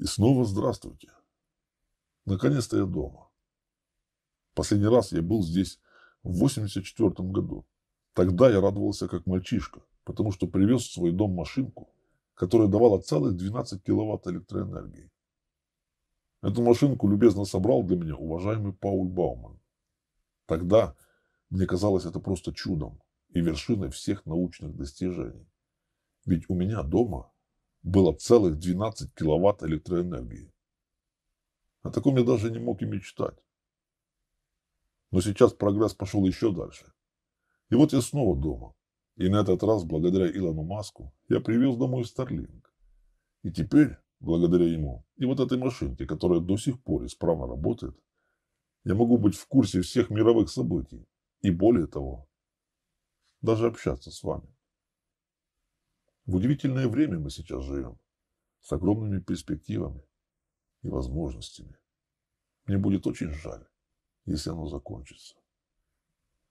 И снова здравствуйте. Наконец-то я дома. Последний раз я был здесь в 84 году. Тогда я радовался как мальчишка, потому что привез в свой дом машинку, которая давала целых 12 киловатт электроэнергии. Эту машинку любезно собрал для меня уважаемый Пауль Бауман. Тогда мне казалось это просто чудом и вершиной всех научных достижений. Ведь у меня дома было целых 12 киловатт электроэнергии. О таком я даже не мог и мечтать. Но сейчас прогресс пошел еще дальше. И вот я снова дома. И на этот раз, благодаря Илону Маску, я привез домой Starlink. И теперь, благодаря ему и вот этой машинке, которая до сих пор исправно работает, я могу быть в курсе всех мировых событий. И более того, даже общаться с вами. В удивительное время мы сейчас живем, с огромными перспективами и возможностями. Мне будет очень жаль, если оно закончится.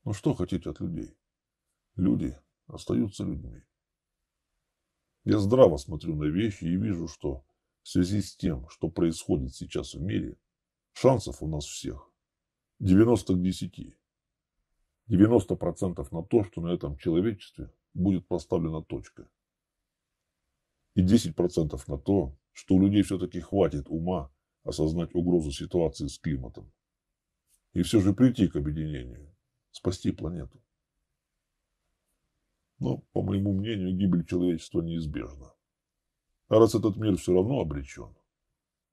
Но ну, что хотите от людей? Люди остаются людьми. Я здраво смотрю на вещи и вижу, что в связи с тем, что происходит сейчас в мире, шансов у нас всех 90 к 10. 90% на то, что на этом человечестве будет поставлена точка – и 10% на то, что у людей все-таки хватит ума осознать угрозу ситуации с климатом и все же прийти к объединению, спасти планету. Но, по моему мнению, гибель человечества неизбежна. А раз этот мир все равно обречен,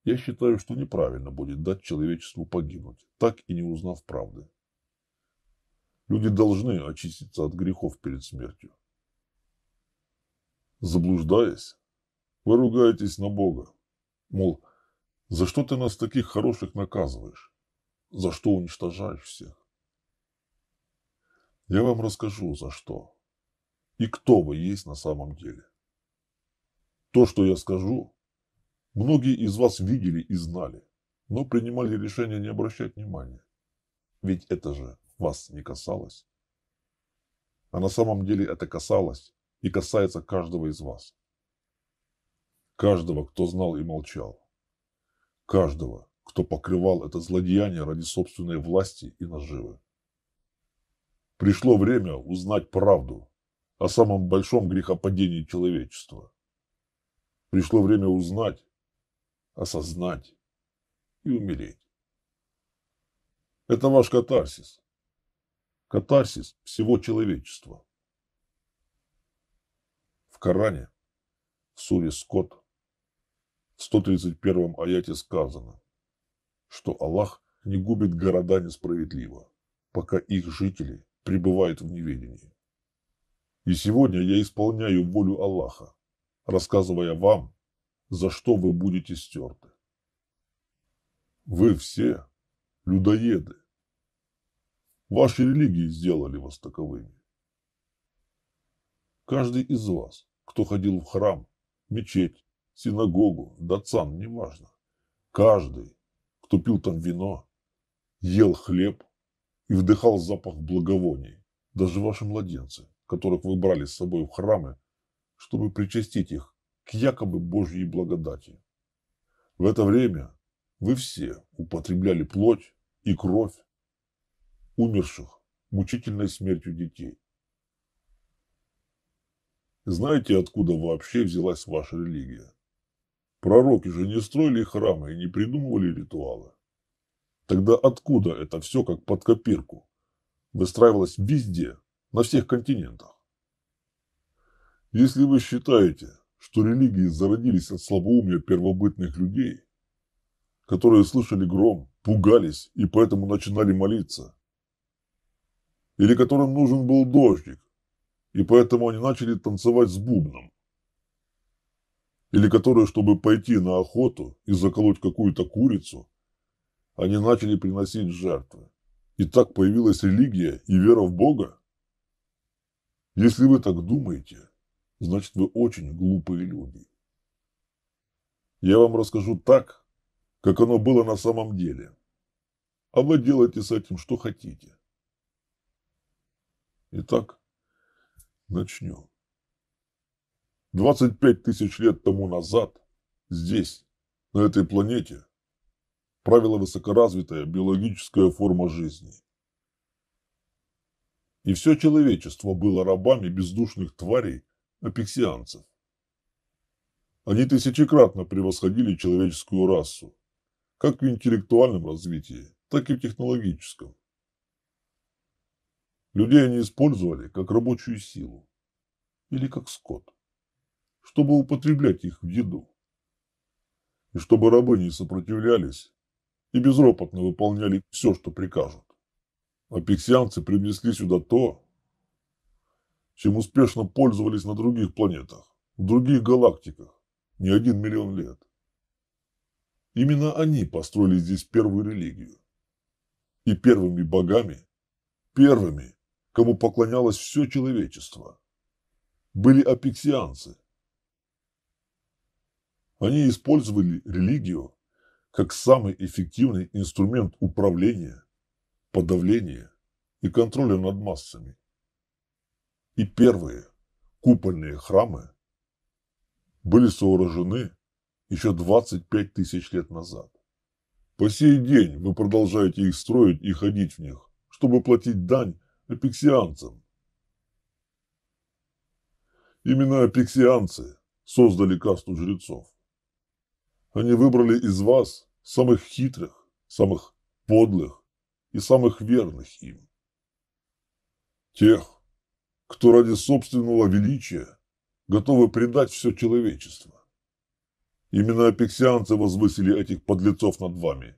я считаю, что неправильно будет дать человечеству погибнуть, так и не узнав правды. Люди должны очиститься от грехов перед смертью. Заблуждаясь, вы ругаетесь на Бога. Мол, за что ты нас таких хороших наказываешь? За что уничтожаешь всех? Я вам расскажу, за что. И кто вы есть на самом деле. То, что я скажу, многие из вас видели и знали, но принимали решение не обращать внимания. Ведь это же вас не касалось. А на самом деле это касалось и касается каждого из вас. Каждого, кто знал и молчал. Каждого, кто покрывал это злодеяние ради собственной власти и наживы. Пришло время узнать правду о самом большом грехопадении человечества. Пришло время узнать, осознать и умереть. Это ваш катарсис. Катарсис всего человечества. В Коране, в суре Скотт, в 131 аяте сказано, что Аллах не губит города несправедливо, пока их жители пребывают в неведении. И сегодня я исполняю волю Аллаха, рассказывая вам, за что вы будете стерты. Вы все людоеды. Ваши религии сделали вас таковыми. Каждый из вас, кто ходил в храм, мечеть, синагогу, датсан, неважно. Каждый, кто пил там вино, ел хлеб и вдыхал запах благовоний, даже ваши младенцы, которых вы брали с собой в храмы, чтобы причастить их к якобы Божьей благодати. В это время вы все употребляли плоть и кровь умерших мучительной смертью детей. Знаете, откуда вообще взялась ваша религия? Пророки же не строили храмы и не придумывали ритуалы. Тогда откуда это все как под копирку? Выстраивалось везде, на всех континентах. Если вы считаете, что религии зародились от слабоумия первобытных людей, которые слышали гром, пугались и поэтому начинали молиться, или которым нужен был дождик, и поэтому они начали танцевать с бубном, или которые, чтобы пойти на охоту и заколоть какую-то курицу, они начали приносить жертвы. И так появилась религия и вера в Бога? Если вы так думаете, значит вы очень глупые люди. Я вам расскажу так, как оно было на самом деле. А вы делайте с этим, что хотите. Итак, начнем. 25 тысяч лет тому назад здесь, на этой планете, правила высокоразвитая биологическая форма жизни. И все человечество было рабами бездушных тварей апексианцев. Они тысячекратно превосходили человеческую расу, как в интеллектуальном развитии, так и в технологическом. Людей они использовали как рабочую силу или как скот чтобы употреблять их в еду. И чтобы рабы не сопротивлялись и безропотно выполняли все, что прикажут. апексианцы принесли сюда то, чем успешно пользовались на других планетах, в других галактиках, не один миллион лет. Именно они построили здесь первую религию. И первыми богами, первыми, кому поклонялось все человечество, были апексианцы – они использовали религию как самый эффективный инструмент управления, подавления и контроля над массами. И первые купольные храмы были сооружены еще 25 тысяч лет назад. По сей день вы продолжаете их строить и ходить в них, чтобы платить дань апексианцам. Именно апексианцы создали касту жрецов. Они выбрали из вас самых хитрых, самых подлых и самых верных им. Тех, кто ради собственного величия готовы предать все человечество. Именно апексианцы возвысили этих подлецов над вами,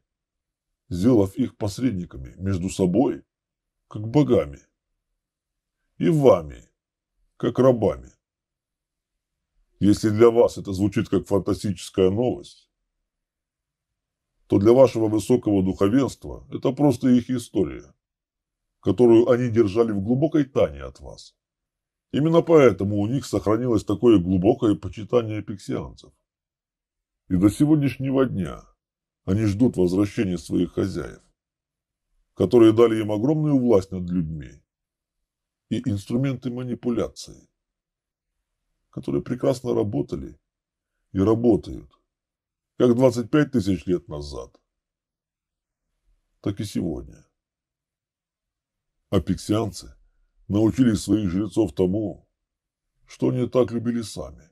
сделав их посредниками между собой, как богами, и вами, как рабами. Если для вас это звучит как фантастическая новость, то для вашего высокого духовенства это просто их история, которую они держали в глубокой тайне от вас. Именно поэтому у них сохранилось такое глубокое почитание пиксианцев. И до сегодняшнего дня они ждут возвращения своих хозяев, которые дали им огромную власть над людьми и инструменты манипуляции, которые прекрасно работали и работают как 25 тысяч лет назад, так и сегодня. Апексианцы научили своих жрецов тому, что они так любили сами,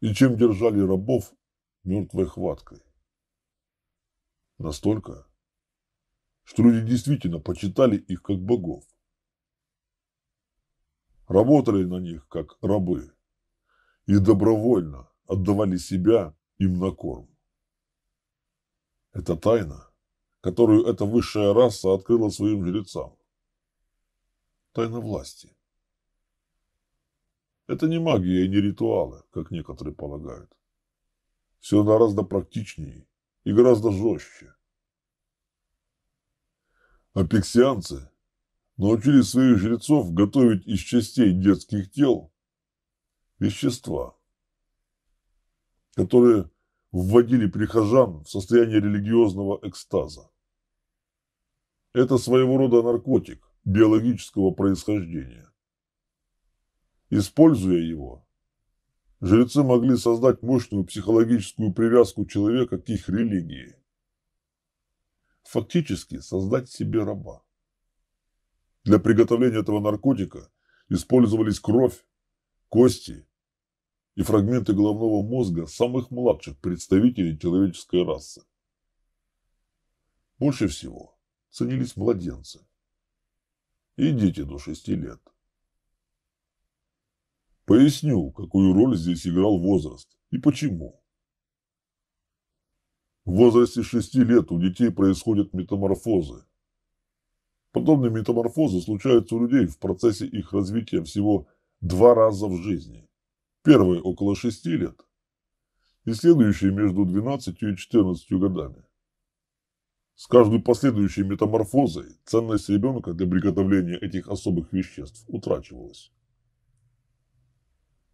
и чем держали рабов мертвой хваткой. Настолько, что люди действительно почитали их как богов. Работали на них как рабы и добровольно отдавали себя им на корм. Это тайна, которую эта высшая раса открыла своим жрецам. Тайна власти. Это не магия и не ритуалы, как некоторые полагают. Все гораздо практичнее и гораздо жестче. Апексианцы научили своих жрецов готовить из частей детских тел вещества, которые вводили прихожан в состояние религиозного экстаза. Это своего рода наркотик биологического происхождения. Используя его, жрецы могли создать мощную психологическую привязку человека к их религии. Фактически создать себе раба. Для приготовления этого наркотика использовались кровь, кости и фрагменты головного мозга самых младших представителей человеческой расы. Больше всего ценились младенцы и дети до 6 лет. Поясню, какую роль здесь играл возраст и почему. В возрасте 6 лет у детей происходят метаморфозы. Подобные метаморфозы случаются у людей в процессе их развития всего два раза в жизни. Первые около 6 лет и следующие между 12 и 14 годами. С каждой последующей метаморфозой ценность ребенка для приготовления этих особых веществ утрачивалась.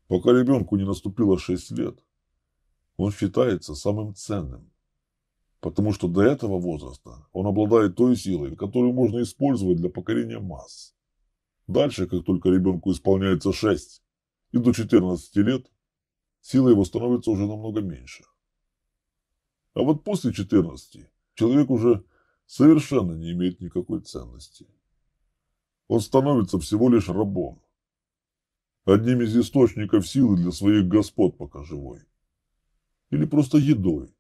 Пока ребенку не наступило 6 лет, он считается самым ценным, потому что до этого возраста он обладает той силой, которую можно использовать для покорения масс. Дальше, как только ребенку исполняется 6, и до 14 лет сила его становится уже намного меньше. А вот после 14 человек уже совершенно не имеет никакой ценности. Он становится всего лишь рабом, одним из источников силы для своих господ пока живой, или просто едой,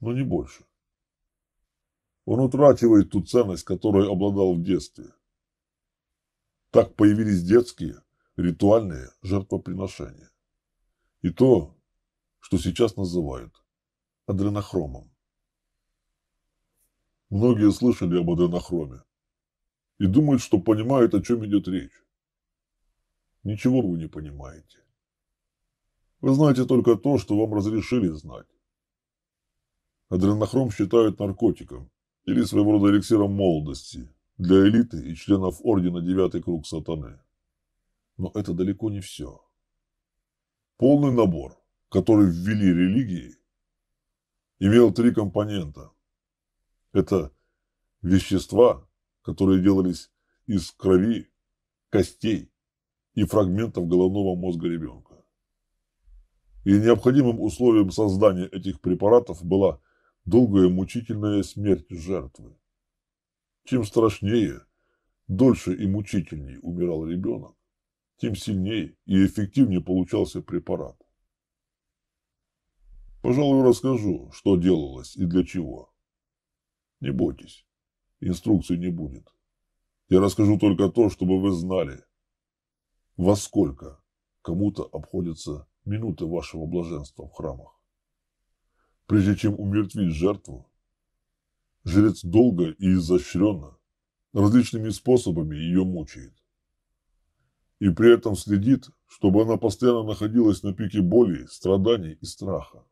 но не больше. Он утрачивает ту ценность, которой обладал в детстве. Так появились детские ритуальные жертвоприношения. И то, что сейчас называют адренохромом. Многие слышали об адренохроме и думают, что понимают, о чем идет речь. Ничего вы не понимаете. Вы знаете только то, что вам разрешили знать. Адренохром считают наркотиком или своего рода эликсиром молодости – для элиты и членов Ордена Девятый Круг Сатаны. Но это далеко не все. Полный набор, который ввели религии, имел три компонента. Это вещества, которые делались из крови, костей и фрагментов головного мозга ребенка. И необходимым условием создания этих препаратов была долгая мучительная смерть жертвы чем страшнее, дольше и мучительнее умирал ребенок, тем сильнее и эффективнее получался препарат. Пожалуй, расскажу, что делалось и для чего. Не бойтесь, инструкции не будет. Я расскажу только то, чтобы вы знали, во сколько кому-то обходятся минуты вашего блаженства в храмах. Прежде чем умертвить жертву, Жрец долго и изощренно, различными способами ее мучает. И при этом следит, чтобы она постоянно находилась на пике боли, страданий и страха.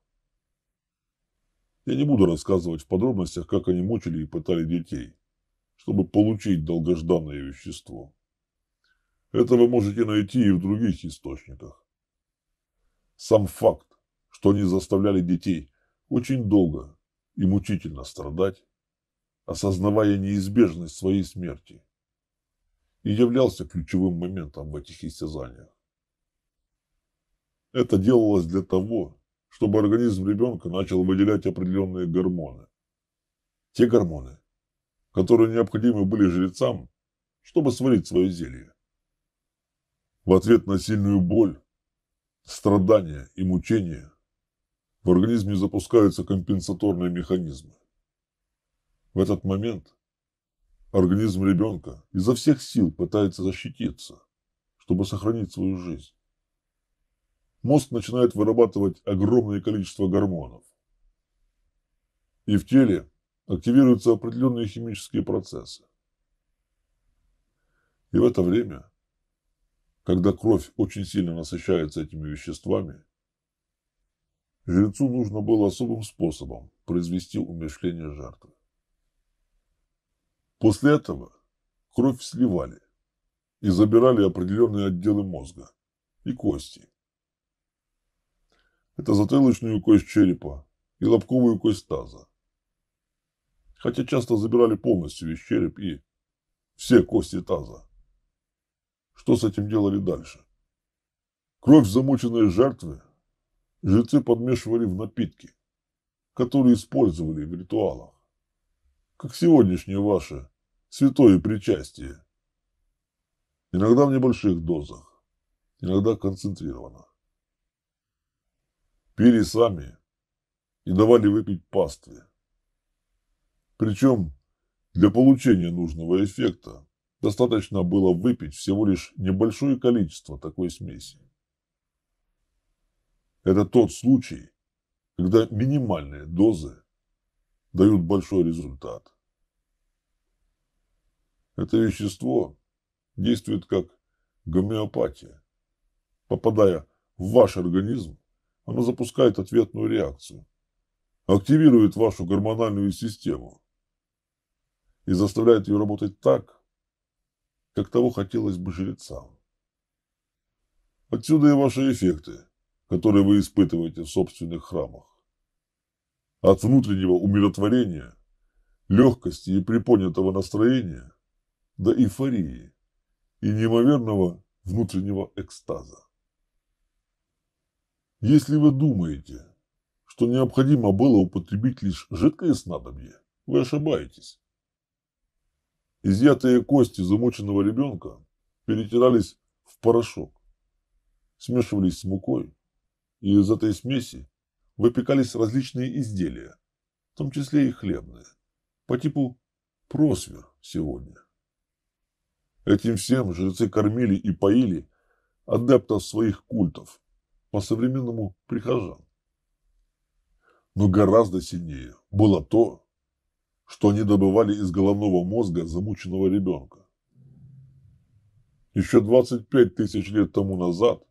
Я не буду рассказывать в подробностях, как они мучили и пытали детей, чтобы получить долгожданное вещество. Это вы можете найти и в других источниках. Сам факт, что они заставляли детей очень долго и мучительно страдать, осознавая неизбежность своей смерти, и являлся ключевым моментом в этих истязаниях. Это делалось для того, чтобы организм ребенка начал выделять определенные гормоны. Те гормоны, которые необходимы были жрецам, чтобы сварить свое зелье. В ответ на сильную боль, страдания и мучения в организме запускаются компенсаторные механизмы. В этот момент организм ребенка изо всех сил пытается защититься, чтобы сохранить свою жизнь. Мозг начинает вырабатывать огромное количество гормонов. И в теле активируются определенные химические процессы. И в это время, когда кровь очень сильно насыщается этими веществами, жрецу нужно было особым способом произвести умершление жертвы. После этого кровь сливали и забирали определенные отделы мозга и кости. Это затылочную кость черепа и лобковую кость таза. Хотя часто забирали полностью весь череп и все кости таза. Что с этим делали дальше? Кровь замученной жертвы жрецы подмешивали в напитки, которые использовали в ритуалах как сегодняшнее ваше святое причастие. Иногда в небольших дозах, иногда концентрированно. Пили сами и давали выпить пастве. Причем для получения нужного эффекта достаточно было выпить всего лишь небольшое количество такой смеси. Это тот случай, когда минимальные дозы дают большой результат. Это вещество действует как гомеопатия. Попадая в ваш организм, оно запускает ответную реакцию, активирует вашу гормональную систему и заставляет ее работать так, как того хотелось бы жрецам. Отсюда и ваши эффекты, которые вы испытываете в собственных храмах от внутреннего умиротворения, легкости и приподнятого настроения до эйфории и неимоверного внутреннего экстаза. Если вы думаете, что необходимо было употребить лишь жидкое снадобье, вы ошибаетесь. Изъятые кости замученного ребенка перетирались в порошок, смешивались с мукой, и из этой смеси выпекались различные изделия, в том числе и хлебные, по типу просвер сегодня. Этим всем жрецы кормили и поили адептов своих культов, по-современному прихожан. Но гораздо сильнее было то, что они добывали из головного мозга замученного ребенка. Еще 25 тысяч лет тому назад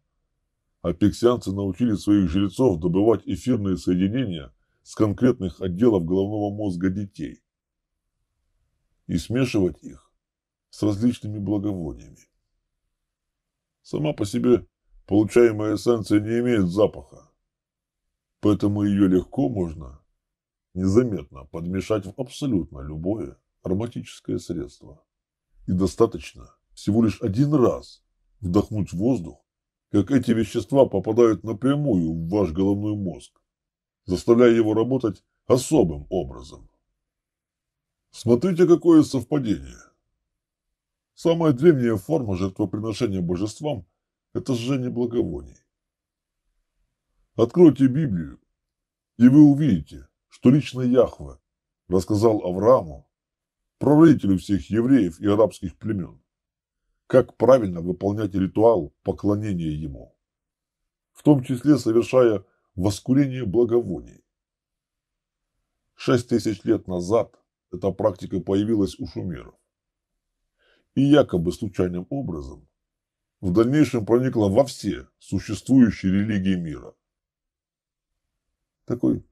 апексианцы научили своих жрецов добывать эфирные соединения с конкретных отделов головного мозга детей и смешивать их с различными благовониями. Сама по себе получаемая эссенция не имеет запаха, поэтому ее легко можно незаметно подмешать в абсолютно любое ароматическое средство. И достаточно всего лишь один раз вдохнуть воздух как эти вещества попадают напрямую в ваш головной мозг, заставляя его работать особым образом. Смотрите, какое совпадение. Самая древняя форма жертвоприношения божествам – это сжение благовоний. Откройте Библию, и вы увидите, что лично Яхве рассказал Аврааму, прародителю всех евреев и арабских племен, как правильно выполнять ритуал поклонения ему, в том числе совершая воскурение благовоний. Шесть тысяч лет назад эта практика появилась у шумеров и якобы случайным образом в дальнейшем проникла во все существующие религии мира. Такой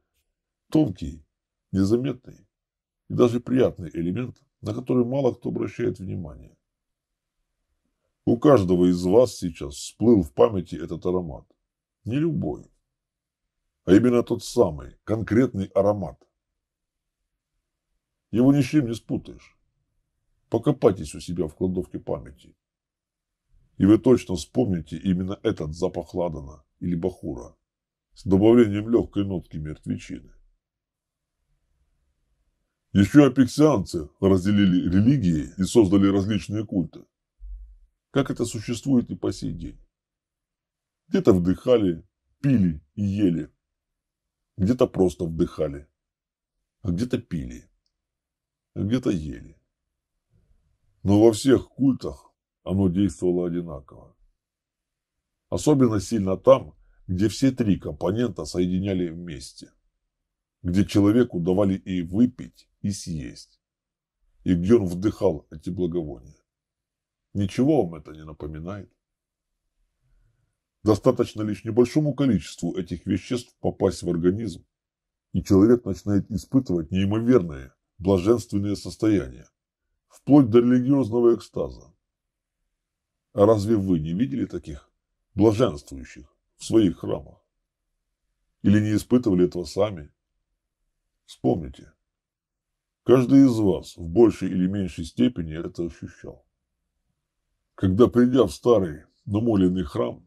тонкий, незаметный и даже приятный элемент, на который мало кто обращает внимание. У каждого из вас сейчас всплыл в памяти этот аромат. Не любой, а именно тот самый, конкретный аромат. Его ни с чем не спутаешь. Покопайтесь у себя в кладовке памяти. И вы точно вспомните именно этот запах ладана или бахура с добавлением легкой нотки мертвечины. Еще апексианцы разделили религии и создали различные культы как это существует и по сей день. Где-то вдыхали, пили и ели, где-то просто вдыхали, а где-то пили, а где-то ели. Но во всех культах оно действовало одинаково. Особенно сильно там, где все три компонента соединяли вместе, где человеку давали и выпить, и съесть, и где он вдыхал эти благовония. Ничего вам это не напоминает? Достаточно лишь небольшому количеству этих веществ попасть в организм, и человек начинает испытывать неимоверные, блаженственные состояния, вплоть до религиозного экстаза. А разве вы не видели таких блаженствующих в своих храмах? Или не испытывали этого сами? Вспомните, каждый из вас в большей или меньшей степени это ощущал когда, придя в старый намоленный храм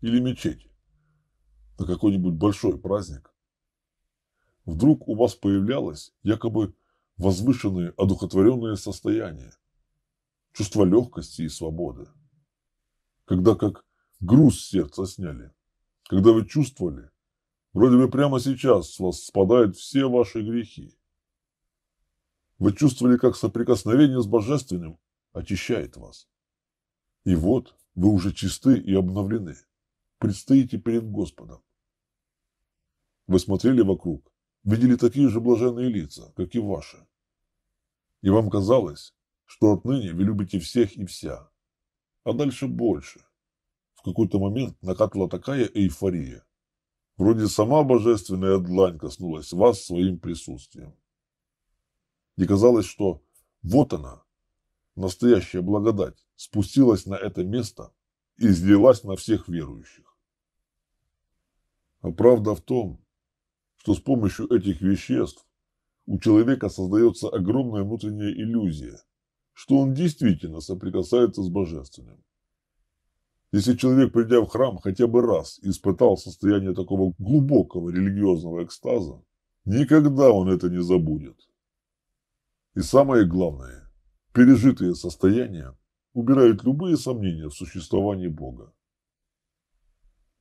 или мечеть на какой-нибудь большой праздник, вдруг у вас появлялось якобы возвышенное, одухотворенное состояние, чувство легкости и свободы, когда как груз с сердца сняли, когда вы чувствовали, вроде бы прямо сейчас с вас спадают все ваши грехи. Вы чувствовали, как соприкосновение с Божественным очищает вас. И вот вы уже чисты и обновлены. Предстоите перед Господом. Вы смотрели вокруг, видели такие же блаженные лица, как и ваши. И вам казалось, что отныне вы любите всех и вся. А дальше больше. В какой-то момент накатала такая эйфория. Вроде сама божественная длань коснулась вас своим присутствием. И казалось, что вот она, настоящая благодать, спустилась на это место и излилась на всех верующих. А правда в том, что с помощью этих веществ у человека создается огромная внутренняя иллюзия, что он действительно соприкасается с божественным. Если человек, придя в храм, хотя бы раз испытал состояние такого глубокого религиозного экстаза, никогда он это не забудет. И самое главное, Пережитые состояния убирают любые сомнения в существовании Бога.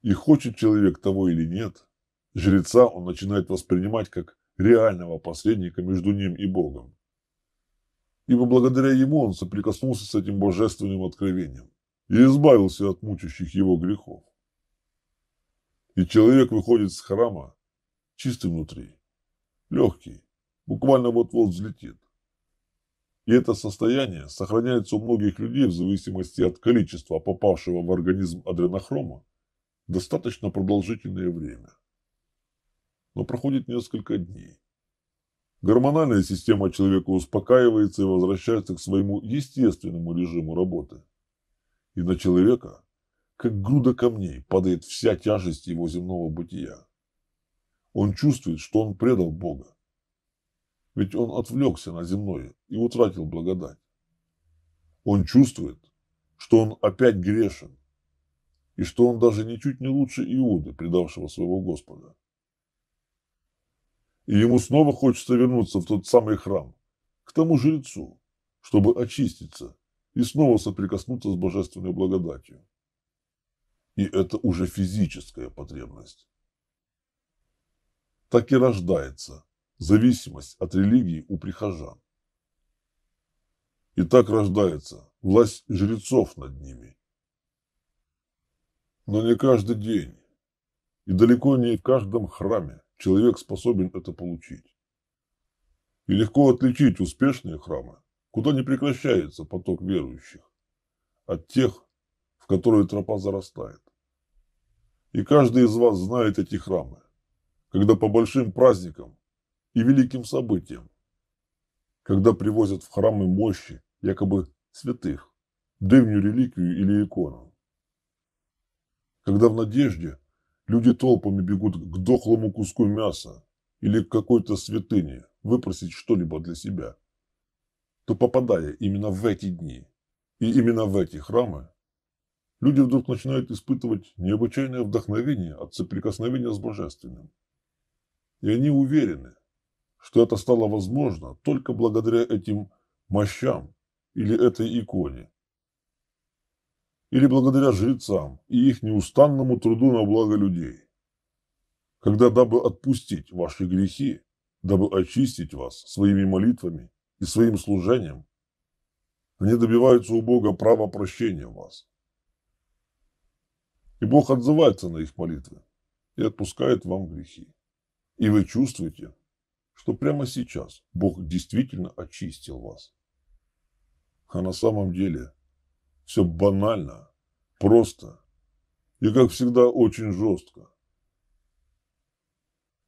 И хочет человек того или нет, жреца он начинает воспринимать как реального посредника между ним и Богом. Ибо благодаря ему он соприкоснулся с этим божественным откровением и избавился от мучащих его грехов. И человек выходит с храма чистый внутри, легкий, буквально вот-вот взлетит. И это состояние сохраняется у многих людей в зависимости от количества попавшего в организм адренохрома достаточно продолжительное время. Но проходит несколько дней. Гормональная система человека успокаивается и возвращается к своему естественному режиму работы. И на человека, как груда камней, падает вся тяжесть его земного бытия. Он чувствует, что он предал Бога, ведь он отвлекся на земное и утратил благодать. Он чувствует, что он опять грешен, и что он даже ничуть не лучше Иуды, предавшего своего Господа. И ему снова хочется вернуться в тот самый храм, к тому жрецу, чтобы очиститься и снова соприкоснуться с божественной благодатью. И это уже физическая потребность. Так и рождается зависимость от религии у прихожан. И так рождается власть жрецов над ними. Но не каждый день и далеко не в каждом храме человек способен это получить. И легко отличить успешные храмы, куда не прекращается поток верующих, от тех, в которые тропа зарастает. И каждый из вас знает эти храмы, когда по большим праздникам и великим событием, когда привозят в храмы мощи якобы святых, древнюю реликвию или икону. Когда в надежде люди толпами бегут к дохлому куску мяса или к какой-то святыне выпросить что-либо для себя, то попадая именно в эти дни и именно в эти храмы, люди вдруг начинают испытывать необычайное вдохновение от соприкосновения с божественным. И они уверены, что это стало возможно только благодаря этим мощам или этой иконе, или благодаря жрецам и их неустанному труду на благо людей. Когда, дабы отпустить ваши грехи, дабы очистить вас своими молитвами и своим служением, они добиваются у Бога права прощения вас. И Бог отзывается на их молитвы и отпускает вам грехи. И вы чувствуете, что прямо сейчас Бог действительно очистил вас. А на самом деле все банально, просто и, как всегда, очень жестко.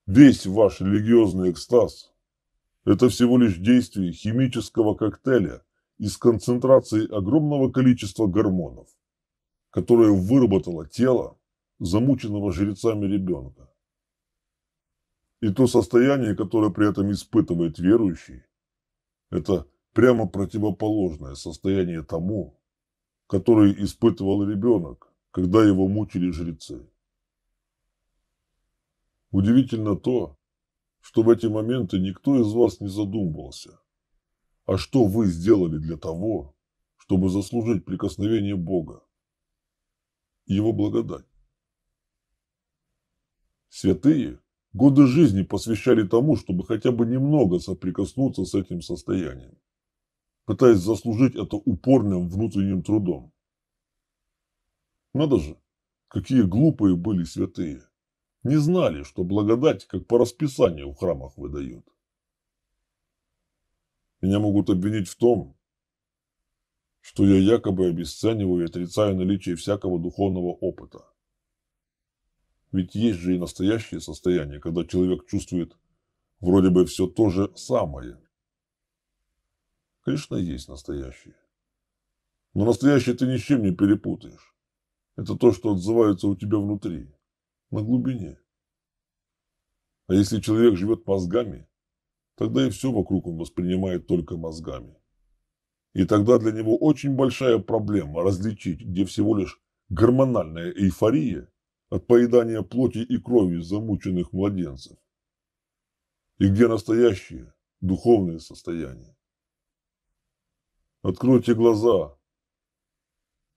Весь ваш религиозный экстаз – это всего лишь действие химического коктейля из концентрации огромного количества гормонов, которое выработало тело замученного жрецами ребенка. И то состояние, которое при этом испытывает верующий, это прямо противоположное состояние тому, которое испытывал ребенок, когда его мучили жрецы. Удивительно то, что в эти моменты никто из вас не задумывался, а что вы сделали для того, чтобы заслужить прикосновение Бога, его благодать. Святые – Годы жизни посвящали тому, чтобы хотя бы немного соприкоснуться с этим состоянием, пытаясь заслужить это упорным внутренним трудом. Надо же, какие глупые были святые. Не знали, что благодать, как по расписанию, в храмах выдают. Меня могут обвинить в том, что я якобы обесцениваю и отрицаю наличие всякого духовного опыта. Ведь есть же и настоящее состояние, когда человек чувствует вроде бы все то же самое. Конечно, есть настоящее. Но настоящее ты ни с чем не перепутаешь. Это то, что отзывается у тебя внутри, на глубине. А если человек живет мозгами, тогда и все вокруг он воспринимает только мозгами. И тогда для него очень большая проблема различить, где всего лишь гормональная эйфория, от поедания плоти и крови замученных младенцев? И где настоящее духовное состояние? Откройте глаза.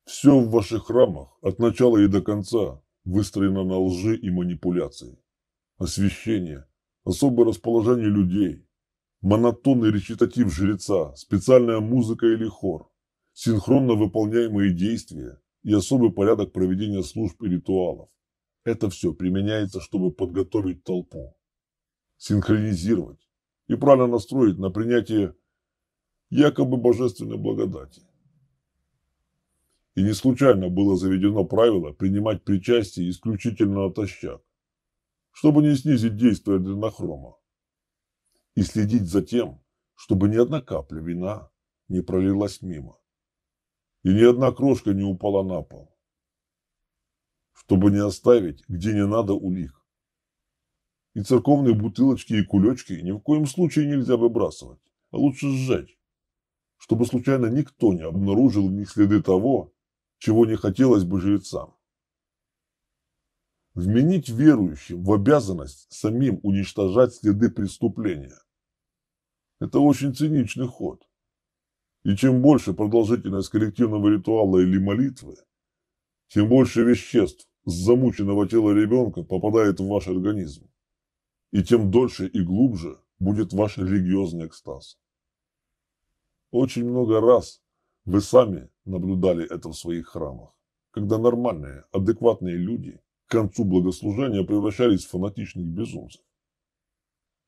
Все в ваших храмах от начала и до конца выстроено на лжи и манипуляции. Освещение, особое расположение людей, монотонный речитатив жреца, специальная музыка или хор, синхронно выполняемые действия и особый порядок проведения служб и ритуалов. Это все применяется, чтобы подготовить толпу, синхронизировать и правильно настроить на принятие якобы божественной благодати. И не случайно было заведено правило принимать причастие исключительно натощак, чтобы не снизить действие аденохрома, и следить за тем, чтобы ни одна капля вина не пролилась мимо, и ни одна крошка не упала на пол чтобы не оставить, где не надо, улик. И церковные бутылочки и кулечки ни в коем случае нельзя выбрасывать, а лучше сжечь, чтобы случайно никто не обнаружил в них следы того, чего не хотелось бы жрецам. Вменить верующим в обязанность самим уничтожать следы преступления – это очень циничный ход. И чем больше продолжительность коллективного ритуала или молитвы – тем больше веществ с замученного тела ребенка попадает в ваш организм, и тем дольше и глубже будет ваш религиозный экстаз. Очень много раз вы сами наблюдали это в своих храмах, когда нормальные, адекватные люди к концу благослужения превращались в фанатичных безумцев.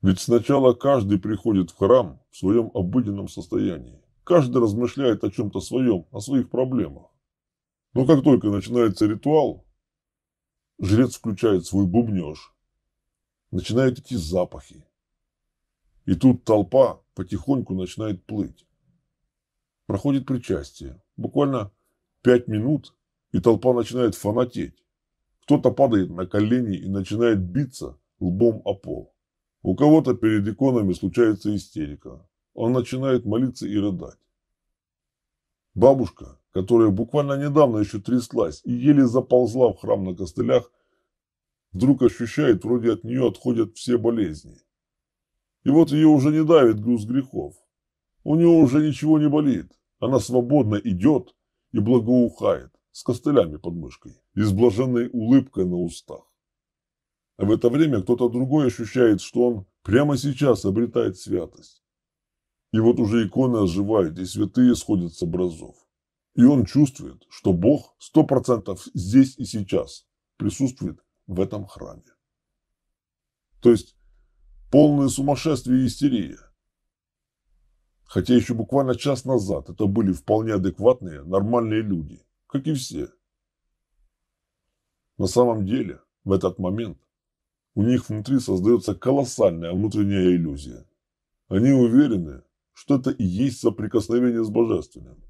Ведь сначала каждый приходит в храм в своем обыденном состоянии. Каждый размышляет о чем-то своем, о своих проблемах. Но как только начинается ритуал, жрец включает свой бубнеж, начинают идти запахи. И тут толпа потихоньку начинает плыть. Проходит причастие. Буквально пять минут, и толпа начинает фанатеть. Кто-то падает на колени и начинает биться лбом о пол. У кого-то перед иконами случается истерика. Он начинает молиться и рыдать. Бабушка, которая буквально недавно еще тряслась и еле заползла в храм на костылях, вдруг ощущает, вроде от нее отходят все болезни. И вот ее уже не давит груз грехов. У нее уже ничего не болит. Она свободно идет и благоухает, с костылями под мышкой и с блаженной улыбкой на устах. А в это время кто-то другой ощущает, что он прямо сейчас обретает святость. И вот уже иконы оживают, и святые сходят с образов. И он чувствует, что Бог 100% здесь и сейчас присутствует в этом храме. То есть полное сумасшествие и истерия. Хотя еще буквально час назад это были вполне адекватные, нормальные люди, как и все. На самом деле, в этот момент у них внутри создается колоссальная внутренняя иллюзия. Они уверены, что это и есть соприкосновение с Божественным.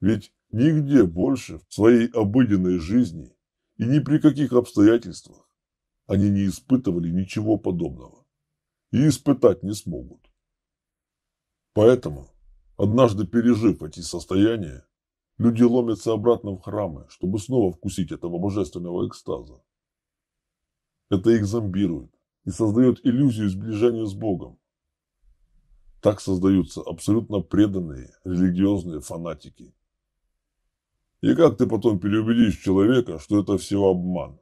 Ведь нигде больше в своей обыденной жизни и ни при каких обстоятельствах они не испытывали ничего подобного и испытать не смогут. Поэтому, однажды пережив эти состояния, люди ломятся обратно в храмы, чтобы снова вкусить этого божественного экстаза. Это их зомбирует и создает иллюзию сближения с Богом. Так создаются абсолютно преданные религиозные фанатики, и как ты потом переубедишь человека, что это всего обман?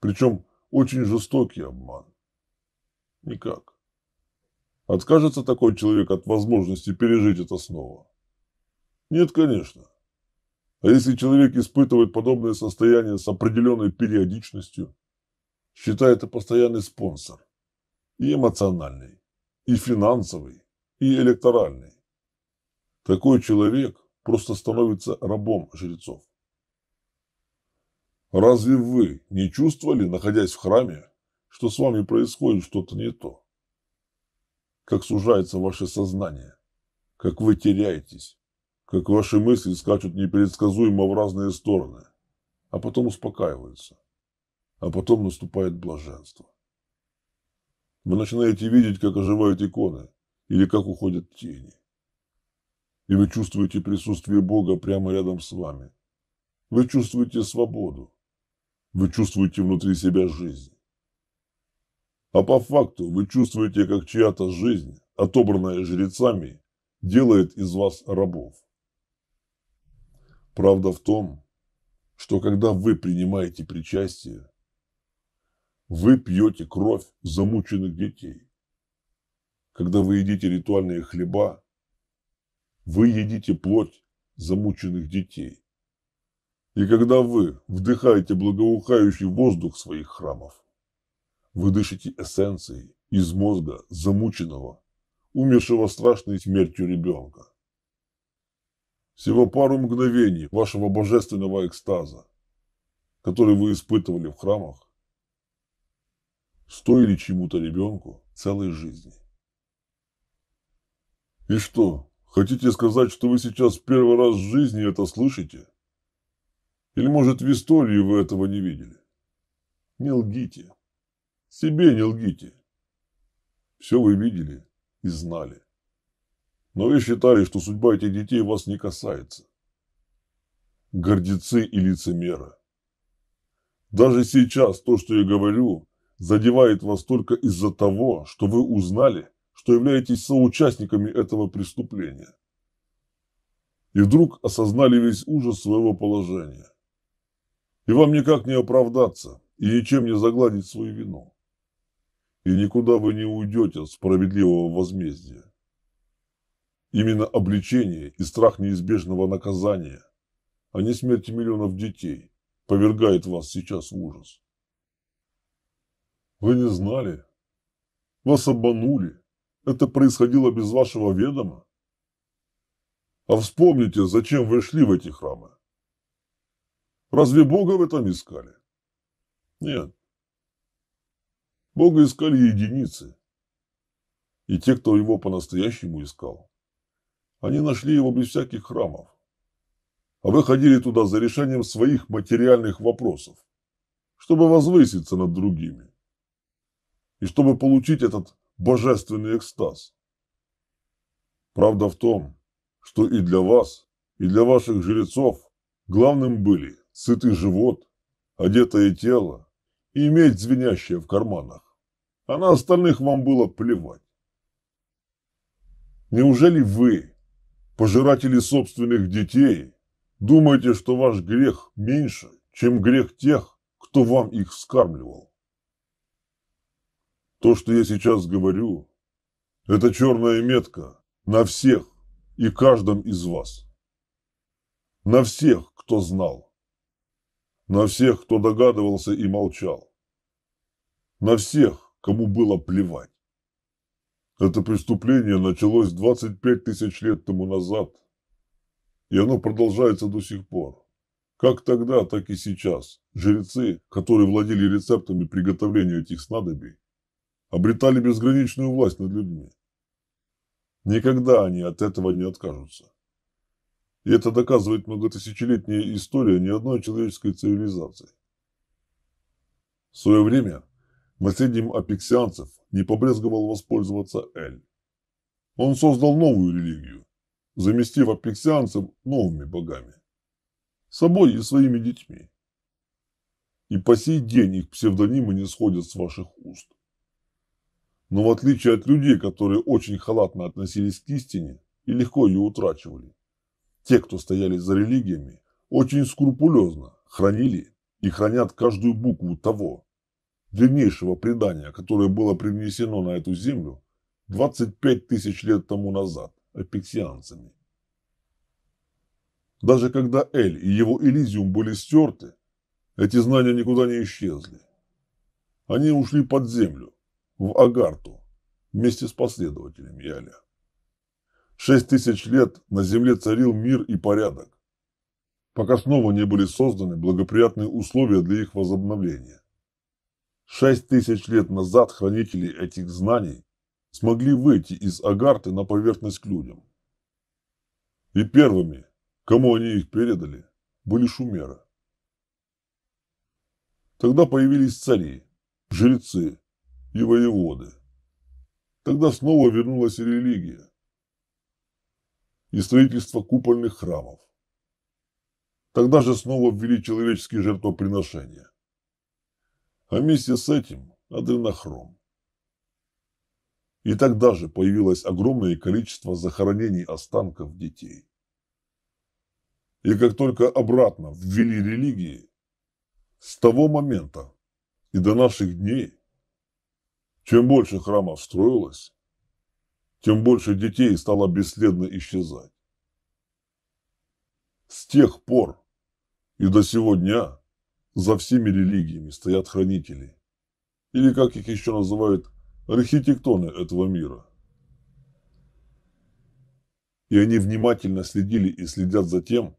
Причем очень жестокий обман. Никак. Откажется такой человек от возможности пережить это снова? Нет, конечно. А если человек испытывает подобное состояние с определенной периодичностью, считает это постоянный спонсор, и эмоциональный, и финансовый, и электоральный. Такой человек просто становится рабом жрецов. Разве вы не чувствовали, находясь в храме, что с вами происходит что-то не то? Как сужается ваше сознание, как вы теряетесь, как ваши мысли скачут непредсказуемо в разные стороны, а потом успокаиваются, а потом наступает блаженство. Вы начинаете видеть, как оживают иконы или как уходят тени и вы чувствуете присутствие Бога прямо рядом с вами. Вы чувствуете свободу. Вы чувствуете внутри себя жизнь. А по факту вы чувствуете, как чья-то жизнь, отобранная жрецами, делает из вас рабов. Правда в том, что когда вы принимаете причастие, вы пьете кровь замученных детей. Когда вы едите ритуальные хлеба, вы едите плоть замученных детей. И когда вы вдыхаете благоухающий воздух своих храмов, вы дышите эссенцией из мозга замученного, умершего страшной смертью ребенка. Всего пару мгновений вашего божественного экстаза, который вы испытывали в храмах, стоили чему-то ребенку целой жизни. И что, Хотите сказать, что вы сейчас первый раз в жизни это слышите? Или, может, в истории вы этого не видели? Не лгите. Себе не лгите. Все вы видели и знали. Но вы считали, что судьба этих детей вас не касается. Гордецы и лицемеры. Даже сейчас то, что я говорю, задевает вас только из-за того, что вы узнали, что являетесь соучастниками этого преступления. И вдруг осознали весь ужас своего положения. И вам никак не оправдаться и ничем не загладить свою вину. И никуда вы не уйдете от справедливого возмездия. Именно обличение и страх неизбежного наказания, а не смерти миллионов детей, повергает вас сейчас в ужас. Вы не знали, вас обманули, это происходило без вашего ведома? А вспомните, зачем вы шли в эти храмы? Разве Бога в этом искали? Нет. Бога искали единицы. И те, кто его по-настоящему искал, они нашли его без всяких храмов. А вы ходили туда за решением своих материальных вопросов, чтобы возвыситься над другими. И чтобы получить этот божественный экстаз. Правда в том, что и для вас, и для ваших жрецов главным были сытый живот, одетое тело и медь звенящая в карманах, а на остальных вам было плевать. Неужели вы, пожиратели собственных детей, думаете, что ваш грех меньше, чем грех тех, кто вам их вскармливал? То, что я сейчас говорю, это черная метка на всех и каждом из вас. На всех, кто знал. На всех, кто догадывался и молчал. На всех, кому было плевать. Это преступление началось 25 тысяч лет тому назад, и оно продолжается до сих пор. Как тогда, так и сейчас жрецы, которые владели рецептами приготовления этих снадобий, обретали безграничную власть над людьми. Никогда они от этого не откажутся. И это доказывает многотысячелетняя история ни одной человеческой цивилизации. В свое время наследием апексианцев не побрезговал воспользоваться Эль. Он создал новую религию, заместив апексианцев новыми богами. Собой и своими детьми. И по сей день их псевдонимы не сходят с ваших уст. Но в отличие от людей, которые очень халатно относились к истине и легко ее утрачивали, те, кто стояли за религиями, очень скрупулезно хранили и хранят каждую букву того древнейшего предания, которое было привнесено на эту землю 25 тысяч лет тому назад апексианцами. Даже когда Эль и его Элизиум были стерты, эти знания никуда не исчезли. Они ушли под землю, в Агарту вместе с последователями Яля. Шесть тысяч лет на земле царил мир и порядок, пока снова не были созданы благоприятные условия для их возобновления. Шесть тысяч лет назад хранители этих знаний смогли выйти из Агарты на поверхность к людям. И первыми, кому они их передали, были шумеры. Тогда появились цари, жрецы, и воеводы. Тогда снова вернулась и религия, и строительство купольных храмов. Тогда же снова ввели человеческие жертвоприношения. А вместе с этим адренохром. И тогда же появилось огромное количество захоронений останков детей. И как только обратно ввели религии, с того момента и до наших дней – чем больше храмов строилось, тем больше детей стало бесследно исчезать. С тех пор и до сего дня за всеми религиями стоят хранители, или, как их еще называют, архитектоны этого мира. И они внимательно следили и следят за тем,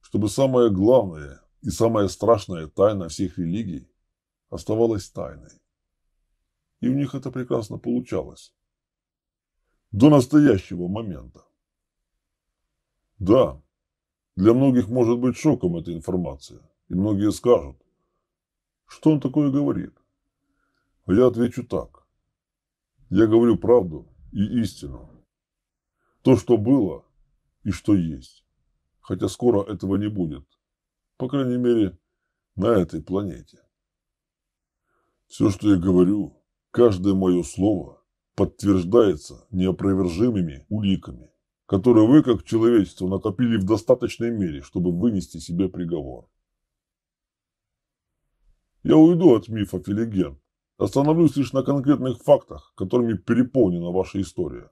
чтобы самое главное и самая страшная тайна всех религий оставалась тайной и у них это прекрасно получалось. До настоящего момента. Да, для многих может быть шоком эта информация, и многие скажут, что он такое говорит. А я отвечу так. Я говорю правду и истину. То, что было и что есть. Хотя скоро этого не будет. По крайней мере, на этой планете. Все, что я говорю, Каждое мое слово подтверждается неопровержимыми уликами, которые вы, как человечество, накопили в достаточной мере, чтобы вынести себе приговор. Я уйду от мифа Филиген, остановлюсь лишь на конкретных фактах, которыми переполнена ваша история.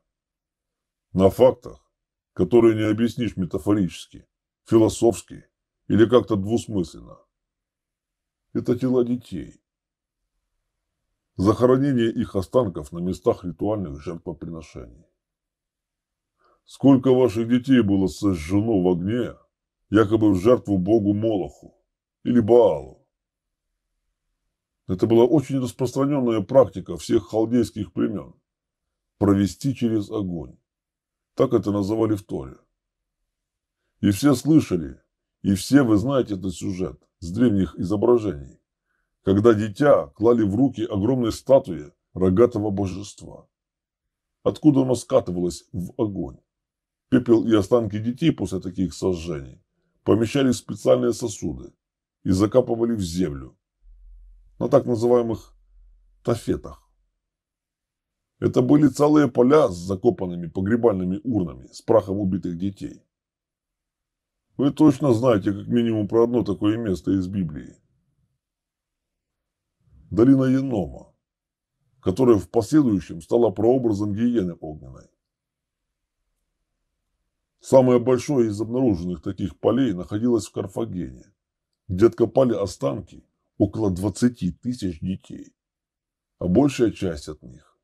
На фактах, которые не объяснишь метафорически, философски или как-то двусмысленно. Это тела детей, захоронение их останков на местах ритуальных жертвоприношений. Сколько ваших детей было сожжено в огне, якобы в жертву богу Молоху или Баалу? Это была очень распространенная практика всех халдейских племен – провести через огонь. Так это называли в Торе. И все слышали, и все вы знаете этот сюжет с древних изображений когда дитя клали в руки огромной статуи рогатого божества, откуда оно скатывалось в огонь. Пепел и останки детей после таких сожжений помещали в специальные сосуды и закапывали в землю на так называемых тафетах. Это были целые поля с закопанными погребальными урнами с прахом убитых детей. Вы точно знаете как минимум про одно такое место из Библии долина Енома, которая в последующем стала прообразом гиены огненной. Самое большое из обнаруженных таких полей находилось в Карфагене, где откопали останки около 20 тысяч детей, а большая часть от них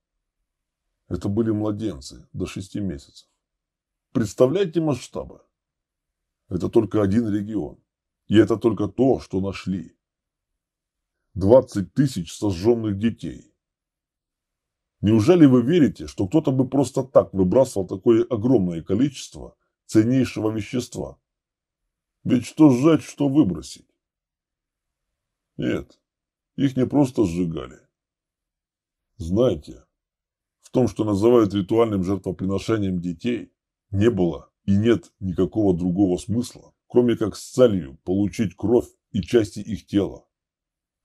– это были младенцы до 6 месяцев. Представляете масштабы? Это только один регион, и это только то, что нашли – 20 тысяч сожженных детей. Неужели вы верите, что кто-то бы просто так выбрасывал такое огромное количество ценнейшего вещества? Ведь что сжать, что выбросить? Нет, их не просто сжигали. Знаете, в том, что называют ритуальным жертвоприношением детей, не было и нет никакого другого смысла, кроме как с целью получить кровь и части их тела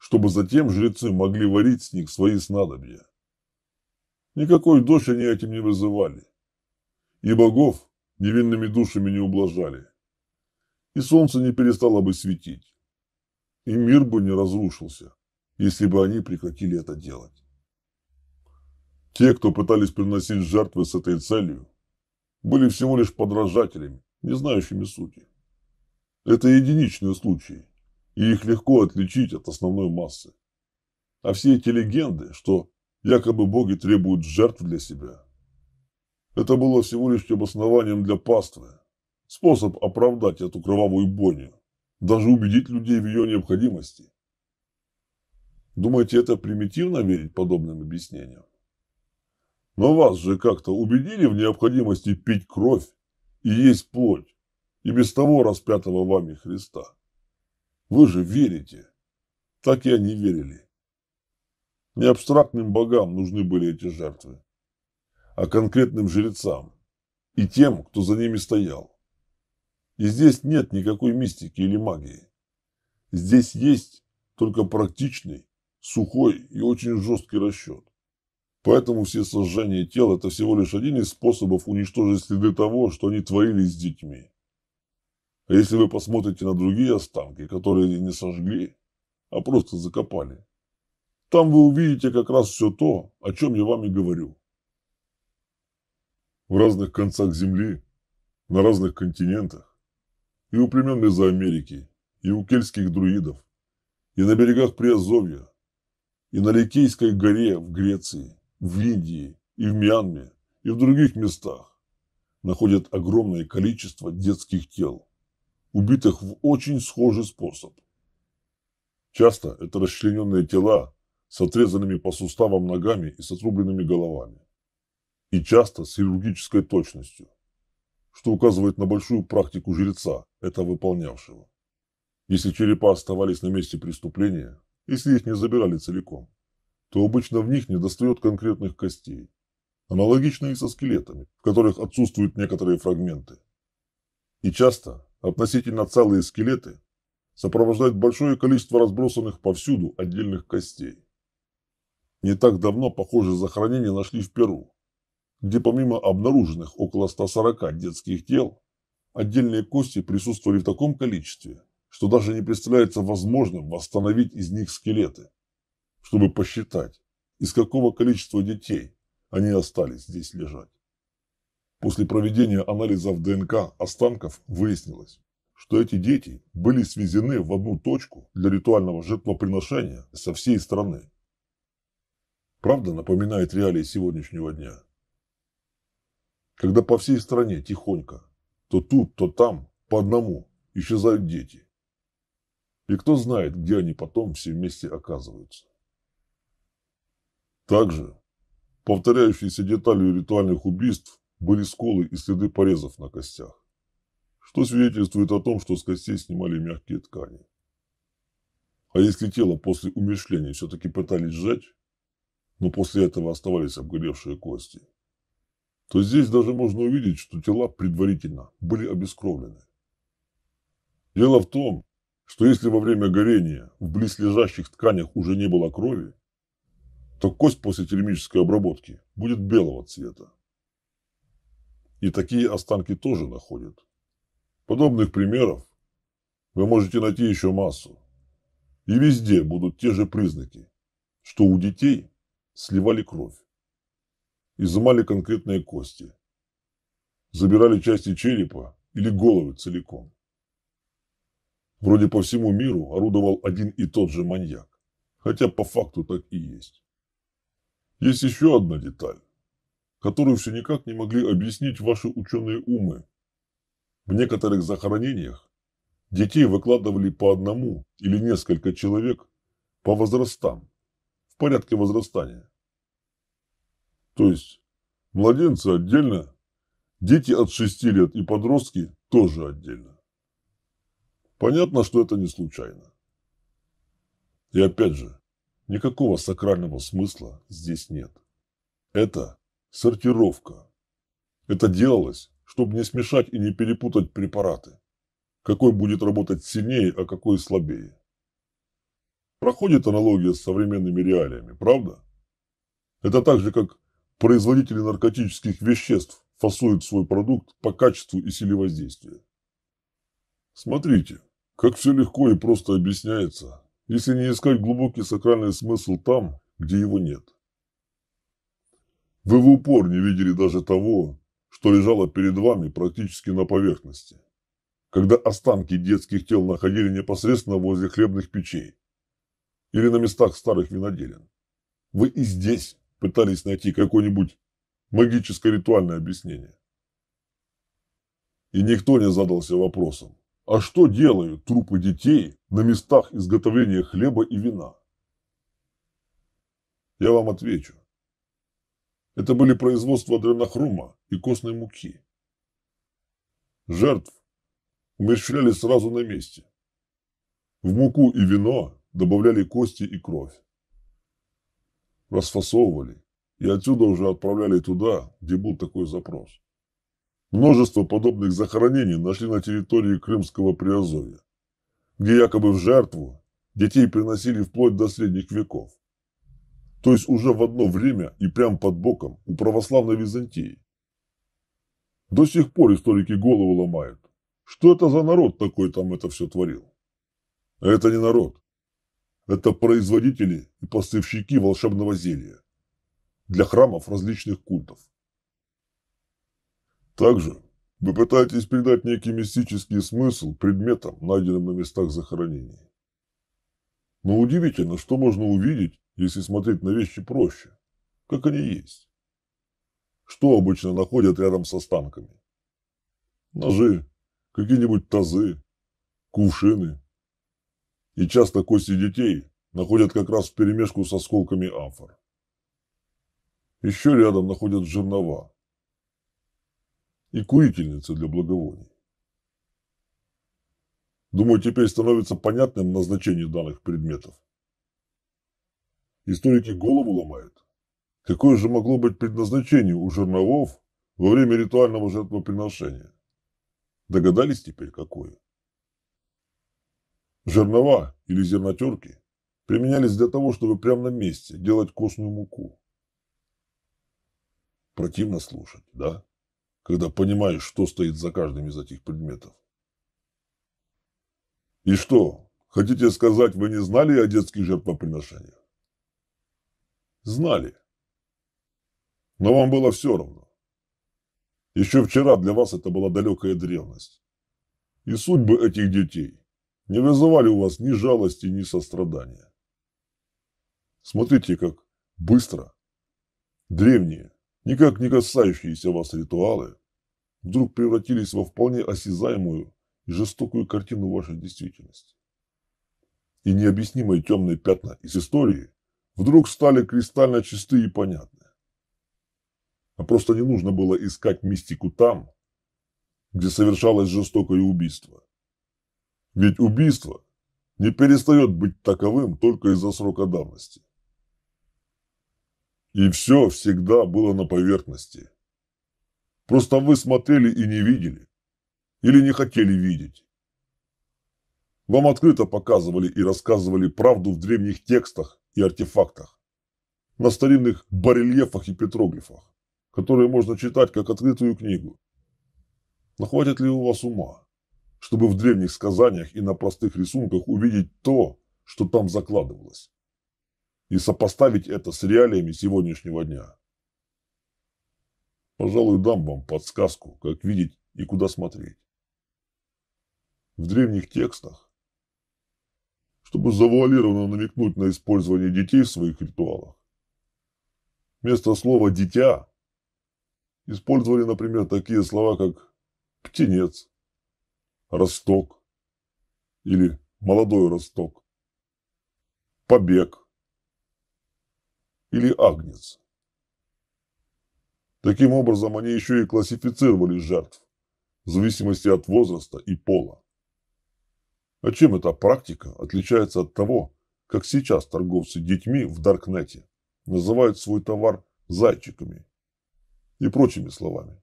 чтобы затем жрецы могли варить с них свои снадобья. Никакой дождь они этим не вызывали, и богов невинными душами не ублажали, и солнце не перестало бы светить, и мир бы не разрушился, если бы они прекратили это делать. Те, кто пытались приносить жертвы с этой целью, были всего лишь подражателями, не знающими сути. Это единичные случаи, и их легко отличить от основной массы. А все эти легенды, что якобы боги требуют жертв для себя, это было всего лишь обоснованием для паствы, способ оправдать эту кровавую бойню, даже убедить людей в ее необходимости. Думаете, это примитивно верить подобным объяснениям? Но вас же как-то убедили в необходимости пить кровь и есть плоть, и без того распятого вами Христа. Вы же верите. Так и они верили. Не абстрактным богам нужны были эти жертвы, а конкретным жрецам и тем, кто за ними стоял. И здесь нет никакой мистики или магии. Здесь есть только практичный, сухой и очень жесткий расчет. Поэтому все сожжения тел – это всего лишь один из способов уничтожить следы того, что они творили с детьми. А если вы посмотрите на другие останки, которые не сожгли, а просто закопали, там вы увидите как раз все то, о чем я вам и говорю. В разных концах Земли, на разных континентах, и у племен Мезоамерики, и у кельтских друидов, и на берегах Приазовья, и на Ликейской горе в Греции, в Индии, и в Мьянме, и в других местах находят огромное количество детских тел – убитых в очень схожий способ. Часто это расчлененные тела с отрезанными по суставам ногами и с отрубленными головами. И часто с хирургической точностью, что указывает на большую практику жреца, это выполнявшего. Если черепа оставались на месте преступления, если их не забирали целиком, то обычно в них не недостает конкретных костей. Аналогично и со скелетами, в которых отсутствуют некоторые фрагменты. И часто относительно целые скелеты сопровождают большое количество разбросанных повсюду отдельных костей. Не так давно похожие захоронения нашли в Перу, где помимо обнаруженных около 140 детских тел, отдельные кости присутствовали в таком количестве, что даже не представляется возможным восстановить из них скелеты, чтобы посчитать, из какого количества детей они остались здесь лежать. После проведения анализов ДНК останков выяснилось, что эти дети были свезены в одну точку для ритуального жертвоприношения со всей страны. Правда напоминает реалии сегодняшнего дня. Когда по всей стране тихонько, то тут, то там, по одному исчезают дети. И кто знает, где они потом все вместе оказываются. Также повторяющиеся детали ритуальных убийств были сколы и следы порезов на костях, что свидетельствует о том, что с костей снимали мягкие ткани. А если тело после умершления все-таки пытались сжать, но после этого оставались обгоревшие кости, то здесь даже можно увидеть, что тела предварительно были обескровлены. Дело в том, что если во время горения в близлежащих тканях уже не было крови, то кость после термической обработки будет белого цвета. И такие останки тоже находят. Подобных примеров вы можете найти еще массу. И везде будут те же признаки, что у детей сливали кровь, изымали конкретные кости, забирали части черепа или головы целиком. Вроде по всему миру орудовал один и тот же маньяк, хотя по факту так и есть. Есть еще одна деталь, которую все никак не могли объяснить ваши ученые умы. В некоторых захоронениях детей выкладывали по одному или несколько человек по возрастам, в порядке возрастания. То есть младенцы отдельно, дети от 6 лет и подростки тоже отдельно. Понятно, что это не случайно. И опять же, никакого сакрального смысла здесь нет. Это Сортировка. Это делалось, чтобы не смешать и не перепутать препараты. Какой будет работать сильнее, а какой слабее. Проходит аналогия с современными реалиями, правда? Это так же, как производители наркотических веществ фасуют свой продукт по качеству и силе воздействия. Смотрите, как все легко и просто объясняется, если не искать глубокий сакральный смысл там, где его нет. Вы в упор не видели даже того, что лежало перед вами практически на поверхности, когда останки детских тел находили непосредственно возле хлебных печей или на местах старых виноделин. Вы и здесь пытались найти какое-нибудь магическое ритуальное объяснение. И никто не задался вопросом, а что делают трупы детей на местах изготовления хлеба и вина? Я вам отвечу. Это были производства адренохрома и костной муки. Жертв умерщвляли сразу на месте. В муку и вино добавляли кости и кровь. Расфасовывали и отсюда уже отправляли туда, где был такой запрос. Множество подобных захоронений нашли на территории Крымского Приазовья, где якобы в жертву детей приносили вплоть до средних веков. То есть уже в одно время и прямо под боком у православной Византии. До сих пор историки голову ломают. Что это за народ такой там это все творил? Это не народ. Это производители и поставщики волшебного зелья для храмов различных культов. Также вы пытаетесь придать некий мистический смысл предметам, найденным на местах захоронений. Но удивительно, что можно увидеть если смотреть на вещи проще, как они есть. Что обычно находят рядом с останками? Ножи, какие-нибудь тазы, кувшины. И часто кости детей находят как раз в перемешку с осколками амфор. Еще рядом находят жернова и курительницы для благовоний. Думаю, теперь становится понятным назначение данных предметов. Историки голову ломают. Какое же могло быть предназначение у жерновов во время ритуального жертвоприношения? Догадались теперь, какое? Жернова или зернотерки применялись для того, чтобы прямо на месте делать костную муку. Противно слушать, да? Когда понимаешь, что стоит за каждым из этих предметов. И что, хотите сказать, вы не знали о детских жертвоприношениях? знали. Но вам было все равно. Еще вчера для вас это была далекая древность. И судьбы этих детей не вызывали у вас ни жалости, ни сострадания. Смотрите, как быстро древние, никак не касающиеся вас ритуалы, вдруг превратились во вполне осязаемую и жестокую картину вашей действительности. И необъяснимые темные пятна из истории вдруг стали кристально чисты и понятны. А просто не нужно было искать мистику там, где совершалось жестокое убийство. Ведь убийство не перестает быть таковым только из-за срока давности. И все всегда было на поверхности. Просто вы смотрели и не видели. Или не хотели видеть. Вам открыто показывали и рассказывали правду в древних текстах и артефактах, на старинных барельефах и петроглифах, которые можно читать как открытую книгу. Но хватит ли у вас ума, чтобы в древних сказаниях и на простых рисунках увидеть то, что там закладывалось, и сопоставить это с реалиями сегодняшнего дня? Пожалуй, дам вам подсказку, как видеть и куда смотреть. В древних текстах чтобы завуалированно намекнуть на использование детей в своих ритуалах. Вместо слова «дитя» использовали, например, такие слова, как «птенец», «росток» или «молодой росток», «побег» или «агнец». Таким образом, они еще и классифицировали жертв в зависимости от возраста и пола. А чем эта практика отличается от того, как сейчас торговцы детьми в Даркнете называют свой товар «зайчиками» и прочими словами?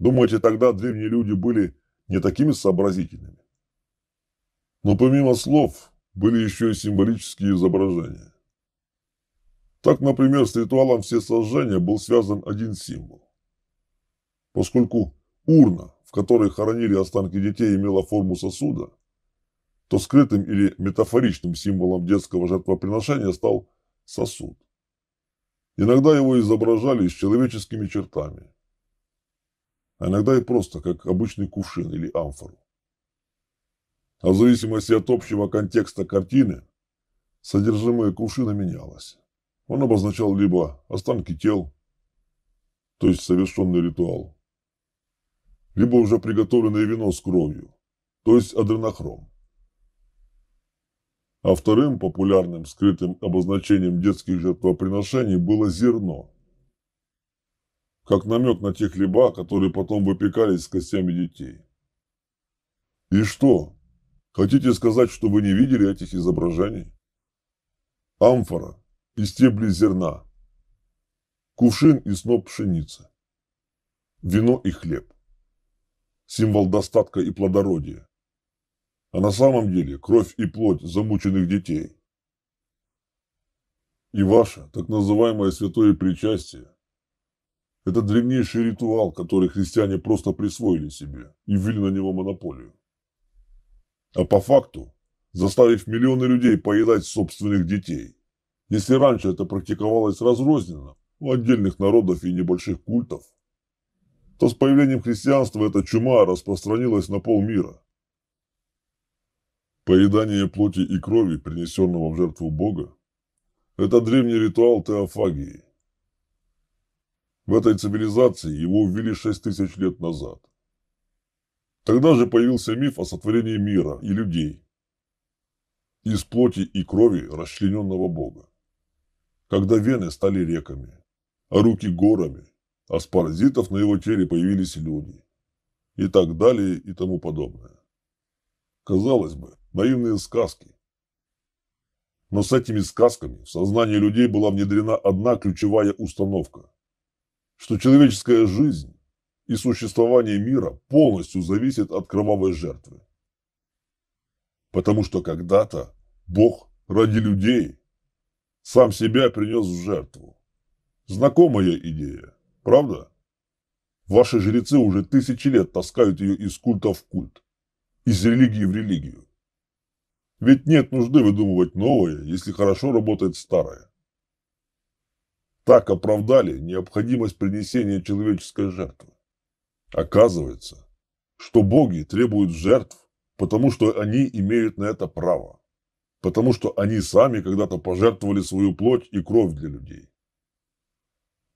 Думаете, тогда древние люди были не такими сообразительными? Но помимо слов были еще и символические изображения. Так, например, с ритуалом всесожжения был связан один символ. Поскольку урна в которой хоронили останки детей, имела форму сосуда, то скрытым или метафоричным символом детского жертвоприношения стал сосуд. Иногда его изображали с человеческими чертами, а иногда и просто как обычный кувшин или амфору. А в зависимости от общего контекста картины, содержимое кувшина менялось. Он обозначал либо останки тел, то есть совершенный ритуал, либо уже приготовленное вино с кровью, то есть адренохром. А вторым популярным скрытым обозначением детских жертвоприношений было зерно, как намек на те хлеба, которые потом выпекались с костями детей. И что, хотите сказать, что вы не видели этих изображений? Амфора и стебли зерна, кувшин и сноп пшеницы, вино и хлеб символ достатка и плодородия. А на самом деле кровь и плоть замученных детей. И ваше так называемое святое причастие – это древнейший ритуал, который христиане просто присвоили себе и ввели на него монополию. А по факту заставив миллионы людей поедать собственных детей. Если раньше это практиковалось разрозненно, у отдельных народов и небольших культов – то с появлением христианства эта чума распространилась на полмира. Поедание плоти и крови, принесенного в жертву Бога, это древний ритуал теофагии. В этой цивилизации его ввели 6 тысяч лет назад. Тогда же появился миф о сотворении мира и людей из плоти и крови расчлененного Бога, когда вены стали реками, а руки горами – а с паразитов на его теле появились люди. И так далее и тому подобное. Казалось бы, наивные сказки. Но с этими сказками в сознание людей была внедрена одна ключевая установка, что человеческая жизнь и существование мира полностью зависит от кровавой жертвы. Потому что когда-то Бог ради людей сам себя принес в жертву. Знакомая идея. Правда? Ваши жрецы уже тысячи лет таскают ее из культа в культ, из религии в религию. Ведь нет нужды выдумывать новое, если хорошо работает старое. Так оправдали необходимость принесения человеческой жертвы. Оказывается, что боги требуют жертв, потому что они имеют на это право. Потому что они сами когда-то пожертвовали свою плоть и кровь для людей.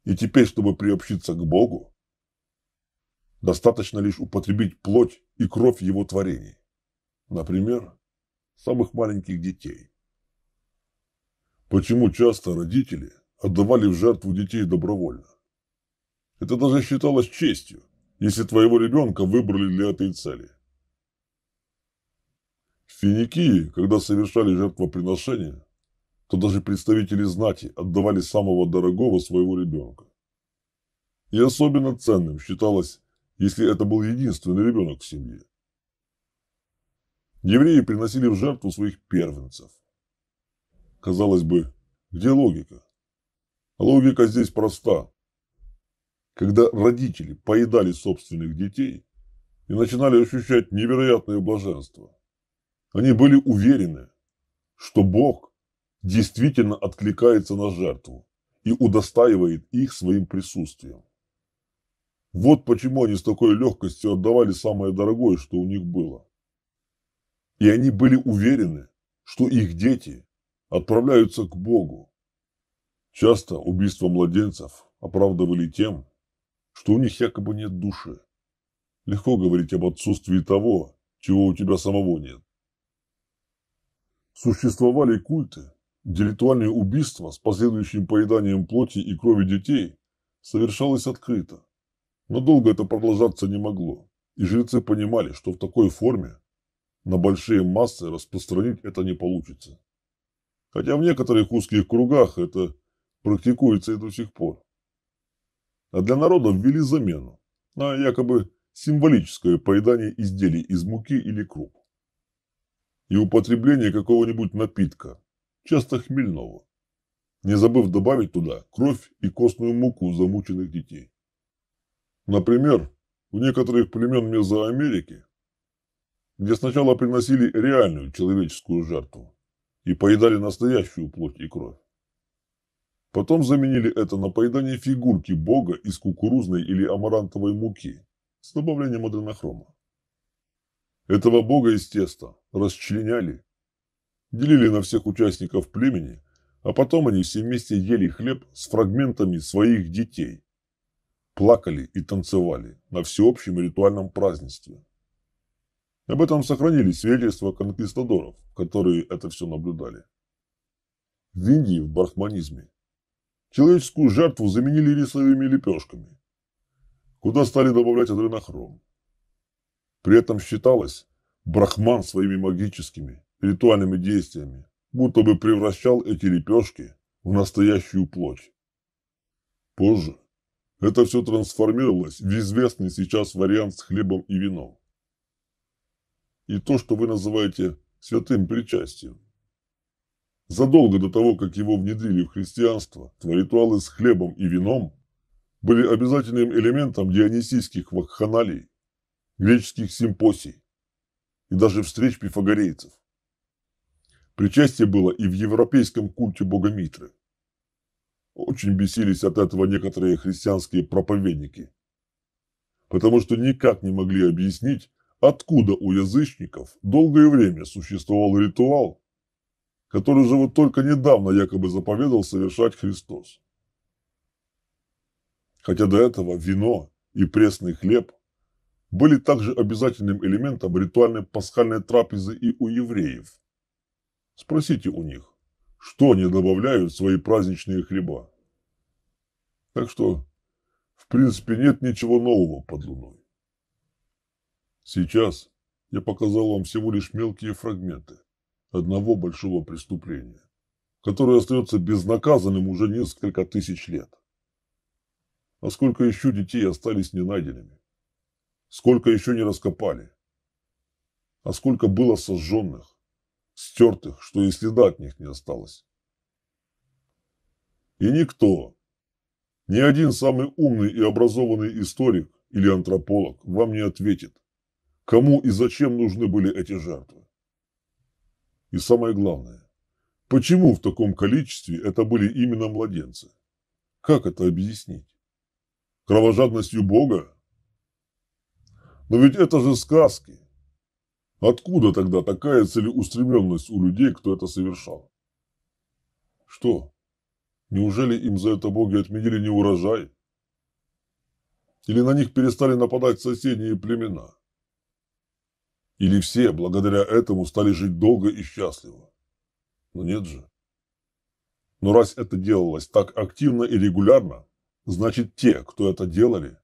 И теперь, чтобы приобщиться к Богу, достаточно лишь употребить плоть и кровь его творений, например, самых маленьких детей. Почему часто родители отдавали в жертву детей добровольно? Это даже считалось честью, если твоего ребенка выбрали для этой цели. В Финикии, когда совершали жертвоприношение, то даже представители знати отдавали самого дорогого своего ребенка. И особенно ценным считалось, если это был единственный ребенок в семье. Евреи приносили в жертву своих первенцев. Казалось бы, где логика? Логика здесь проста. Когда родители поедали собственных детей и начинали ощущать невероятное блаженство, они были уверены, что Бог действительно откликается на жертву и удостаивает их своим присутствием. Вот почему они с такой легкостью отдавали самое дорогое, что у них было. И они были уверены, что их дети отправляются к Богу. Часто убийство младенцев оправдывали тем, что у них якобы нет души. Легко говорить об отсутствии того, чего у тебя самого нет. Существовали культы, Интеллектуальные убийства с последующим поеданием плоти и крови детей совершалось открыто. Но долго это продолжаться не могло, и жрецы понимали, что в такой форме на большие массы распространить это не получится. Хотя в некоторых узких кругах это практикуется и до сих пор. А для народа ввели замену на якобы символическое поедание изделий из муки или круп и употребление какого-нибудь напитка, часто хмельного, не забыв добавить туда кровь и костную муку замученных детей. Например, у некоторых племен Мезоамерики, где сначала приносили реальную человеческую жертву и поедали настоящую плоть и кровь. Потом заменили это на поедание фигурки бога из кукурузной или амарантовой муки с добавлением адренохрома. Этого бога из теста расчленяли делили на всех участников племени, а потом они все вместе ели хлеб с фрагментами своих детей. Плакали и танцевали на всеобщем ритуальном празднестве. Об этом сохранились свидетельства конкистадоров, которые это все наблюдали. В Индии в брахманизме человеческую жертву заменили рисовыми лепешками, куда стали добавлять адренохром. При этом считалось, брахман своими магическими ритуальными действиями, будто бы превращал эти лепешки в настоящую плоть. Позже это все трансформировалось в известный сейчас вариант с хлебом и вином. И то, что вы называете святым причастием. Задолго до того, как его внедрили в христианство, твои ритуалы с хлебом и вином были обязательным элементом дионисийских вакханалий, греческих симпосий и даже встреч пифагорейцев. Причастие было и в европейском культе бога Митры. Очень бесились от этого некоторые христианские проповедники, потому что никак не могли объяснить, откуда у язычников долгое время существовал ритуал, который же вот только недавно якобы заповедал совершать Христос. Хотя до этого вино и пресный хлеб были также обязательным элементом ритуальной пасхальной трапезы и у евреев – Спросите у них, что они добавляют в свои праздничные хлеба. Так что, в принципе, нет ничего нового под луной. Сейчас я показал вам всего лишь мелкие фрагменты одного большого преступления, которое остается безнаказанным уже несколько тысяч лет. А сколько еще детей остались ненайденными? Сколько еще не раскопали? А сколько было сожженных? стертых, что и следа от них не осталось. И никто, ни один самый умный и образованный историк или антрополог вам не ответит, кому и зачем нужны были эти жертвы. И самое главное, почему в таком количестве это были именно младенцы? Как это объяснить? Кровожадностью Бога? Но ведь это же сказки. Откуда тогда такая целеустремленность у людей, кто это совершал? Что? Неужели им за это боги отменили не урожай? Или на них перестали нападать соседние племена? Или все благодаря этому стали жить долго и счастливо? Но ну нет же. Но раз это делалось так активно и регулярно, значит те, кто это делали,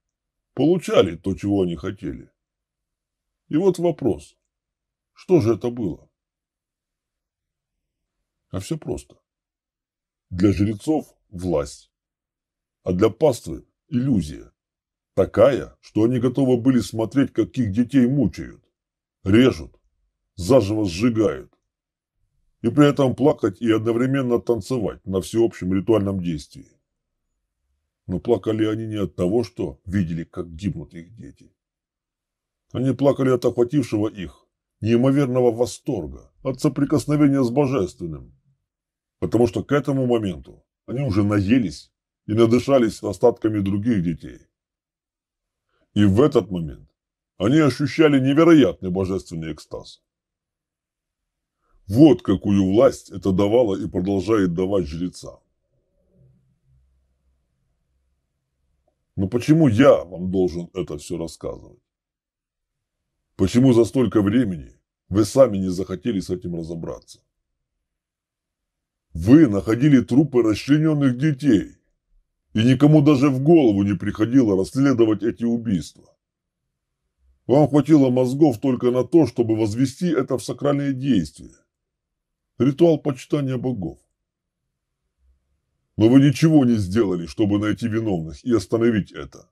получали то, чего они хотели. И вот вопрос, что же это было? А все просто. Для жрецов – власть, а для паствы – иллюзия. Такая, что они готовы были смотреть, как их детей мучают, режут, заживо сжигают. И при этом плакать и одновременно танцевать на всеобщем ритуальном действии. Но плакали они не от того, что видели, как гибнут их дети. Они плакали от охватившего их неимоверного восторга от соприкосновения с божественным. Потому что к этому моменту они уже наелись и надышались остатками других детей. И в этот момент они ощущали невероятный божественный экстаз. Вот какую власть это давало и продолжает давать жрецам. Но почему я вам должен это все рассказывать? Почему за столько времени вы сами не захотели с этим разобраться? Вы находили трупы расчлененных детей, и никому даже в голову не приходило расследовать эти убийства. Вам хватило мозгов только на то, чтобы возвести это в сакральное действие. Ритуал почитания богов. Но вы ничего не сделали, чтобы найти виновных и остановить это.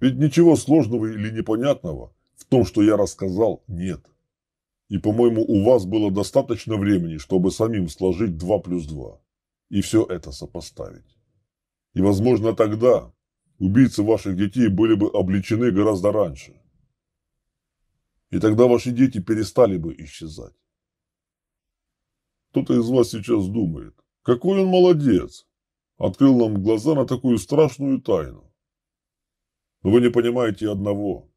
Ведь ничего сложного или непонятного в том, что я рассказал, нет. И, по-моему, у вас было достаточно времени, чтобы самим сложить 2 плюс 2 и все это сопоставить. И, возможно, тогда убийцы ваших детей были бы обличены гораздо раньше. И тогда ваши дети перестали бы исчезать. Кто-то из вас сейчас думает, какой он молодец, открыл нам глаза на такую страшную тайну. Но вы не понимаете одного.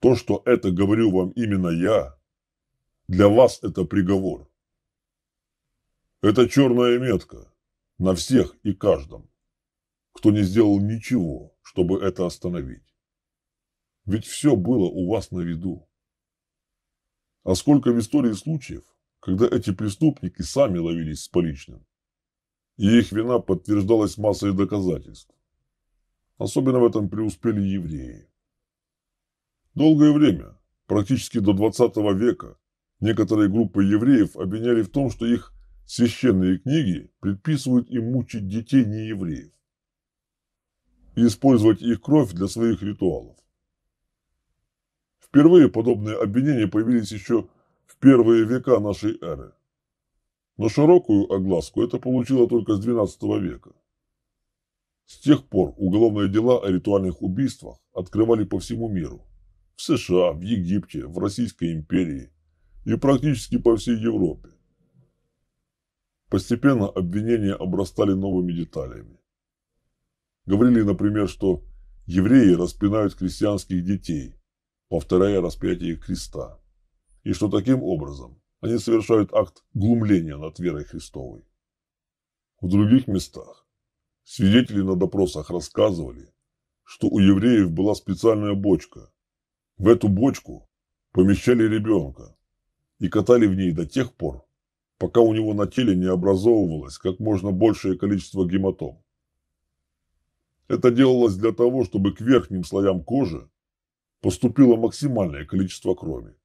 То, что это говорю вам именно я, для вас это приговор. Это черная метка на всех и каждом, кто не сделал ничего, чтобы это остановить. Ведь все было у вас на виду. А сколько в истории случаев, когда эти преступники сами ловились с поличным, и их вина подтверждалась массой доказательств. Особенно в этом преуспели евреи. Долгое время, практически до 20 века, некоторые группы евреев обвиняли в том, что их священные книги предписывают им мучить детей неевреев и использовать их кровь для своих ритуалов. Впервые подобные обвинения появились еще в первые века нашей эры. Но широкую огласку это получило только с XII века. С тех пор уголовные дела о ритуальных убийствах открывали по всему миру. В США, в Египте, в Российской империи и практически по всей Европе. Постепенно обвинения обрастали новыми деталями. Говорили, например, что евреи распинают крестьянских детей, повторяя распятие креста, и что таким образом они совершают акт глумления над верой Христовой. В других местах Свидетели на допросах рассказывали, что у евреев была специальная бочка. В эту бочку помещали ребенка и катали в ней до тех пор, пока у него на теле не образовывалось как можно большее количество гематом. Это делалось для того, чтобы к верхним слоям кожи поступило максимальное количество крови.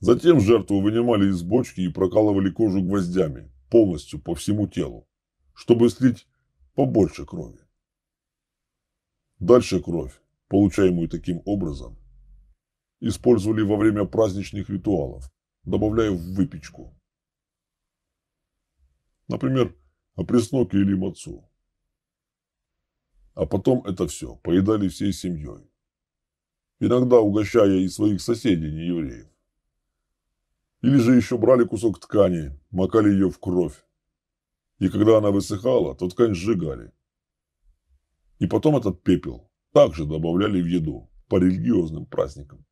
Затем жертву вынимали из бочки и прокалывали кожу гвоздями полностью по всему телу чтобы слить побольше крови. Дальше кровь, получаемую таким образом, использовали во время праздничных ритуалов, добавляя в выпечку. Например, опресноки или мацу. А потом это все поедали всей семьей, иногда угощая и своих соседей евреев, Или же еще брали кусок ткани, макали ее в кровь, и когда она высыхала, то ткань сжигали. И потом этот пепел также добавляли в еду по религиозным праздникам.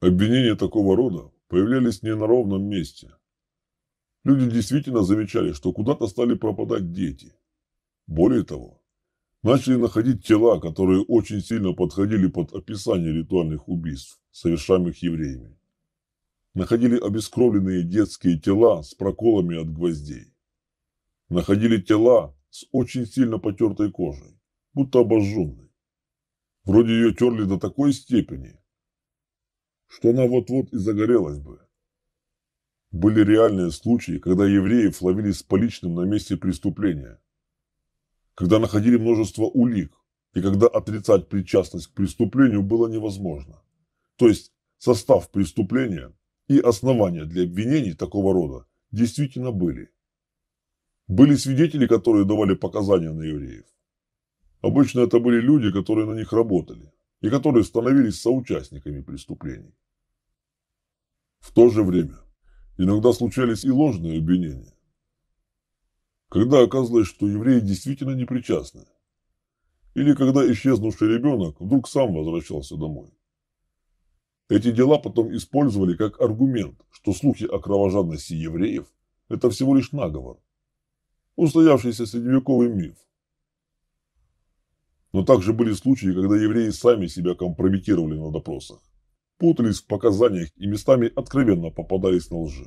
Обвинения такого рода появлялись не на ровном месте. Люди действительно замечали, что куда-то стали пропадать дети. Более того, начали находить тела, которые очень сильно подходили под описание ритуальных убийств, совершаемых евреями. Находили обескровленные детские тела с проколами от гвоздей находили тела с очень сильно потертой кожей, будто обожженной. Вроде ее терли до такой степени, что она вот-вот и загорелась бы. Были реальные случаи, когда евреев ловили с поличным на месте преступления, когда находили множество улик и когда отрицать причастность к преступлению было невозможно. То есть состав преступления и основания для обвинений такого рода действительно были – были свидетели, которые давали показания на евреев. Обычно это были люди, которые на них работали и которые становились соучастниками преступлений. В то же время иногда случались и ложные обвинения. Когда оказывалось, что евреи действительно не причастны, или когда исчезнувший ребенок вдруг сам возвращался домой. Эти дела потом использовали как аргумент, что слухи о кровожадности евреев – это всего лишь наговор, устоявшийся средневековый миф. Но также были случаи, когда евреи сами себя компрометировали на допросах, путались в показаниях и местами откровенно попадались на лжи.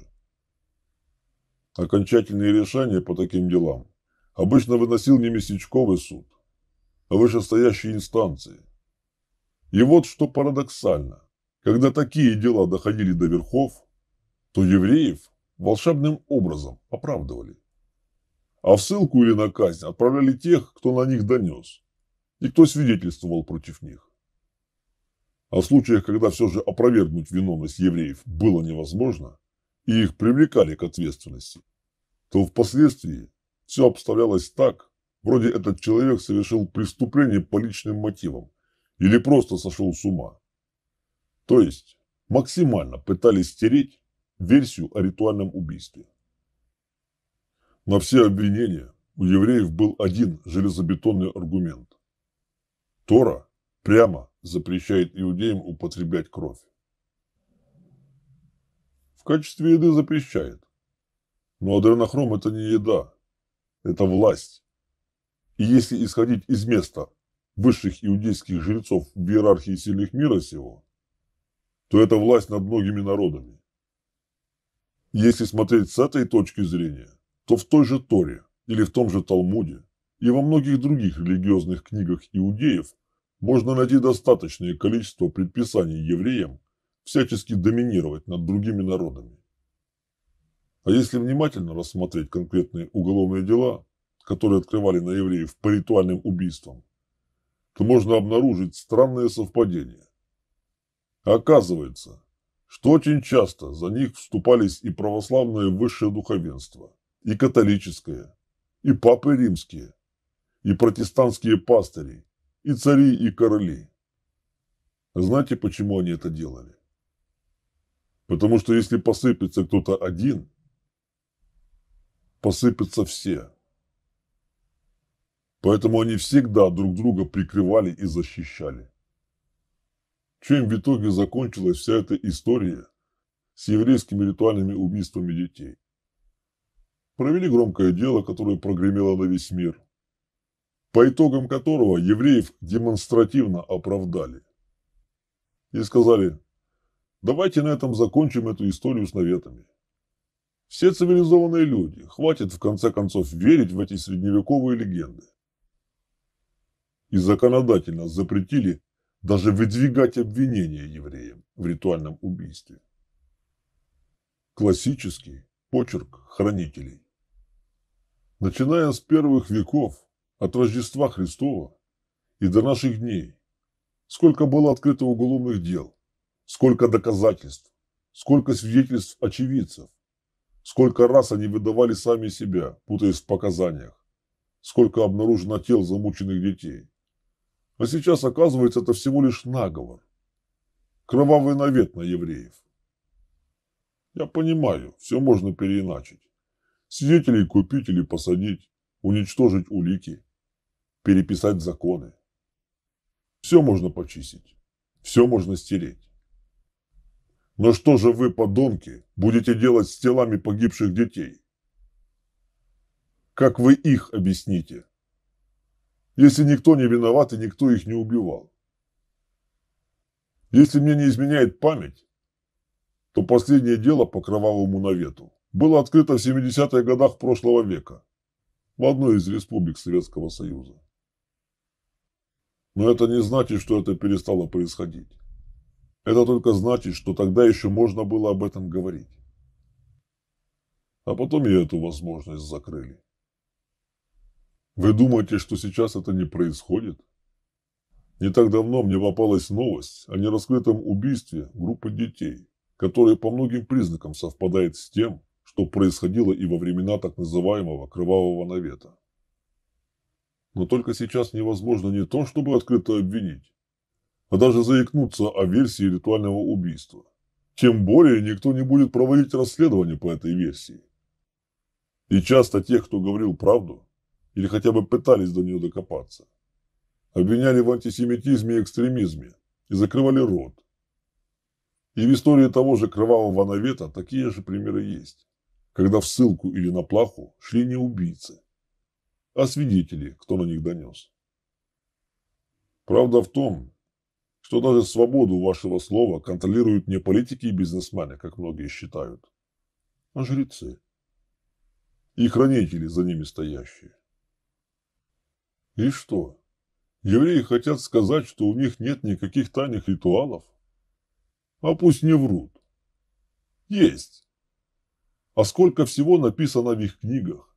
Окончательные решения по таким делам обычно выносил не местечковый суд, а вышестоящие инстанции. И вот что парадоксально, когда такие дела доходили до верхов, то евреев волшебным образом оправдывали а в ссылку или на казнь отправляли тех, кто на них донес и кто свидетельствовал против них. А в случаях, когда все же опровергнуть виновность евреев было невозможно, и их привлекали к ответственности, то впоследствии все обставлялось так, вроде этот человек совершил преступление по личным мотивам или просто сошел с ума. То есть максимально пытались стереть версию о ритуальном убийстве. На все обвинения у евреев был один железобетонный аргумент. Тора прямо запрещает иудеям употреблять кровь. В качестве еды запрещает. Но адренохром – это не еда, это власть. И если исходить из места высших иудейских жрецов в иерархии сильных мира сего, то это власть над многими народами. Если смотреть с этой точки зрения, то в той же Торе или в том же Талмуде и во многих других религиозных книгах иудеев можно найти достаточное количество предписаний евреям всячески доминировать над другими народами. А если внимательно рассмотреть конкретные уголовные дела, которые открывали на евреев по ритуальным убийствам, то можно обнаружить странные совпадения. А оказывается, что очень часто за них вступались и православное высшее духовенство, и католическая, и папы римские, и протестантские пастыри, и цари, и короли. Знаете, почему они это делали? Потому что если посыпется кто-то один, посыпятся все. Поэтому они всегда друг друга прикрывали и защищали. Чем в итоге закончилась вся эта история с еврейскими ритуальными убийствами детей? провели громкое дело, которое прогремело на весь мир, по итогам которого евреев демонстративно оправдали. И сказали, давайте на этом закончим эту историю с наветами. Все цивилизованные люди, хватит в конце концов верить в эти средневековые легенды. И законодательно запретили даже выдвигать обвинения евреям в ритуальном убийстве. Классический Почерк хранителей. Начиная с первых веков, от Рождества Христова и до наших дней, сколько было открыто уголовных дел, сколько доказательств, сколько свидетельств очевидцев, сколько раз они выдавали сами себя, путаясь в показаниях, сколько обнаружено тел замученных детей. А сейчас, оказывается, это всего лишь наговор. Кровавый навет на евреев – я понимаю, все можно переиначить. Свидетелей купить или посадить, уничтожить улики, переписать законы. Все можно почистить, все можно стереть. Но что же вы, подонки, будете делать с телами погибших детей? Как вы их объясните? Если никто не виноват и никто их не убивал. Если мне не изменяет память, то последнее дело по кровавому навету было открыто в 70-х годах прошлого века в одной из республик Советского Союза. Но это не значит, что это перестало происходить. Это только значит, что тогда еще можно было об этом говорить. А потом и эту возможность закрыли. Вы думаете, что сейчас это не происходит? Не так давно мне попалась новость о нераскрытом убийстве группы детей которое по многим признакам совпадает с тем, что происходило и во времена так называемого «кровавого навета». Но только сейчас невозможно не то, чтобы открыто обвинить, а даже заикнуться о версии ритуального убийства. Тем более никто не будет проводить расследование по этой версии. И часто тех, кто говорил правду, или хотя бы пытались до нее докопаться, обвиняли в антисемитизме и экстремизме и закрывали рот, и в истории того же кровавого навета такие же примеры есть, когда в ссылку или на плаху шли не убийцы, а свидетели, кто на них донес. Правда в том, что даже свободу вашего слова контролируют не политики и бизнесмены, как многие считают, а жрецы и хранители за ними стоящие. И что? Евреи хотят сказать, что у них нет никаких тайных ритуалов? А пусть не врут. Есть. А сколько всего написано в их книгах?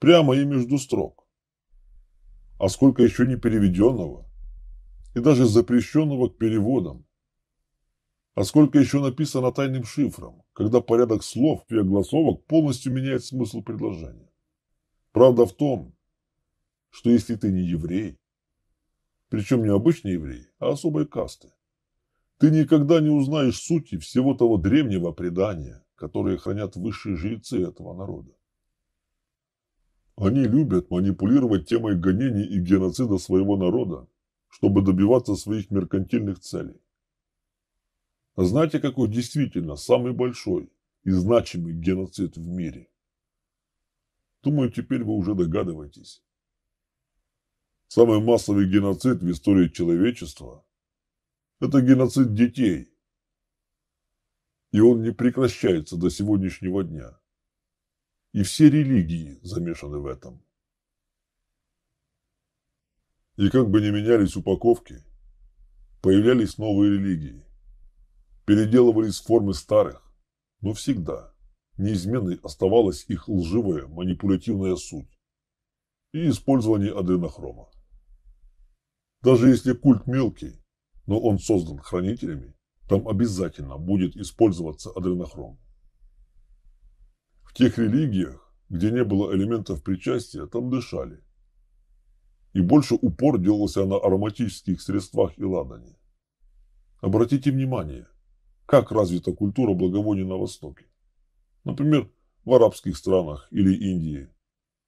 Прямо и между строк. А сколько еще не переведенного? И даже запрещенного к переводам? А сколько еще написано тайным шифром, когда порядок слов и огласовок полностью меняет смысл предложения? Правда в том, что если ты не еврей, причем не обычный еврей, а особой касты, ты никогда не узнаешь сути всего того древнего предания, которое хранят высшие жрецы этого народа. Они любят манипулировать темой гонений и геноцида своего народа, чтобы добиваться своих меркантильных целей. А знаете, какой действительно самый большой и значимый геноцид в мире? Думаю, теперь вы уже догадываетесь. Самый массовый геноцид в истории человечества это геноцид детей. И он не прекращается до сегодняшнего дня. И все религии замешаны в этом. И как бы ни менялись упаковки, появлялись новые религии. Переделывались формы старых, но всегда неизменной оставалась их лживая манипулятивная суть и использование адренохрома. Даже если культ мелкий, но он создан хранителями, там обязательно будет использоваться адренохром. В тех религиях, где не было элементов причастия, там дышали. И больше упор делался на ароматических средствах и ладане. Обратите внимание, как развита культура благовоний на Востоке. Например, в арабских странах или Индии,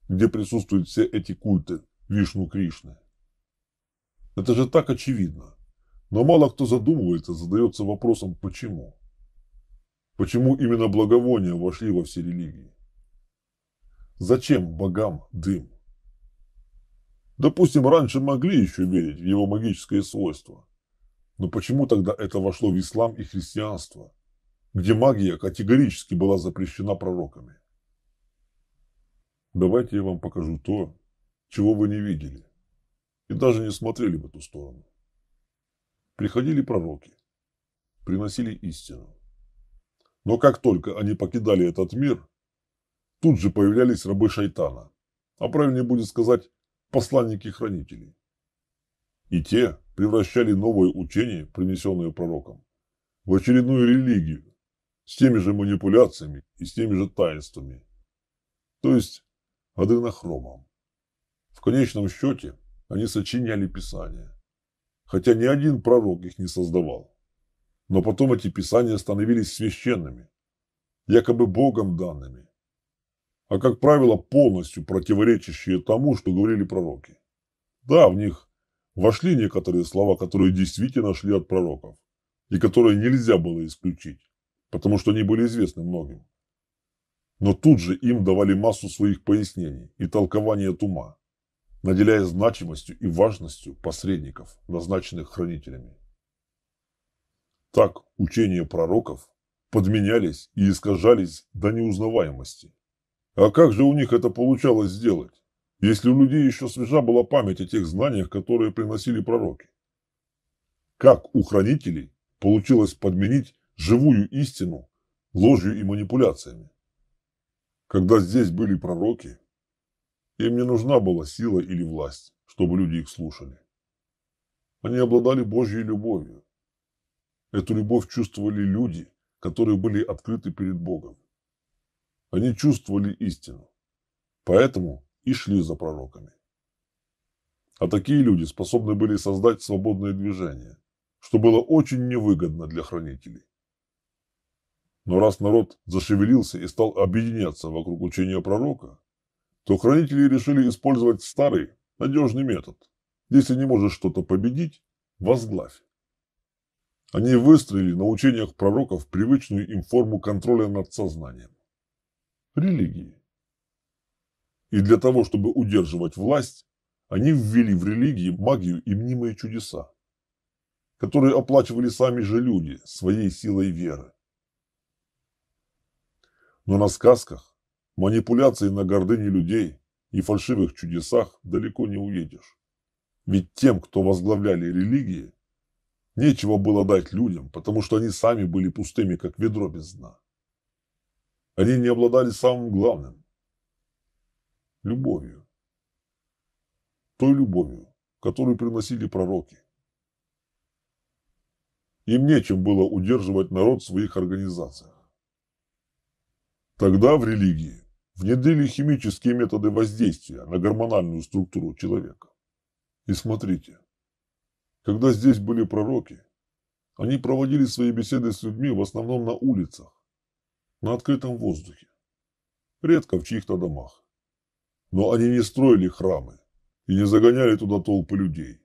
где присутствуют все эти культы Вишну Кришны. Это же так очевидно. Но мало кто задумывается, задается вопросом «почему?». Почему именно благовония вошли во все религии? Зачем богам дым? Допустим, раньше могли еще верить в его магическое свойство. Но почему тогда это вошло в ислам и христианство, где магия категорически была запрещена пророками? Давайте я вам покажу то, чего вы не видели и даже не смотрели в эту сторону. Приходили пророки, приносили истину. Но как только они покидали этот мир, тут же появлялись рабы шайтана, а правильнее будет сказать посланники-хранителей. И те превращали новое учение, принесенное пророком, в очередную религию с теми же манипуляциями и с теми же таинствами, то есть адренохромом. В конечном счете они сочиняли Писание, хотя ни один пророк их не создавал. Но потом эти писания становились священными, якобы Богом данными, а, как правило, полностью противоречащие тому, что говорили пророки. Да, в них вошли некоторые слова, которые действительно шли от пророков, и которые нельзя было исключить, потому что они были известны многим. Но тут же им давали массу своих пояснений и толкования от ума, наделяя значимостью и важностью посредников, назначенных хранителями. Так учения пророков подменялись и искажались до неузнаваемости. А как же у них это получалось сделать, если у людей еще свежа была память о тех знаниях, которые приносили пророки? Как у хранителей получилось подменить живую истину ложью и манипуляциями? Когда здесь были пророки, им не нужна была сила или власть, чтобы люди их слушали. Они обладали Божьей любовью. Эту любовь чувствовали люди, которые были открыты перед Богом. Они чувствовали истину, поэтому и шли за пророками. А такие люди способны были создать свободное движение, что было очень невыгодно для хранителей. Но раз народ зашевелился и стал объединяться вокруг учения пророка, то хранители решили использовать старый, надежный метод. Если не можешь что-то победить, возглавь. Они выстроили на учениях пророков привычную им форму контроля над сознанием. Религии. И для того, чтобы удерживать власть, они ввели в религии магию и мнимые чудеса, которые оплачивали сами же люди своей силой веры. Но на сказках манипуляции на гордыне людей и фальшивых чудесах далеко не уедешь. Ведь тем, кто возглавляли религии, нечего было дать людям, потому что они сами были пустыми, как ведро без дна. Они не обладали самым главным – любовью. Той любовью, которую приносили пророки. Им нечем было удерживать народ в своих организациях. Тогда в религии внедрили химические методы воздействия на гормональную структуру человека. И смотрите, когда здесь были пророки, они проводили свои беседы с людьми в основном на улицах, на открытом воздухе, редко в чьих-то домах. Но они не строили храмы и не загоняли туда толпы людей,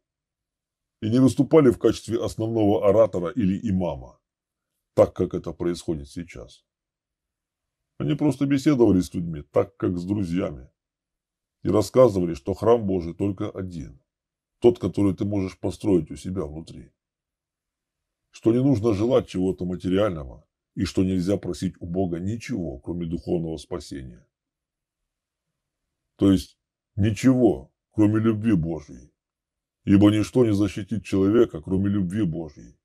и не выступали в качестве основного оратора или имама, так как это происходит сейчас. Они просто беседовали с людьми, так как с друзьями. И рассказывали, что храм Божий только один. Тот, который ты можешь построить у себя внутри. Что не нужно желать чего-то материального. И что нельзя просить у Бога ничего, кроме духовного спасения. То есть ничего, кроме любви Божьей. Ибо ничто не защитит человека, кроме любви Божьей.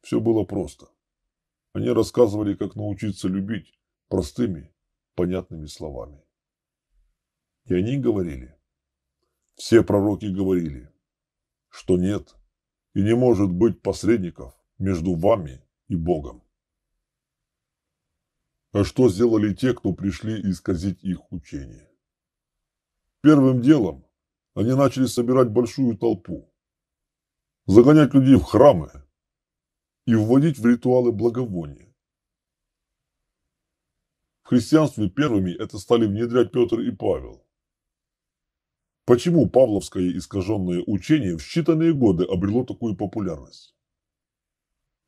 Все было просто. Они рассказывали, как научиться любить простыми, понятными словами. И они говорили, все пророки говорили, что нет и не может быть посредников между вами и Богом. А что сделали те, кто пришли исказить их учение? Первым делом они начали собирать большую толпу, загонять людей в храмы, и вводить в ритуалы благовония. В христианстве первыми это стали внедрять Петр и Павел. Почему павловское искаженное учение в считанные годы обрело такую популярность?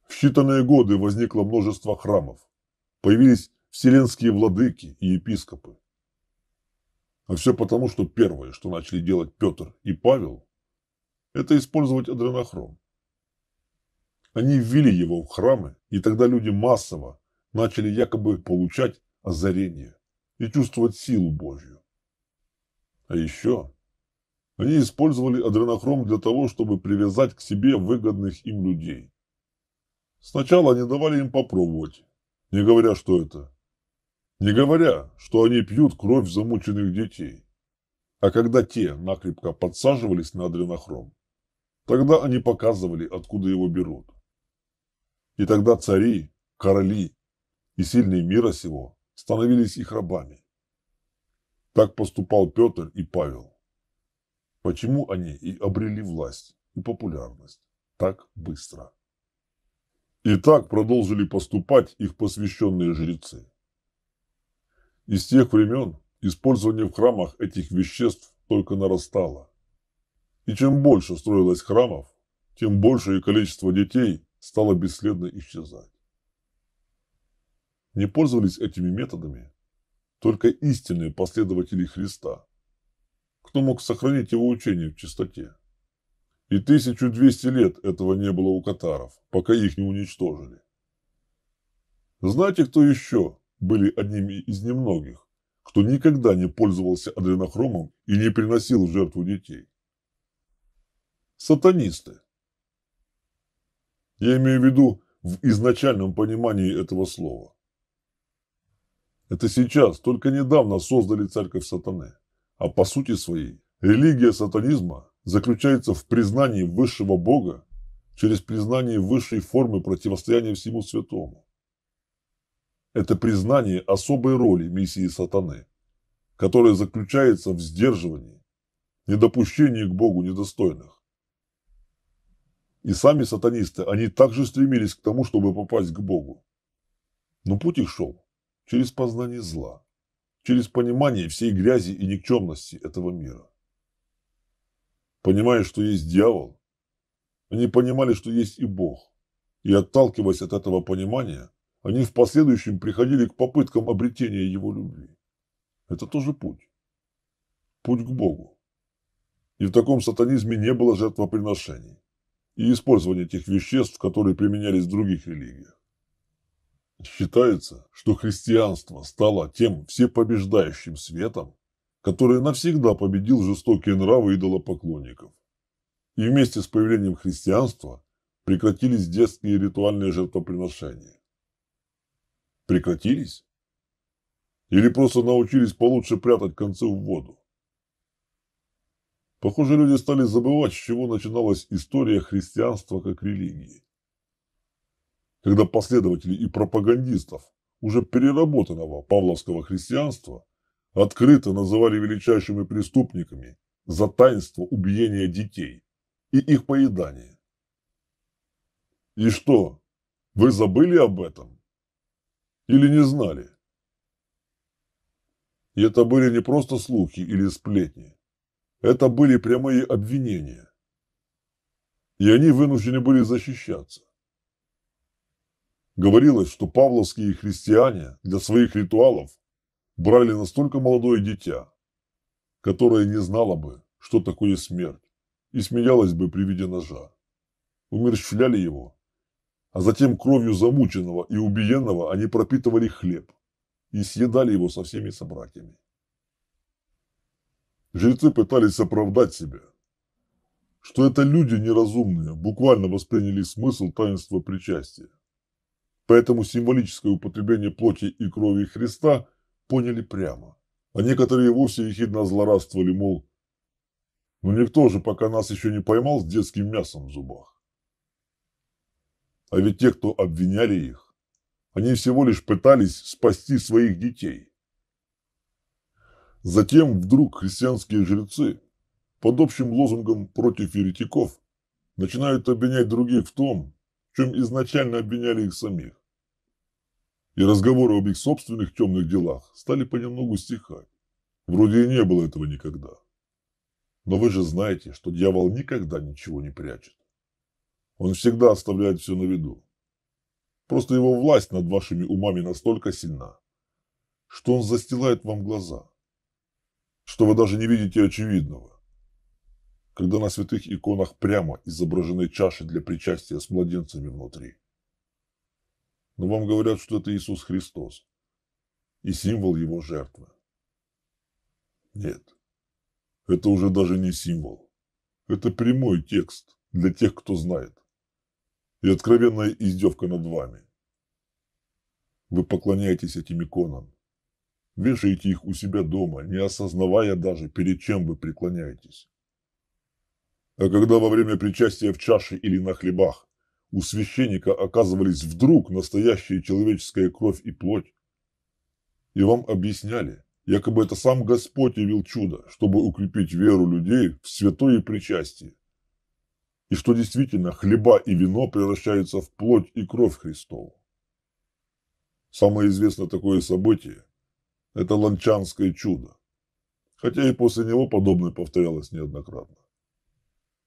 В считанные годы возникло множество храмов, появились вселенские владыки и епископы. А все потому, что первое, что начали делать Петр и Павел, это использовать адренохром. Они ввели его в храмы, и тогда люди массово начали якобы получать озарение и чувствовать силу Божью. А еще они использовали адренохром для того, чтобы привязать к себе выгодных им людей. Сначала они давали им попробовать, не говоря, что это. Не говоря, что они пьют кровь замученных детей. А когда те накрепко подсаживались на адренохром, тогда они показывали, откуда его берут. И тогда цари, короли и сильные мира сего становились их рабами. Так поступал Петр и Павел. Почему они и обрели власть и популярность так быстро? И так продолжили поступать их посвященные жрецы. Из тех времен использование в храмах этих веществ только нарастало. И чем больше строилось храмов, тем большее количество детей стала бесследно исчезать. Не пользовались этими методами только истинные последователи Христа, кто мог сохранить его учение в чистоте. И 1200 лет этого не было у катаров, пока их не уничтожили. Знаете, кто еще были одними из немногих, кто никогда не пользовался адренохромом и не приносил жертву детей? Сатанисты. Я имею в виду в изначальном понимании этого слова. Это сейчас, только недавно создали церковь сатаны. А по сути своей, религия сатанизма заключается в признании высшего Бога через признание высшей формы противостояния всему святому. Это признание особой роли миссии сатаны, которая заключается в сдерживании, недопущении к Богу недостойных и сами сатанисты, они также стремились к тому, чтобы попасть к Богу. Но путь их шел через познание зла, через понимание всей грязи и никчемности этого мира. Понимая, что есть дьявол, они понимали, что есть и Бог. И отталкиваясь от этого понимания, они в последующем приходили к попыткам обретения его любви. Это тоже путь. Путь к Богу. И в таком сатанизме не было жертвоприношений и использование тех веществ, которые применялись в других религиях. Считается, что христианство стало тем всепобеждающим светом, который навсегда победил жестокие нравы идолопоклонников. И вместе с появлением христианства прекратились детские ритуальные жертвоприношения. Прекратились? Или просто научились получше прятать концы в воду? Похоже, люди стали забывать, с чего начиналась история христианства как религии. Когда последователей и пропагандистов уже переработанного павловского христианства открыто называли величайшими преступниками за таинство убиения детей и их поедание. И что, вы забыли об этом? Или не знали? И это были не просто слухи или сплетни. Это были прямые обвинения. И они вынуждены были защищаться. Говорилось, что павловские христиане для своих ритуалов брали настолько молодое дитя, которое не знало бы, что такое смерть, и смеялось бы при виде ножа. Умерщвляли его, а затем кровью замученного и убиенного они пропитывали хлеб и съедали его со всеми собратьями. Жрецы пытались оправдать себя, что это люди неразумные, буквально восприняли смысл таинства причастия. Поэтому символическое употребление плоти и крови Христа поняли прямо. А некоторые вовсе ехидно злорадствовали, мол, но «Ну никто же пока нас еще не поймал с детским мясом в зубах. А ведь те, кто обвиняли их, они всего лишь пытались спасти своих детей. Затем вдруг христианские жрецы под общим лозунгом против еретиков начинают обвинять других в том, в чем изначально обвиняли их самих. И разговоры об их собственных темных делах стали понемногу стихать. Вроде и не было этого никогда. Но вы же знаете, что дьявол никогда ничего не прячет. Он всегда оставляет все на виду. Просто его власть над вашими умами настолько сильна, что он застилает вам глаза – что вы даже не видите очевидного. Когда на святых иконах прямо изображены чаши для причастия с младенцами внутри. Но вам говорят, что это Иисус Христос и символ его жертвы. Нет, это уже даже не символ. Это прямой текст для тех, кто знает. И откровенная издевка над вами. Вы поклоняетесь этим иконам, Вешайте их у себя дома, не осознавая даже, перед чем вы преклоняетесь. А когда во время причастия в чаше или на хлебах у священника оказывались вдруг настоящая человеческая кровь и плоть, и вам объясняли, якобы это сам Господь явил чудо, чтобы укрепить веру людей в святое причастие, и что действительно хлеба и вино превращаются в плоть и кровь Христову. Самое известное такое событие это ланчанское чудо. Хотя и после него подобное повторялось неоднократно.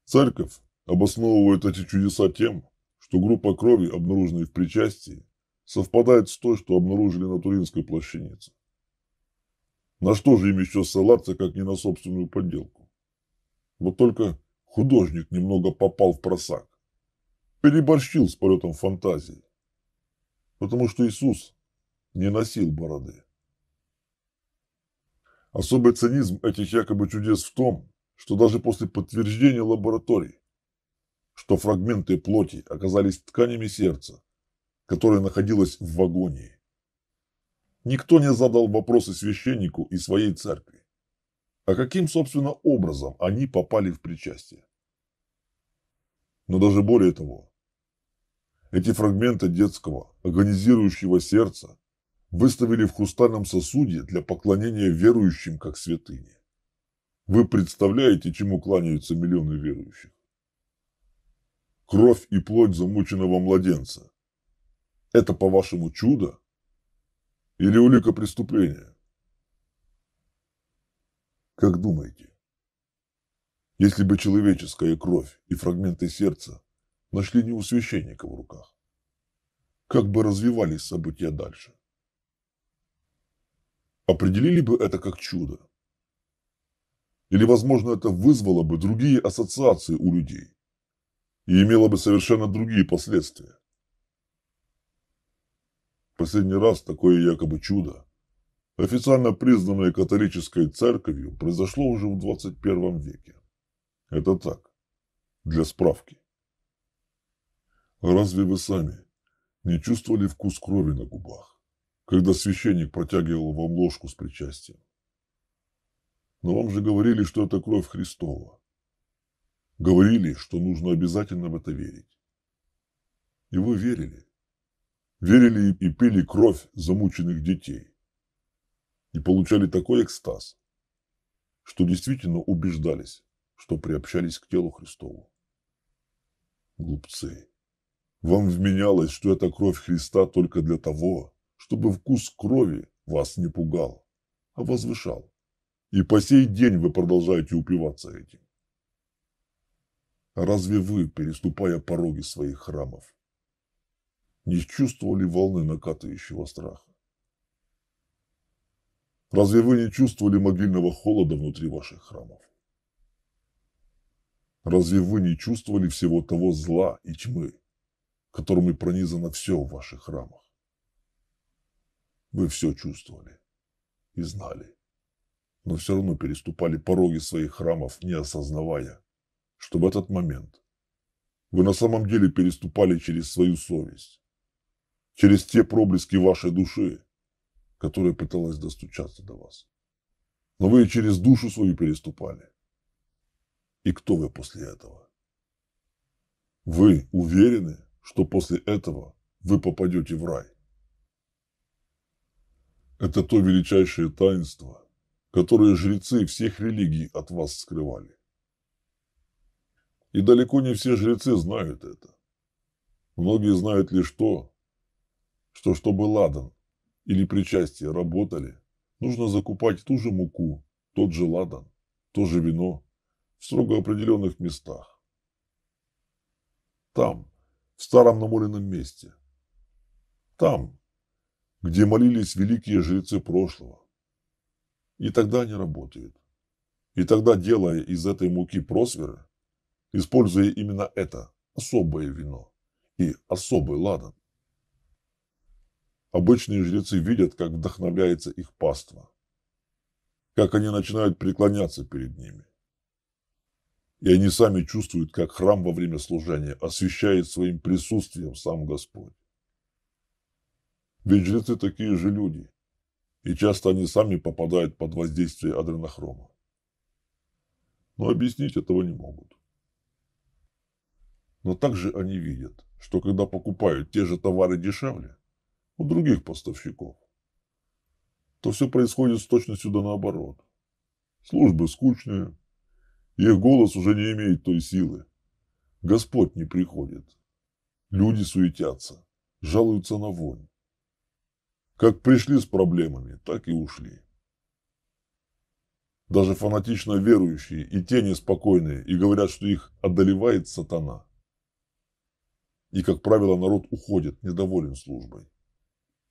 Церковь обосновывает эти чудеса тем, что группа крови, обнаруженной в причастии, совпадает с той, что обнаружили на Туринской плащанице. На что же им еще ссылаться, как не на собственную подделку? Вот только художник немного попал в просак. Переборщил с полетом фантазии. Потому что Иисус не носил бороды. Особый цинизм этих якобы чудес в том, что даже после подтверждения лабораторий, что фрагменты плоти оказались тканями сердца, которое находилось в агонии, никто не задал вопросы священнику и своей церкви. А каким, собственно, образом они попали в причастие? Но даже более того, эти фрагменты детского агонизирующего сердца выставили в хрустальном сосуде для поклонения верующим как святыне. Вы представляете, чему кланяются миллионы верующих? Кровь и плоть замученного младенца. Это, по-вашему, чудо? Или улика преступления? Как думаете, если бы человеческая кровь и фрагменты сердца нашли не у священника в руках, как бы развивались события дальше? определили бы это как чудо. Или, возможно, это вызвало бы другие ассоциации у людей и имело бы совершенно другие последствия. Последний раз такое якобы чудо, официально признанное католической церковью, произошло уже в 21 веке. Это так, для справки. Разве вы сами не чувствовали вкус крови на губах? когда священник протягивал вам ложку с причастием. Но вам же говорили, что это кровь Христова. Говорили, что нужно обязательно в это верить. И вы верили. Верили и пили кровь замученных детей. И получали такой экстаз, что действительно убеждались, что приобщались к телу Христову. Глупцы. Вам вменялось, что это кровь Христа только для того, чтобы вкус крови вас не пугал, а возвышал. И по сей день вы продолжаете упиваться этим. Разве вы, переступая пороги своих храмов, не чувствовали волны накатывающего страха? Разве вы не чувствовали могильного холода внутри ваших храмов? Разве вы не чувствовали всего того зла и тьмы, которыми пронизано все в ваших храмах? Вы все чувствовали и знали, но все равно переступали пороги своих храмов, не осознавая, что в этот момент вы на самом деле переступали через свою совесть, через те проблески вашей души, которая пыталась достучаться до вас. Но вы через душу свою переступали. И кто вы после этого? Вы уверены, что после этого вы попадете в рай? Это то величайшее таинство, которое жрецы всех религий от вас скрывали. И далеко не все жрецы знают это. Многие знают лишь то, что чтобы ладан или причастие работали, нужно закупать ту же муку, тот же ладан, то же вино в строго определенных местах. Там, в старом намоленном месте. Там, где молились великие жрецы прошлого. И тогда они работают. И тогда, делая из этой муки просверы, используя именно это особое вино и особый ладан, обычные жрецы видят, как вдохновляется их паства, как они начинают преклоняться перед ними. И они сами чувствуют, как храм во время служения освещает своим присутствием сам Господь. Ведь жрецы такие же люди, и часто они сами попадают под воздействие адренохрома. Но объяснить этого не могут. Но также они видят, что когда покупают те же товары дешевле у других поставщиков, то все происходит с точностью до наоборот. Службы скучные, их голос уже не имеет той силы. Господь не приходит. Люди суетятся, жалуются на вонь, как пришли с проблемами, так и ушли. Даже фанатично верующие и те неспокойные и говорят, что их одолевает сатана. И, как правило, народ уходит, недоволен службой.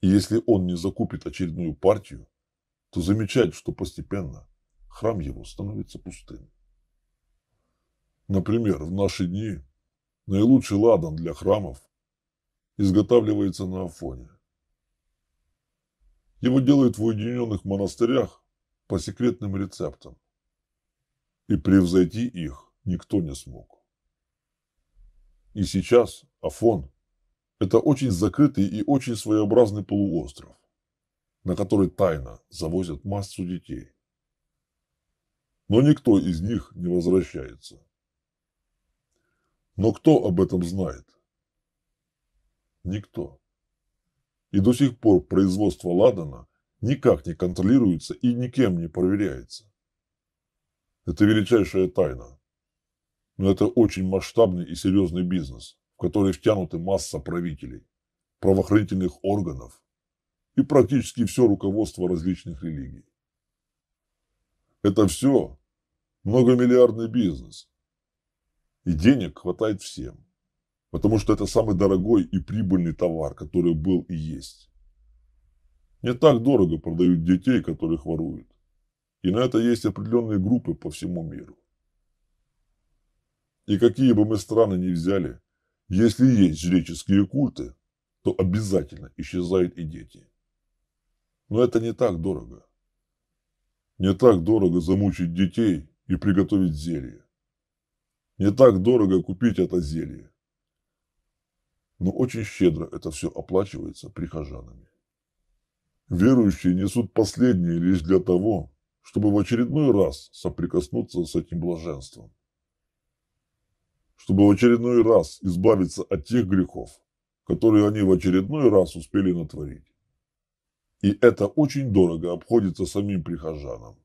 И если он не закупит очередную партию, то замечает, что постепенно храм его становится пустым. Например, в наши дни наилучший ладан для храмов изготавливается на Афоне. Его делают в уединенных монастырях по секретным рецептам. И превзойти их никто не смог. И сейчас Афон – это очень закрытый и очень своеобразный полуостров, на который тайно завозят массу детей. Но никто из них не возвращается. Но кто об этом знает? Никто. И до сих пор производство ладана никак не контролируется и никем не проверяется. Это величайшая тайна. Но это очень масштабный и серьезный бизнес, в который втянуты масса правителей, правоохранительных органов и практически все руководство различных религий. Это все многомиллиардный бизнес. И денег хватает всем. Потому что это самый дорогой и прибыльный товар, который был и есть. Не так дорого продают детей, которых воруют. И на это есть определенные группы по всему миру. И какие бы мы страны ни взяли, если есть жреческие культы, то обязательно исчезают и дети. Но это не так дорого. Не так дорого замучить детей и приготовить зелье. Не так дорого купить это зелье но очень щедро это все оплачивается прихожанами. Верующие несут последние лишь для того, чтобы в очередной раз соприкоснуться с этим блаженством, чтобы в очередной раз избавиться от тех грехов, которые они в очередной раз успели натворить. И это очень дорого обходится самим прихожанам.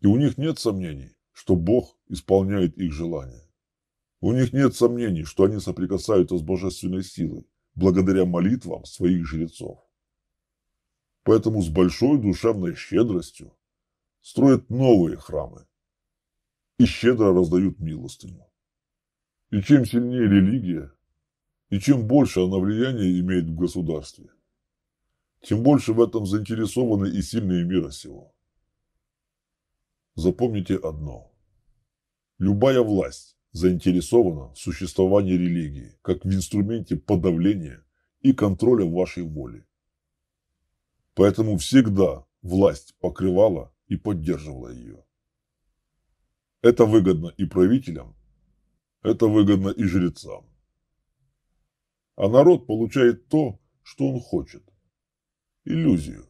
И у них нет сомнений, что Бог исполняет их желания. У них нет сомнений, что они соприкасаются с божественной силой, благодаря молитвам своих жрецов. Поэтому с большой душевной щедростью строят новые храмы и щедро раздают милостыню. И чем сильнее религия, и чем больше она влияние имеет в государстве, тем больше в этом заинтересованы и сильные мира сего. Запомните одно. Любая власть, заинтересована в существовании религии как в инструменте подавления и контроля вашей воли. Поэтому всегда власть покрывала и поддерживала ее. Это выгодно и правителям, это выгодно и жрецам. А народ получает то, что он хочет. Иллюзию.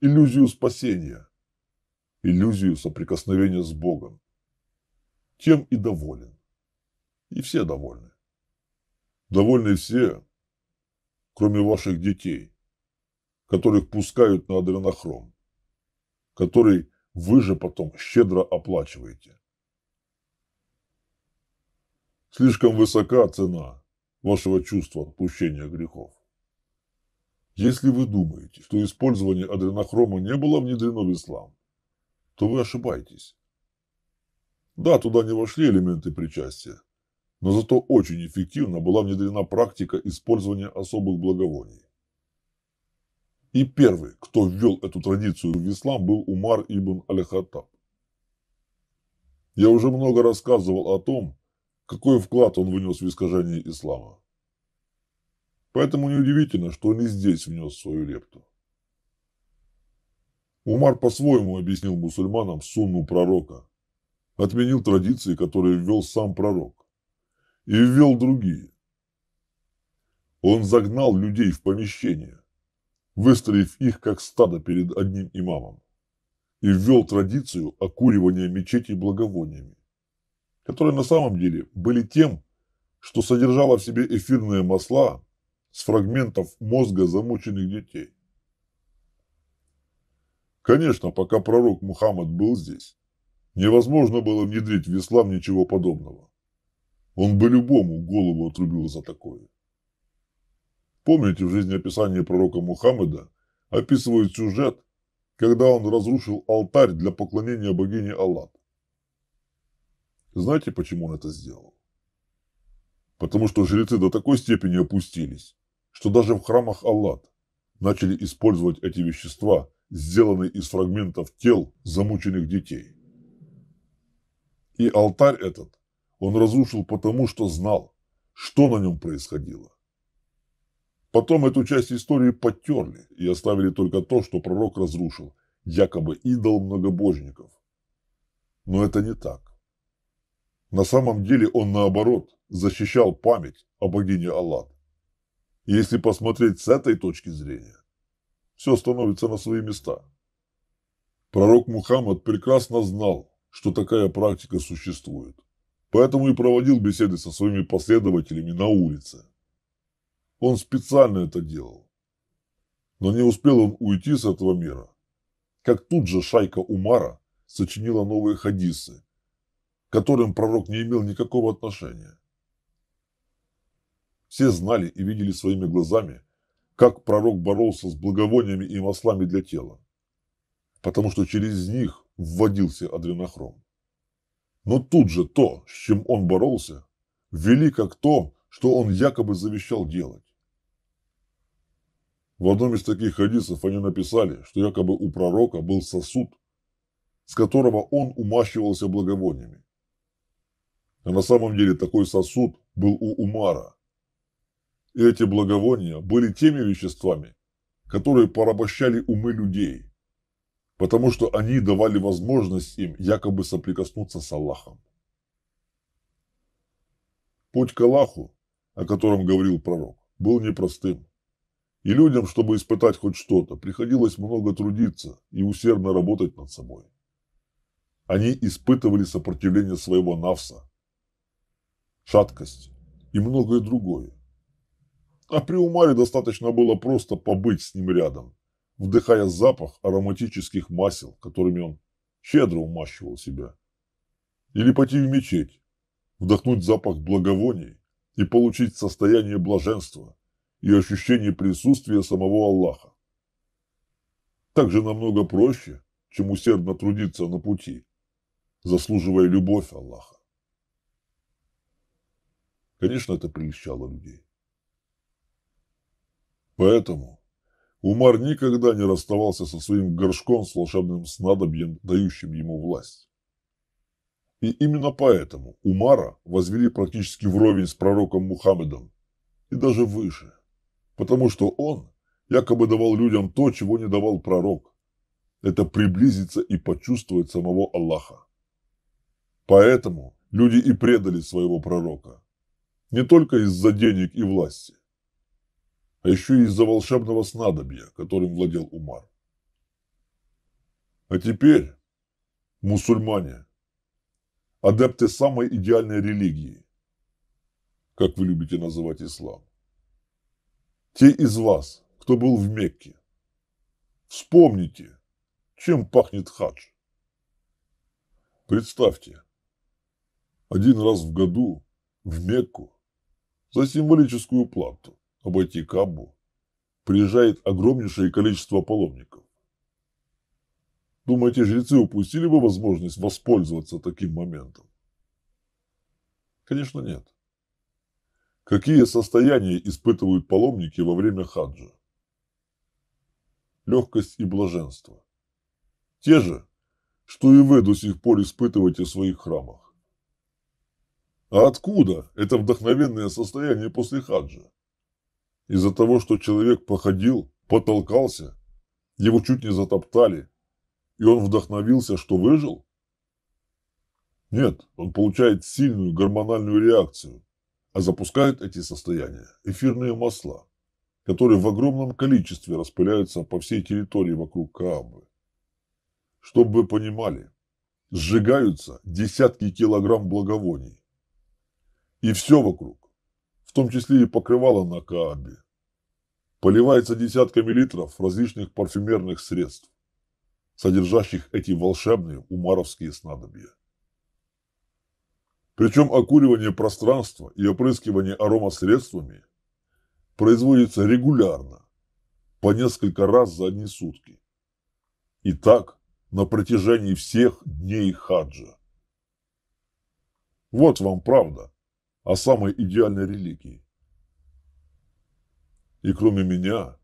Иллюзию спасения. Иллюзию соприкосновения с Богом тем и доволен. И все довольны. Довольны все, кроме ваших детей, которых пускают на адренохром, который вы же потом щедро оплачиваете. Слишком высока цена вашего чувства отпущения грехов. Если вы думаете, что использование адренохрома не было внедрено в ислам, то вы ошибаетесь. Да, туда не вошли элементы причастия, но зато очень эффективно была внедрена практика использования особых благовоний. И первый, кто ввел эту традицию в ислам, был Умар ибн Аль-Хаттаб. Я уже много рассказывал о том, какой вклад он вынес в искажение ислама. Поэтому неудивительно, что он и здесь внес свою лепту. Умар по-своему объяснил мусульманам сунну пророка, отменил традиции, которые ввел сам пророк, и ввел другие. Он загнал людей в помещение, выстроив их как стадо перед одним имамом, и ввел традицию окуривания мечети благовониями, которые на самом деле были тем, что содержало в себе эфирные масла с фрагментов мозга замученных детей. Конечно, пока пророк Мухаммад был здесь, Невозможно было внедрить в ислам ничего подобного. Он бы любому голову отрубил за такое. Помните, в жизнеописании пророка Мухаммеда описывают сюжет, когда он разрушил алтарь для поклонения богине Аллат. Знаете, почему он это сделал? Потому что жрецы до такой степени опустились, что даже в храмах Аллат начали использовать эти вещества, сделанные из фрагментов тел замученных детей. И алтарь этот он разрушил потому, что знал, что на нем происходило. Потом эту часть истории подтерли и оставили только то, что пророк разрушил, якобы идол многобожников. Но это не так. На самом деле он, наоборот, защищал память о богине Аллат. если посмотреть с этой точки зрения, все становится на свои места. Пророк Мухаммад прекрасно знал, что такая практика существует. Поэтому и проводил беседы со своими последователями на улице. Он специально это делал. Но не успел он уйти с этого мира, как тут же шайка Умара сочинила новые хадисы, к которым пророк не имел никакого отношения. Все знали и видели своими глазами, как пророк боролся с благовониями и маслами для тела, потому что через них вводился адренохром. Но тут же то, с чем он боролся, вели как то, что он якобы завещал делать. В одном из таких хадисов они написали, что якобы у пророка был сосуд, с которого он умащивался благовониями. А на самом деле такой сосуд был у Умара. И эти благовония были теми веществами, которые порабощали умы людей потому что они давали возможность им якобы соприкоснуться с Аллахом. Путь к Аллаху, о котором говорил пророк, был непростым. И людям, чтобы испытать хоть что-то, приходилось много трудиться и усердно работать над собой. Они испытывали сопротивление своего навса, шаткость и многое другое. А при Умаре достаточно было просто побыть с ним рядом, вдыхая запах ароматических масел, которыми он щедро умащивал себя. Или пойти в мечеть, вдохнуть запах благовоний и получить состояние блаженства и ощущение присутствия самого Аллаха. Также намного проще, чем усердно трудиться на пути, заслуживая любовь Аллаха. Конечно, это прельщало людей. Поэтому Умар никогда не расставался со своим горшком с волшебным снадобьем, дающим ему власть. И именно поэтому Умара возвели практически вровень с пророком Мухаммедом и даже выше, потому что он якобы давал людям то, чего не давал пророк. Это приблизиться и почувствовать самого Аллаха. Поэтому люди и предали своего пророка. Не только из-за денег и власти, а еще и из-за волшебного снадобья, которым владел Умар. А теперь, мусульмане, адепты самой идеальной религии, как вы любите называть ислам, те из вас, кто был в Мекке, вспомните, чем пахнет хадж. Представьте, один раз в году в Мекку за символическую плату обойти Кабу, приезжает огромнейшее количество паломников. Думаете, жрецы упустили бы возможность воспользоваться таким моментом? Конечно, нет. Какие состояния испытывают паломники во время хаджа? Легкость и блаженство. Те же, что и вы до сих пор испытываете в своих храмах. А откуда это вдохновенное состояние после хаджа? Из-за того, что человек походил, потолкался, его чуть не затоптали, и он вдохновился, что выжил? Нет, он получает сильную гормональную реакцию, а запускает эти состояния эфирные масла, которые в огромном количестве распыляются по всей территории вокруг Каабы. Чтобы вы понимали, сжигаются десятки килограмм благовоний. И все вокруг том числе и покрывало на Каабе. Поливается десятками литров различных парфюмерных средств, содержащих эти волшебные умаровские снадобья. Причем окуривание пространства и опрыскивание аромасредствами производится регулярно, по несколько раз за одни сутки. И так на протяжении всех дней хаджа. Вот вам правда – о самой идеальной религии. И кроме меня,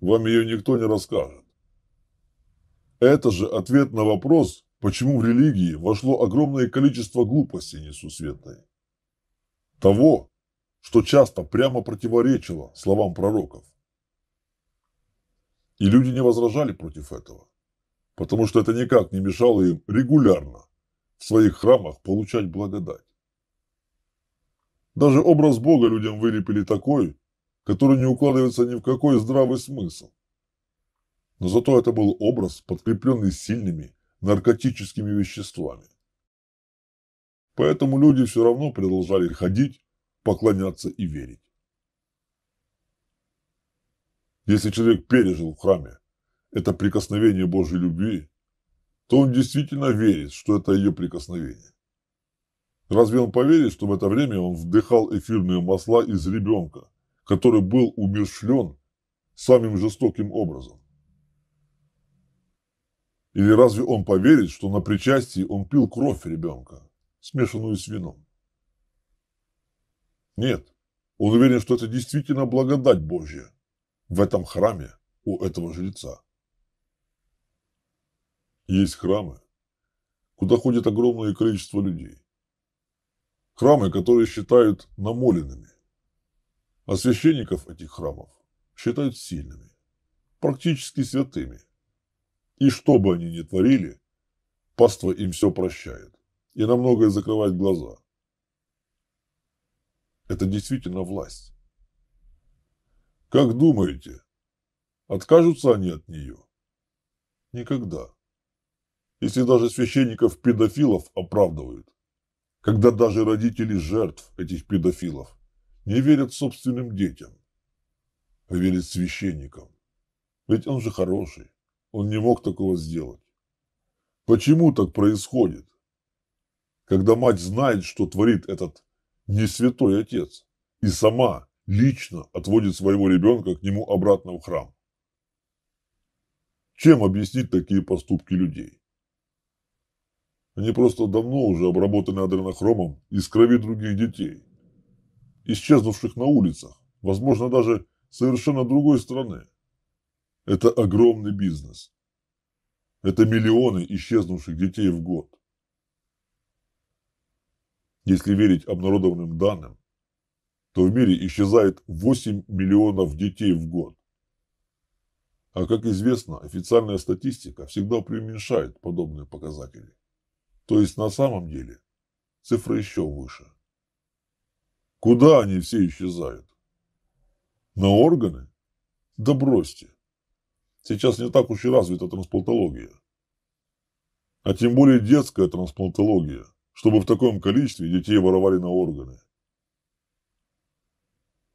вам ее никто не расскажет. Это же ответ на вопрос, почему в религии вошло огромное количество глупости несусветной. Того, что часто прямо противоречило словам пророков. И люди не возражали против этого, потому что это никак не мешало им регулярно в своих храмах получать благодать. Даже образ Бога людям вылепили такой, который не укладывается ни в какой здравый смысл. Но зато это был образ, подкрепленный сильными наркотическими веществами. Поэтому люди все равно продолжали ходить, поклоняться и верить. Если человек пережил в храме это прикосновение Божьей любви, то он действительно верит, что это ее прикосновение. Разве он поверит, что в это время он вдыхал эфирные масла из ребенка, который был умершлен самым жестоким образом? Или разве он поверит, что на причастии он пил кровь ребенка, смешанную с вином? Нет, он уверен, что это действительно благодать Божья в этом храме у этого жреца. Есть храмы, куда ходит огромное количество людей. Храмы, которые считают намоленными. А священников этих храмов считают сильными, практически святыми. И что бы они ни творили, паства им все прощает и на многое закрывает глаза. Это действительно власть. Как думаете, откажутся они от нее? Никогда. Если даже священников-педофилов оправдывают, когда даже родители жертв этих педофилов не верят собственным детям, а верят священникам. Ведь он же хороший, он не мог такого сделать. Почему так происходит, когда мать знает, что творит этот не святой отец, и сама лично отводит своего ребенка к нему обратно в храм? Чем объяснить такие поступки людей? Они просто давно уже обработаны адренохромом из крови других детей, исчезнувших на улицах, возможно, даже совершенно другой страны. Это огромный бизнес. Это миллионы исчезнувших детей в год. Если верить обнародованным данным, то в мире исчезает 8 миллионов детей в год. А как известно, официальная статистика всегда преуменьшает подобные показатели. То есть на самом деле цифра еще выше. Куда они все исчезают? На органы? Да бросьте. Сейчас не так уж и развита трансплантология. А тем более детская трансплантология, чтобы в таком количестве детей воровали на органы.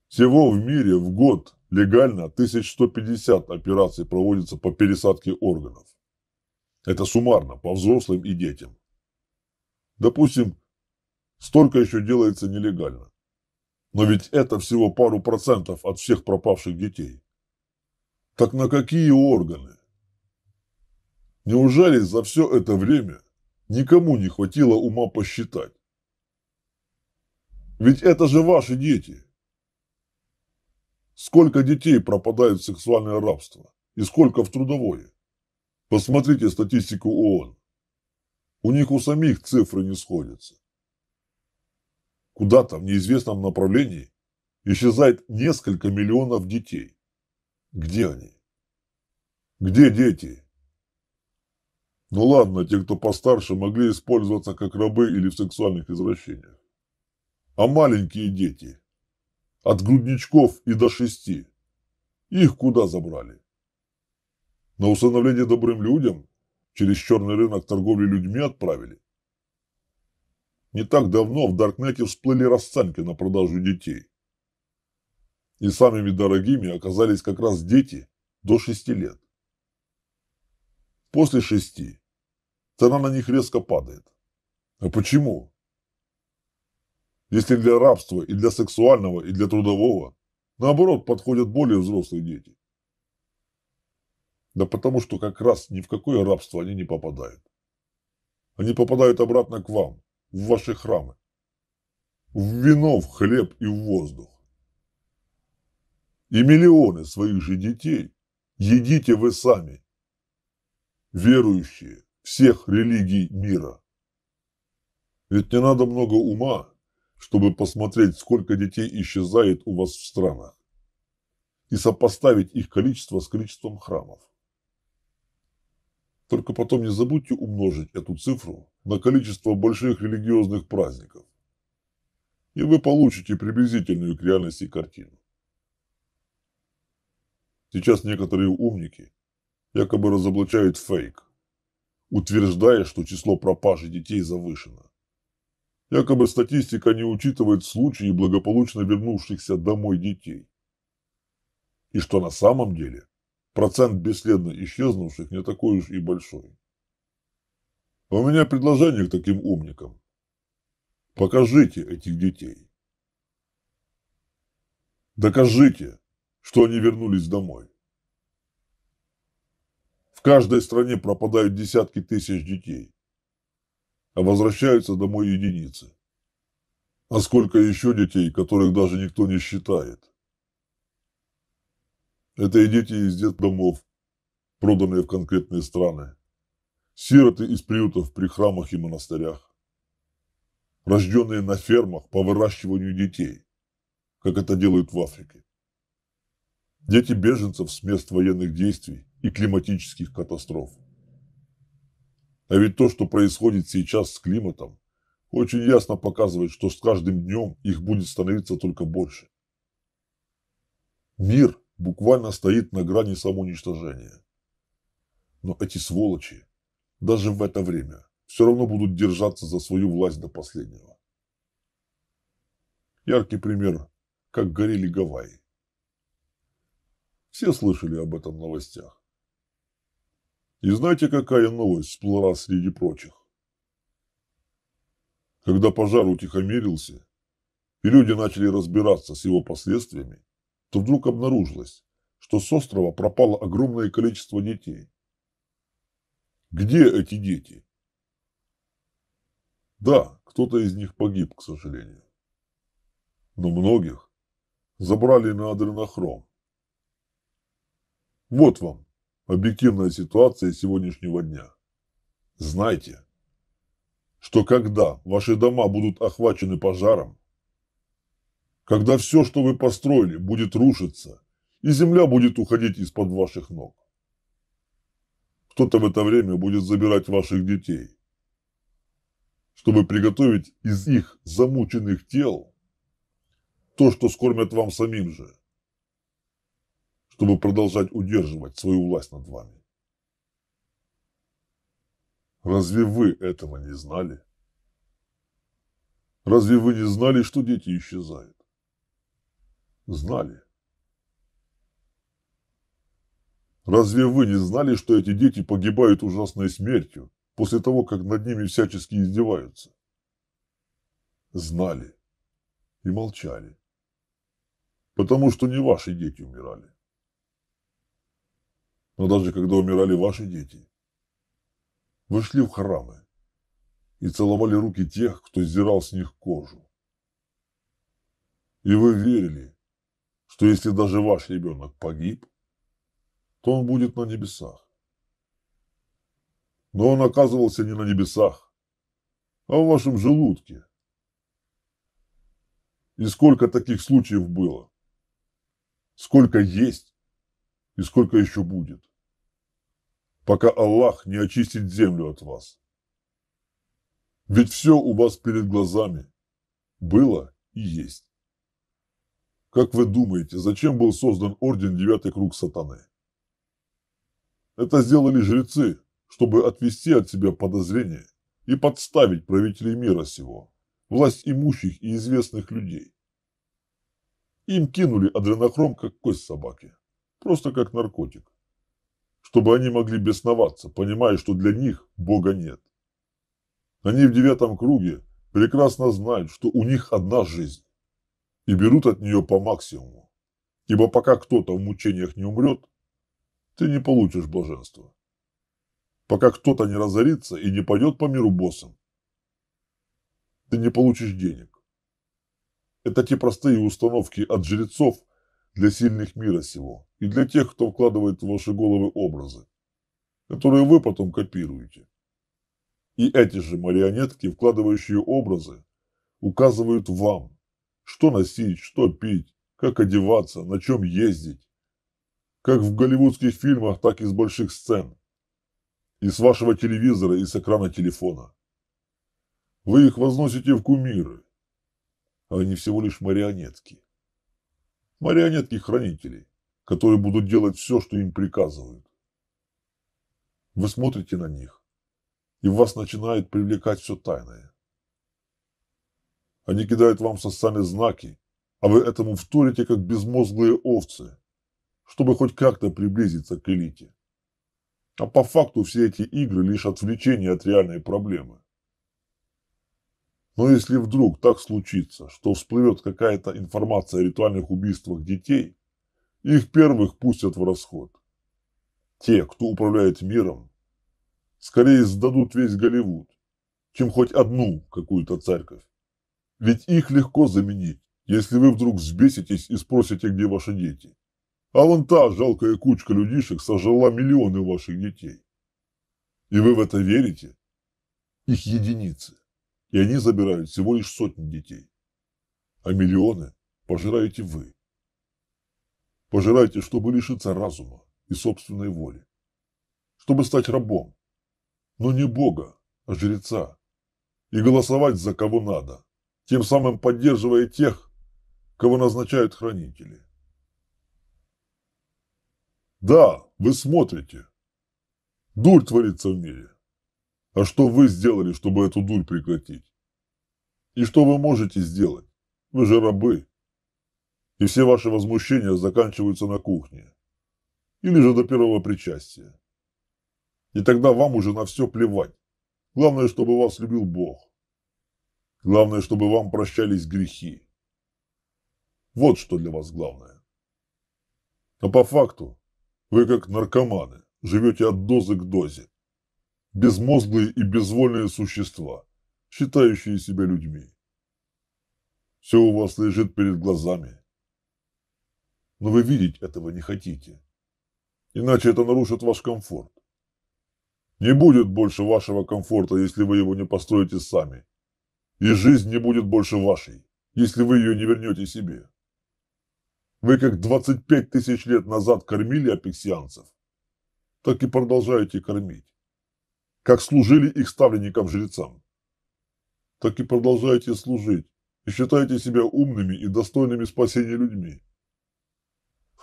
Всего в мире в год легально 1150 операций проводится по пересадке органов. Это суммарно, по взрослым и детям. Допустим, столько еще делается нелегально. Но ведь это всего пару процентов от всех пропавших детей. Так на какие органы? Неужели за все это время никому не хватило ума посчитать? Ведь это же ваши дети. Сколько детей пропадает в сексуальное рабство и сколько в трудовое? Посмотрите статистику ООН. У них у самих цифры не сходятся. Куда-то в неизвестном направлении исчезает несколько миллионов детей. Где они? Где дети? Ну ладно, те, кто постарше, могли использоваться как рабы или в сексуальных извращениях. А маленькие дети? От грудничков и до шести. Их куда забрали? На усыновление добрым людям – Через черный рынок торговли людьми отправили? Не так давно в Даркнете всплыли расценки на продажу детей. И самыми дорогими оказались как раз дети до 6 лет. После 6 цена на них резко падает. А почему? Если для рабства и для сексуального и для трудового, наоборот, подходят более взрослые дети. Да потому что как раз ни в какое рабство они не попадают. Они попадают обратно к вам, в ваши храмы. В вино, в хлеб и в воздух. И миллионы своих же детей едите вы сами, верующие всех религий мира. Ведь не надо много ума, чтобы посмотреть, сколько детей исчезает у вас в странах, и сопоставить их количество с количеством храмов. Только потом не забудьте умножить эту цифру на количество больших религиозных праздников. И вы получите приблизительную к реальности картину. Сейчас некоторые умники якобы разоблачают фейк, утверждая, что число пропажи детей завышено. Якобы статистика не учитывает случаи благополучно вернувшихся домой детей. И что на самом деле Процент бесследно исчезнувших не такой уж и большой. А у меня предложение к таким умникам. Покажите этих детей. Докажите, что они вернулись домой. В каждой стране пропадают десятки тысяч детей, а возвращаются домой единицы. А сколько еще детей, которых даже никто не считает? Это и дети из детдомов, проданные в конкретные страны. Сироты из приютов при храмах и монастырях. Рожденные на фермах по выращиванию детей, как это делают в Африке. Дети беженцев с мест военных действий и климатических катастроф. А ведь то, что происходит сейчас с климатом, очень ясно показывает, что с каждым днем их будет становиться только больше. Мир буквально стоит на грани самоуничтожения. Но эти сволочи даже в это время все равно будут держаться за свою власть до последнего. Яркий пример, как горели Гавайи. Все слышали об этом в новостях. И знаете, какая новость всплыла среди прочих? Когда пожар утихомирился, и люди начали разбираться с его последствиями, то вдруг обнаружилось, что с острова пропало огромное количество детей. Где эти дети? Да, кто-то из них погиб, к сожалению. Но многих забрали на адренохром. Вот вам объективная ситуация сегодняшнего дня. Знайте, что когда ваши дома будут охвачены пожаром, когда все, что вы построили, будет рушиться, и земля будет уходить из-под ваших ног. Кто-то в это время будет забирать ваших детей, чтобы приготовить из их замученных тел то, что скормят вам самим же, чтобы продолжать удерживать свою власть над вами. Разве вы этого не знали? Разве вы не знали, что дети исчезают? знали. Разве вы не знали, что эти дети погибают ужасной смертью после того, как над ними всячески издеваются? Знали и молчали, потому что не ваши дети умирали. Но даже когда умирали ваши дети, вы шли в храмы и целовали руки тех, кто сдирал с них кожу. И вы верили, что если даже ваш ребенок погиб, то он будет на небесах. Но он оказывался не на небесах, а в вашем желудке. И сколько таких случаев было? Сколько есть и сколько еще будет? Пока Аллах не очистит землю от вас. Ведь все у вас перед глазами было и есть. Как вы думаете, зачем был создан орден Девятый Круг Сатаны? Это сделали жрецы, чтобы отвести от себя подозрения и подставить правителей мира сего, власть имущих и известных людей. Им кинули адренохром, как кость собаки, просто как наркотик, чтобы они могли бесноваться, понимая, что для них Бога нет. Они в девятом круге прекрасно знают, что у них одна жизнь и берут от нее по максимуму. Ибо пока кто-то в мучениях не умрет, ты не получишь блаженства. Пока кто-то не разорится и не пойдет по миру боссом, ты не получишь денег. Это те простые установки от жрецов для сильных мира сего и для тех, кто вкладывает в ваши головы образы, которые вы потом копируете. И эти же марионетки, вкладывающие образы, указывают вам, что носить, что пить, как одеваться, на чем ездить. Как в голливудских фильмах, так и с больших сцен. И с вашего телевизора, и с экрана телефона. Вы их возносите в кумиры, а они всего лишь марионетки. Марионетки-хранителей, которые будут делать все, что им приказывают. Вы смотрите на них, и вас начинает привлекать все тайное. Они кидают вам сосами знаки, а вы этому вторите, как безмозглые овцы, чтобы хоть как-то приблизиться к элите. А по факту все эти игры лишь отвлечение от реальной проблемы. Но если вдруг так случится, что всплывет какая-то информация о ритуальных убийствах детей, их первых пустят в расход. Те, кто управляет миром, скорее сдадут весь Голливуд, чем хоть одну какую-то церковь. Ведь их легко заменить, если вы вдруг взбеситесь и спросите, где ваши дети. А вон та жалкая кучка людишек сожрала миллионы ваших детей. И вы в это верите? Их единицы. И они забирают всего лишь сотни детей. А миллионы пожираете вы. Пожираете, чтобы лишиться разума и собственной воли. Чтобы стать рабом. Но не Бога, а жреца. И голосовать за кого надо тем самым поддерживая тех, кого назначают хранители. Да, вы смотрите. Дурь творится в мире. А что вы сделали, чтобы эту дурь прекратить? И что вы можете сделать? Вы же рабы. И все ваши возмущения заканчиваются на кухне. Или же до первого причастия. И тогда вам уже на все плевать. Главное, чтобы вас любил Бог. Главное, чтобы вам прощались грехи. Вот что для вас главное. А по факту вы как наркоманы, живете от дозы к дозе. Безмозглые и безвольные существа, считающие себя людьми. Все у вас лежит перед глазами. Но вы видеть этого не хотите. Иначе это нарушит ваш комфорт. Не будет больше вашего комфорта, если вы его не построите сами и жизнь не будет больше вашей, если вы ее не вернете себе. Вы как 25 тысяч лет назад кормили апексианцев, так и продолжаете кормить. Как служили их ставленникам-жрецам, так и продолжаете служить и считаете себя умными и достойными спасения людьми.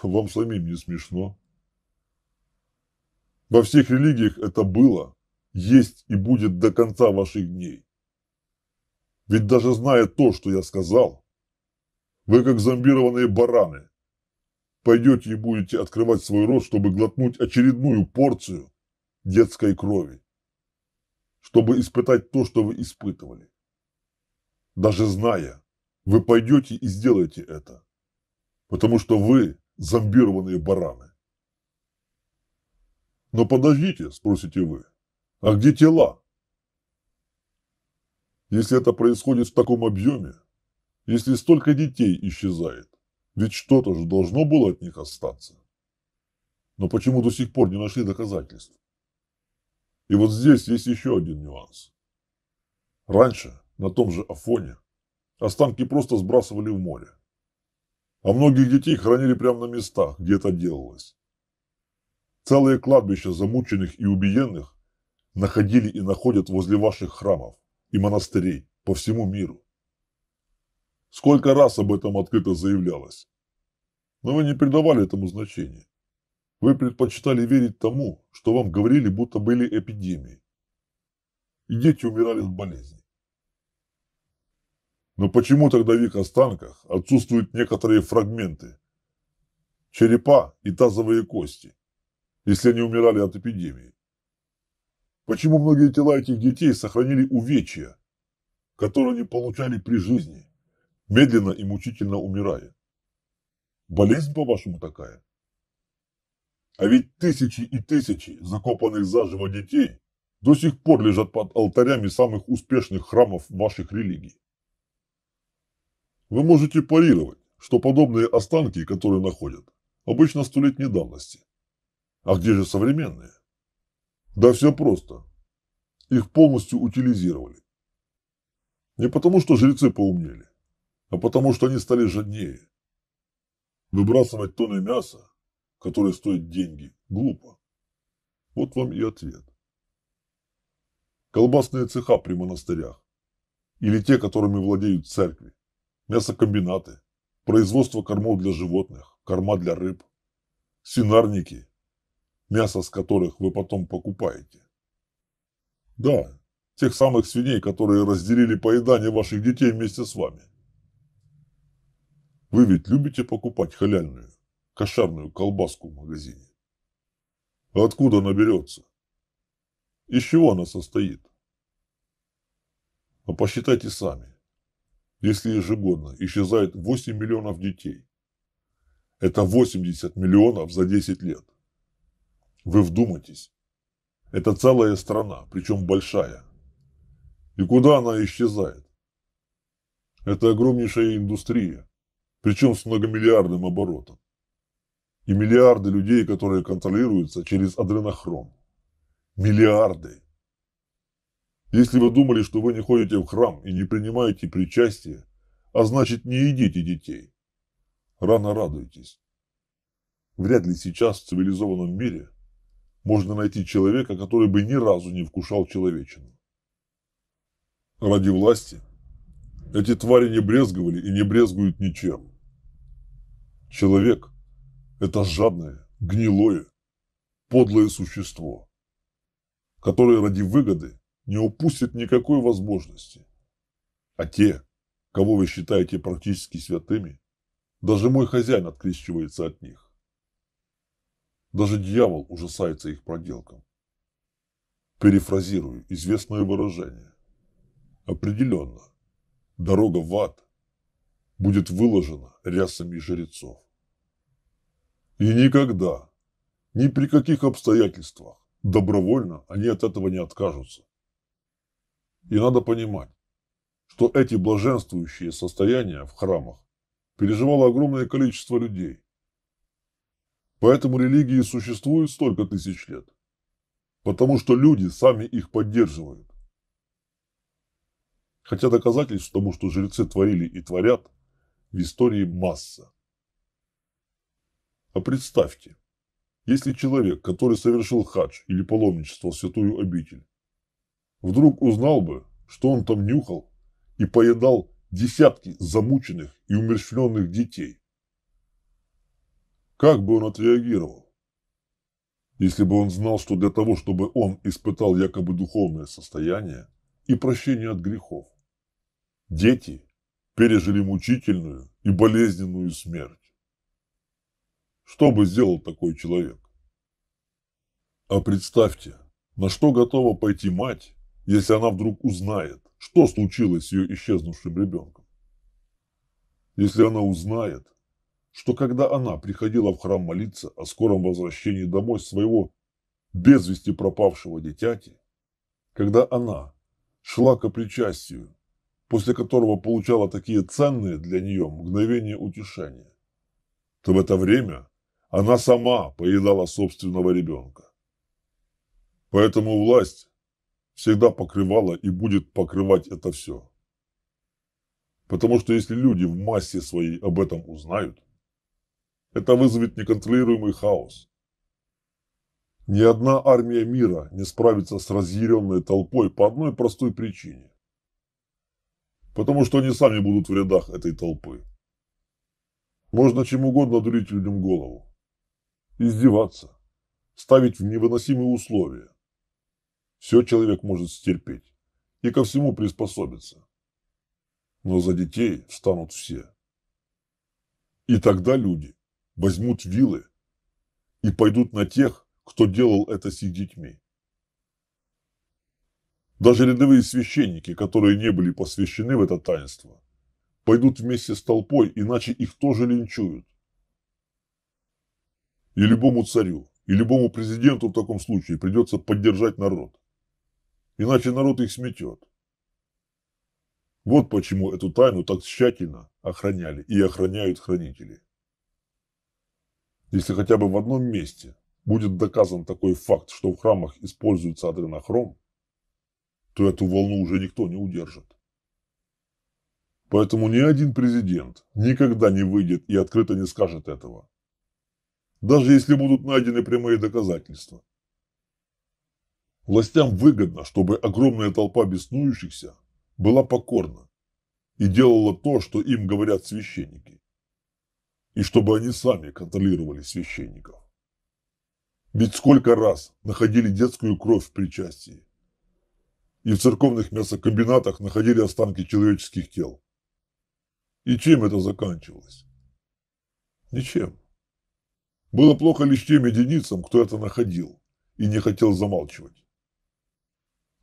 Вам самим не смешно? Во всех религиях это было, есть и будет до конца ваших дней. Ведь даже зная то, что я сказал, вы как зомбированные бараны. Пойдете и будете открывать свой рот, чтобы глотнуть очередную порцию детской крови. Чтобы испытать то, что вы испытывали. Даже зная, вы пойдете и сделаете это. Потому что вы зомбированные бараны. Но подождите, спросите вы, а где тела? Если это происходит в таком объеме, если столько детей исчезает, ведь что-то же должно было от них остаться. Но почему до сих пор не нашли доказательств? И вот здесь есть еще один нюанс. Раньше, на том же Афоне, останки просто сбрасывали в море. А многих детей хранили прямо на местах, где это делалось. Целые кладбища замученных и убиенных находили и находят возле ваших храмов и монастырей по всему миру. Сколько раз об этом открыто заявлялось. Но вы не придавали этому значения. Вы предпочитали верить тому, что вам говорили, будто были эпидемии. И дети умирали от болезней. Но почему тогда в их останках отсутствуют некоторые фрагменты? Черепа и тазовые кости, если они умирали от эпидемии. Почему многие тела этих детей сохранили увечья, которые они получали при жизни, медленно и мучительно умирая? Болезнь, по-вашему, такая? А ведь тысячи и тысячи закопанных заживо детей до сих пор лежат под алтарями самых успешных храмов ваших религий. Вы можете парировать, что подобные останки, которые находят, обычно столетней давности. А где же современные? Да все просто. Их полностью утилизировали. Не потому, что жрецы поумнели, а потому, что они стали жаднее. Выбрасывать тонны мяса, которое стоит деньги, глупо. Вот вам и ответ. Колбасные цеха при монастырях или те, которыми владеют церкви, мясокомбинаты, производство кормов для животных, корма для рыб, синарники, мясо с которых вы потом покупаете. Да, тех самых свиней, которые разделили поедание ваших детей вместе с вами. Вы ведь любите покупать халяльную, кошарную колбаску в магазине? А откуда она берется? Из чего она состоит? А посчитайте сами. Если ежегодно исчезает 8 миллионов детей, это 80 миллионов за 10 лет – вы вдумайтесь. Это целая страна, причем большая. И куда она исчезает? Это огромнейшая индустрия, причем с многомиллиардным оборотом. И миллиарды людей, которые контролируются через адренохром. Миллиарды. Если вы думали, что вы не ходите в храм и не принимаете причастие, а значит не едите детей, рано радуйтесь. Вряд ли сейчас в цивилизованном мире – можно найти человека, который бы ни разу не вкушал человечину. Ради власти эти твари не брезговали и не брезгуют ничем. Человек – это жадное, гнилое, подлое существо, которое ради выгоды не упустит никакой возможности. А те, кого вы считаете практически святыми, даже мой хозяин открещивается от них. Даже дьявол ужасается их проделкам. Перефразирую известное выражение. Определенно, дорога в ад будет выложена рясами жрецов. И никогда, ни при каких обстоятельствах, добровольно они от этого не откажутся. И надо понимать, что эти блаженствующие состояния в храмах переживало огромное количество людей, Поэтому религии существуют столько тысяч лет. Потому что люди сами их поддерживают. Хотя доказательств тому, что жрецы творили и творят, в истории масса. А представьте, если человек, который совершил хадж или паломничество в святую обитель, вдруг узнал бы, что он там нюхал и поедал десятки замученных и умерщвленных детей, как бы он отреагировал? Если бы он знал, что для того, чтобы он испытал якобы духовное состояние и прощение от грехов, дети пережили мучительную и болезненную смерть. Что бы сделал такой человек? А представьте, на что готова пойти мать, если она вдруг узнает, что случилось с ее исчезнувшим ребенком? Если она узнает, что когда она приходила в храм молиться о скором возвращении домой своего без вести пропавшего дитяти, когда она шла к причастию, после которого получала такие ценные для нее мгновения утешения, то в это время она сама поедала собственного ребенка. Поэтому власть всегда покрывала и будет покрывать это все. Потому что если люди в массе своей об этом узнают – это вызовет неконтролируемый хаос. Ни одна армия мира не справится с разъяренной толпой по одной простой причине. Потому что они сами будут в рядах этой толпы. Можно чем угодно дурить людям голову. Издеваться. Ставить в невыносимые условия. Все человек может стерпеть и ко всему приспособиться. Но за детей встанут все. И тогда люди возьмут вилы и пойдут на тех, кто делал это с их детьми. Даже рядовые священники, которые не были посвящены в это таинство, пойдут вместе с толпой, иначе их тоже линчуют. И любому царю, и любому президенту в таком случае придется поддержать народ. Иначе народ их сметет. Вот почему эту тайну так тщательно охраняли и охраняют хранители. Если хотя бы в одном месте будет доказан такой факт, что в храмах используется адренохром, то эту волну уже никто не удержит. Поэтому ни один президент никогда не выйдет и открыто не скажет этого. Даже если будут найдены прямые доказательства. Властям выгодно, чтобы огромная толпа беснующихся была покорна и делала то, что им говорят священники и чтобы они сами контролировали священников. Ведь сколько раз находили детскую кровь в причастии, и в церковных мясокомбинатах находили останки человеческих тел. И чем это заканчивалось? Ничем. Было плохо лишь тем единицам, кто это находил и не хотел замалчивать.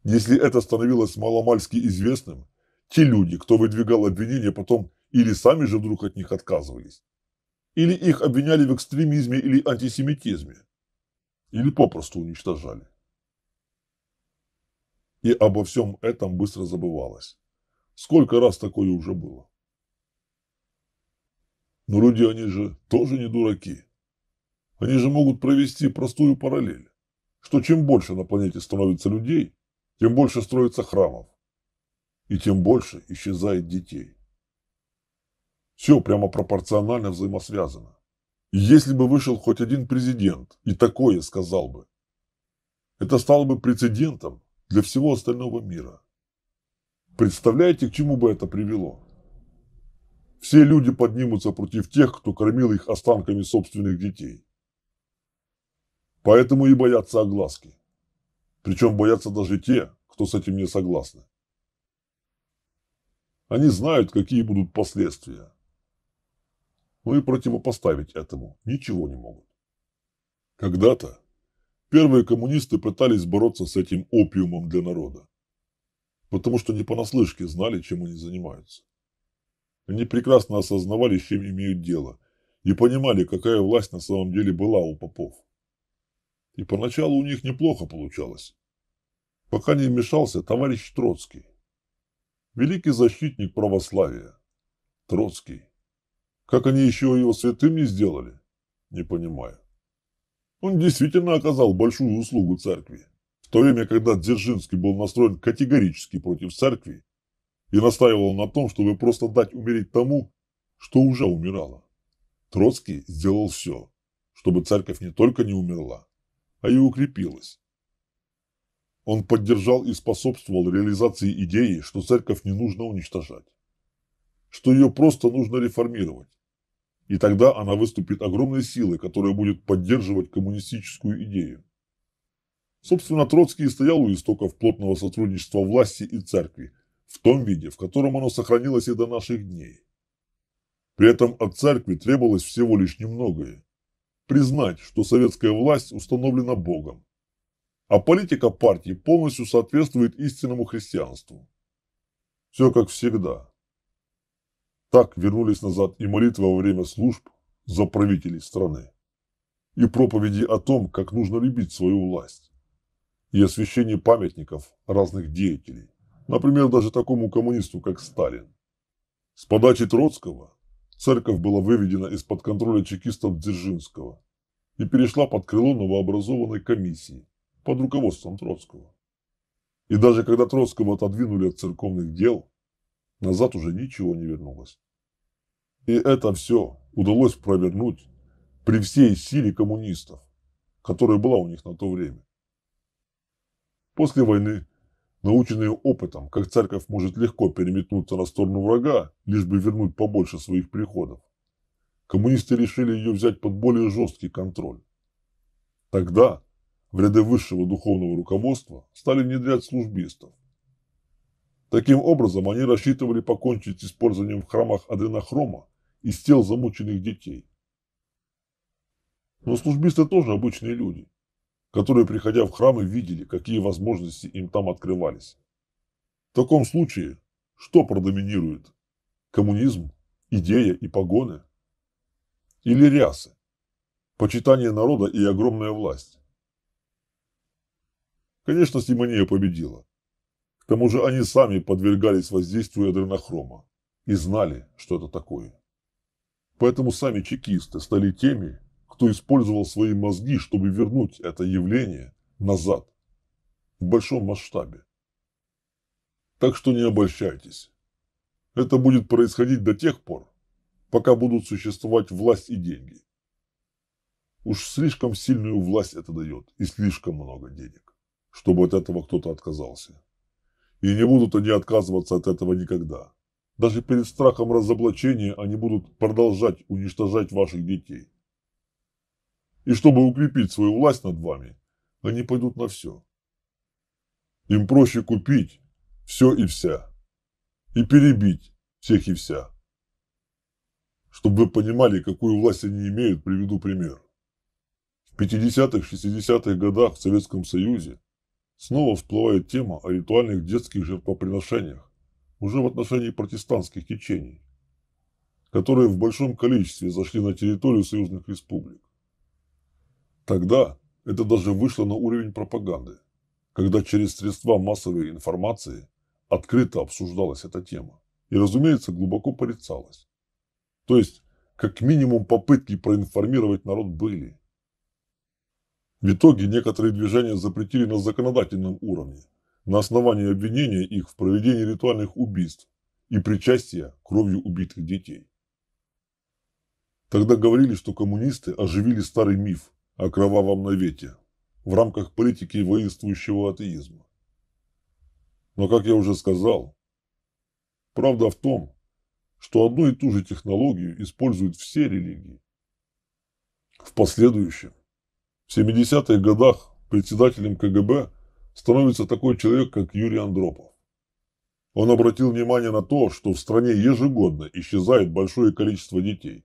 Если это становилось маломальски известным, те люди, кто выдвигал обвинения, потом или сами же вдруг от них отказывались, или их обвиняли в экстремизме или антисемитизме, или попросту уничтожали. И обо всем этом быстро забывалось. Сколько раз такое уже было? Но люди, они же тоже не дураки. Они же могут провести простую параллель, что чем больше на планете становится людей, тем больше строится храмов, и тем больше исчезает детей. Все прямо пропорционально взаимосвязано. И если бы вышел хоть один президент и такое сказал бы, это стало бы прецедентом для всего остального мира. Представляете, к чему бы это привело? Все люди поднимутся против тех, кто кормил их останками собственных детей. Поэтому и боятся огласки. Причем боятся даже те, кто с этим не согласны. Они знают, какие будут последствия но ну и противопоставить этому ничего не могут. Когда-то первые коммунисты пытались бороться с этим опиумом для народа, потому что не понаслышке знали, чем они занимаются. Они прекрасно осознавали, с чем имеют дело, и понимали, какая власть на самом деле была у попов. И поначалу у них неплохо получалось, пока не вмешался товарищ Троцкий, великий защитник православия. Троцкий как они еще его святым не сделали? Не понимаю. Он действительно оказал большую услугу церкви. В то время, когда Дзержинский был настроен категорически против церкви и настаивал на том, чтобы просто дать умереть тому, что уже умирало. Троцкий сделал все, чтобы церковь не только не умерла, а и укрепилась. Он поддержал и способствовал реализации идеи, что церковь не нужно уничтожать, что ее просто нужно реформировать, и тогда она выступит огромной силой, которая будет поддерживать коммунистическую идею. Собственно, Троцкий стоял у истоков плотного сотрудничества власти и церкви, в том виде, в котором оно сохранилось и до наших дней. При этом от церкви требовалось всего лишь немногое – признать, что советская власть установлена Богом, а политика партии полностью соответствует истинному христианству. Все как всегда. Так вернулись назад и молитва во время служб за правителей страны, и проповеди о том, как нужно любить свою власть, и освящение памятников разных деятелей, например, даже такому коммунисту, как Сталин. С подачи Троцкого церковь была выведена из-под контроля чекистов Дзержинского и перешла под крыло новообразованной комиссии под руководством Троцкого. И даже когда Троцкого отодвинули от церковных дел, Назад уже ничего не вернулось. И это все удалось провернуть при всей силе коммунистов, которая была у них на то время. После войны, наученные опытом, как церковь может легко переметнуться на сторону врага, лишь бы вернуть побольше своих приходов, коммунисты решили ее взять под более жесткий контроль. Тогда в ряды высшего духовного руководства стали внедрять службистов – Таким образом, они рассчитывали покончить с использованием в храмах адренохрома из тел замученных детей. Но службисты тоже обычные люди, которые, приходя в храмы, видели, какие возможности им там открывались. В таком случае, что продоминирует? Коммунизм, идея и погоны? Или рясы? Почитание народа и огромная власть? Конечно, Симония победила. К тому же они сами подвергались воздействию адренохрома и знали, что это такое. Поэтому сами чекисты стали теми, кто использовал свои мозги, чтобы вернуть это явление назад, в большом масштабе. Так что не обольщайтесь. Это будет происходить до тех пор, пока будут существовать власть и деньги. Уж слишком сильную власть это дает и слишком много денег, чтобы от этого кто-то отказался и не будут они отказываться от этого никогда. Даже перед страхом разоблачения они будут продолжать уничтожать ваших детей. И чтобы укрепить свою власть над вами, они пойдут на все. Им проще купить все и вся. И перебить всех и вся. Чтобы вы понимали, какую власть они имеют, приведу пример. В 50-х, 60-х годах в Советском Союзе Снова всплывает тема о ритуальных детских жертвоприношениях, уже в отношении протестантских течений, которые в большом количестве зашли на территорию союзных республик. Тогда это даже вышло на уровень пропаганды, когда через средства массовой информации открыто обсуждалась эта тема и, разумеется, глубоко порицалась. То есть, как минимум, попытки проинформировать народ были – в итоге некоторые движения запретили на законодательном уровне на основании обвинения их в проведении ритуальных убийств и причастия кровью убитых детей. Тогда говорили, что коммунисты оживили старый миф о кровавом навете в рамках политики воинствующего атеизма. Но, как я уже сказал, правда в том, что одну и ту же технологию используют все религии. В последующем в 70-х годах председателем КГБ становится такой человек, как Юрий Андропов. Он обратил внимание на то, что в стране ежегодно исчезает большое количество детей.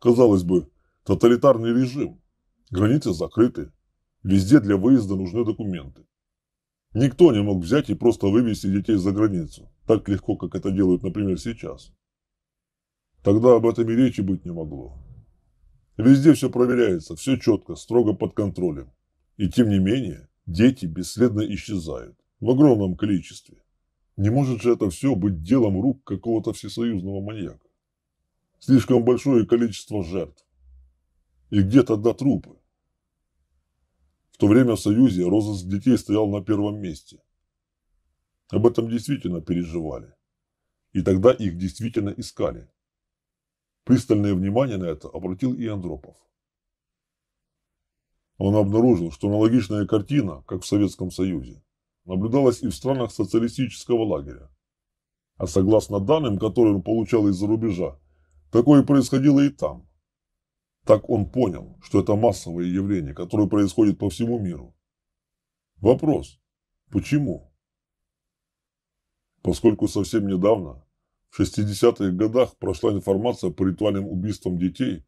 Казалось бы, тоталитарный режим, границы закрыты, везде для выезда нужны документы. Никто не мог взять и просто вывести детей за границу, так легко, как это делают, например, сейчас. Тогда об этом и речи быть не могло. Везде все проверяется, все четко, строго под контролем. И тем не менее, дети бесследно исчезают. В огромном количестве. Не может же это все быть делом рук какого-то всесоюзного маньяка. Слишком большое количество жертв. И где тогда трупы? В то время в Союзе розыск детей стоял на первом месте. Об этом действительно переживали. И тогда их действительно искали. Пристальное внимание на это обратил и Андропов. Он обнаружил, что аналогичная картина, как в Советском Союзе, наблюдалась и в странах социалистического лагеря. А согласно данным, которые он получал из-за рубежа, такое происходило и там. Так он понял, что это массовое явление, которое происходит по всему миру. Вопрос – почему? Поскольку совсем недавно в 60-х годах прошла информация по ритуальным убийствам детей.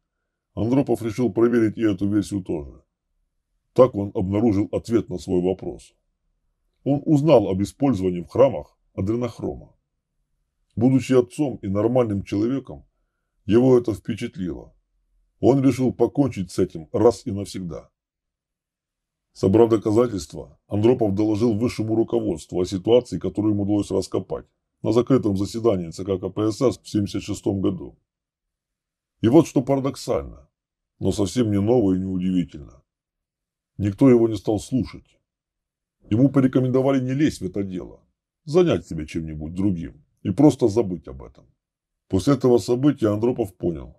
Андропов решил проверить и эту версию тоже. Так он обнаружил ответ на свой вопрос. Он узнал об использовании в храмах адренохрома. Будучи отцом и нормальным человеком, его это впечатлило. Он решил покончить с этим раз и навсегда. Собрав доказательства, Андропов доложил высшему руководству о ситуации, которую ему удалось раскопать на закрытом заседании ЦК КПСС в 1976 году. И вот что парадоксально, но совсем не ново и не удивительно. Никто его не стал слушать. Ему порекомендовали не лезть в это дело, занять себя чем-нибудь другим и просто забыть об этом. После этого события Андропов понял,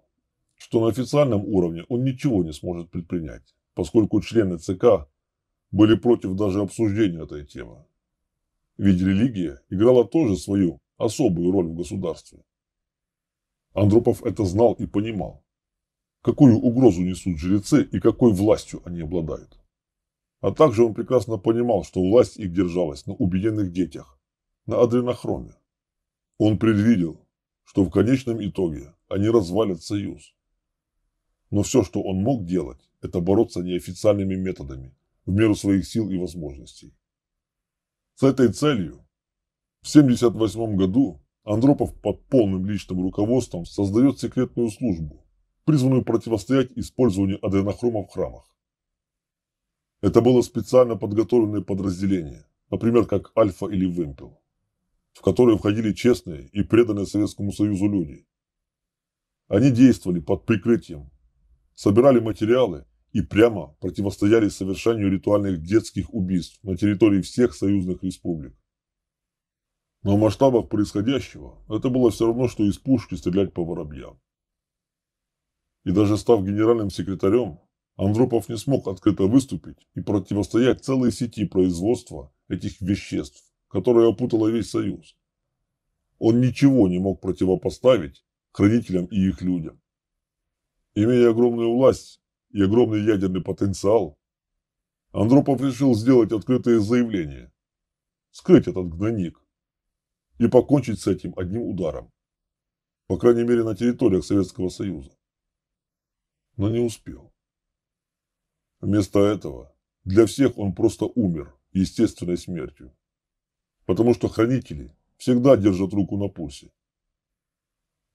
что на официальном уровне он ничего не сможет предпринять, поскольку члены ЦК были против даже обсуждения этой темы. Ведь религия играла тоже свою особую роль в государстве. Андропов это знал и понимал. Какую угрозу несут жрецы и какой властью они обладают. А также он прекрасно понимал, что власть их держалась на убиенных детях, на адренохроме. Он предвидел, что в конечном итоге они развалят союз. Но все, что он мог делать, это бороться неофициальными методами, в меру своих сил и возможностей. С этой целью в 1978 году Андропов под полным личным руководством создает секретную службу, призванную противостоять использованию аденохрома в храмах. Это было специально подготовленное подразделение, например, как Альфа или Вымпел, в которые входили честные и преданные Советскому Союзу люди. Они действовали под прикрытием, собирали материалы и прямо противостояли совершению ритуальных детских убийств на территории всех союзных республик. Но в масштабах происходящего это было все равно, что из пушки стрелять по воробьям. И даже став генеральным секретарем, Андропов не смог открыто выступить и противостоять целой сети производства этих веществ, которая опутала весь Союз. Он ничего не мог противопоставить хранителям и их людям. Имея огромную власть, и огромный ядерный потенциал, Андропов решил сделать открытое заявление, скрыть этот гнойник и покончить с этим одним ударом, по крайней мере на территориях Советского Союза. Но не успел. Вместо этого для всех он просто умер естественной смертью, потому что хранители всегда держат руку на пульсе,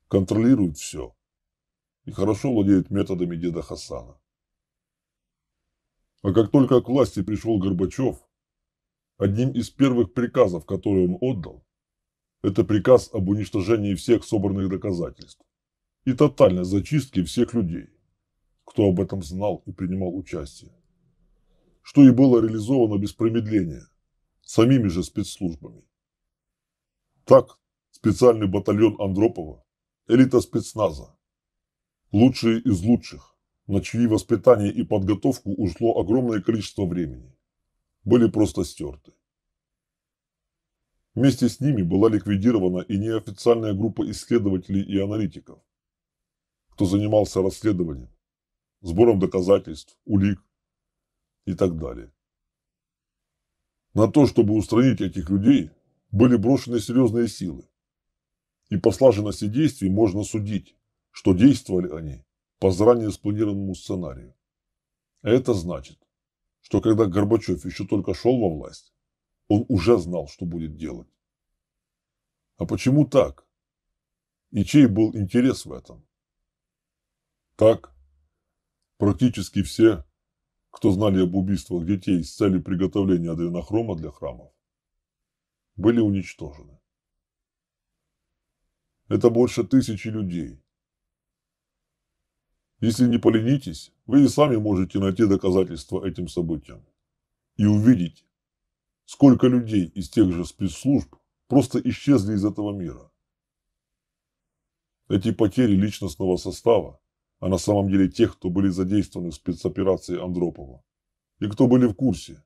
контролируют все и хорошо владеют методами деда Хасана. А как только к власти пришел Горбачев, одним из первых приказов, которые он отдал, это приказ об уничтожении всех собранных доказательств и тотальной зачистке всех людей, кто об этом знал и принимал участие, что и было реализовано без промедления самими же спецслужбами. Так специальный батальон Андропова, элита спецназа, лучшие из лучших, на чьи воспитание и подготовку ушло огромное количество времени, были просто стерты. Вместе с ними была ликвидирована и неофициальная группа исследователей и аналитиков, кто занимался расследованием, сбором доказательств, улик и так далее. На то, чтобы устранить этих людей, были брошены серьезные силы. И по слаженности действий можно судить, что действовали они по заранее спланированному сценарию. Это значит, что когда Горбачев еще только шел во власть, он уже знал, что будет делать. А почему так? И чей был интерес в этом? Так, практически все, кто знали об убийствах детей с целью приготовления адвенохрома для храмов, были уничтожены. Это больше тысячи людей, если не поленитесь, вы и сами можете найти доказательства этим событиям и увидеть, сколько людей из тех же спецслужб просто исчезли из этого мира. Эти потери личностного состава, а на самом деле тех, кто были задействованы в спецоперации Андропова, и кто были в курсе,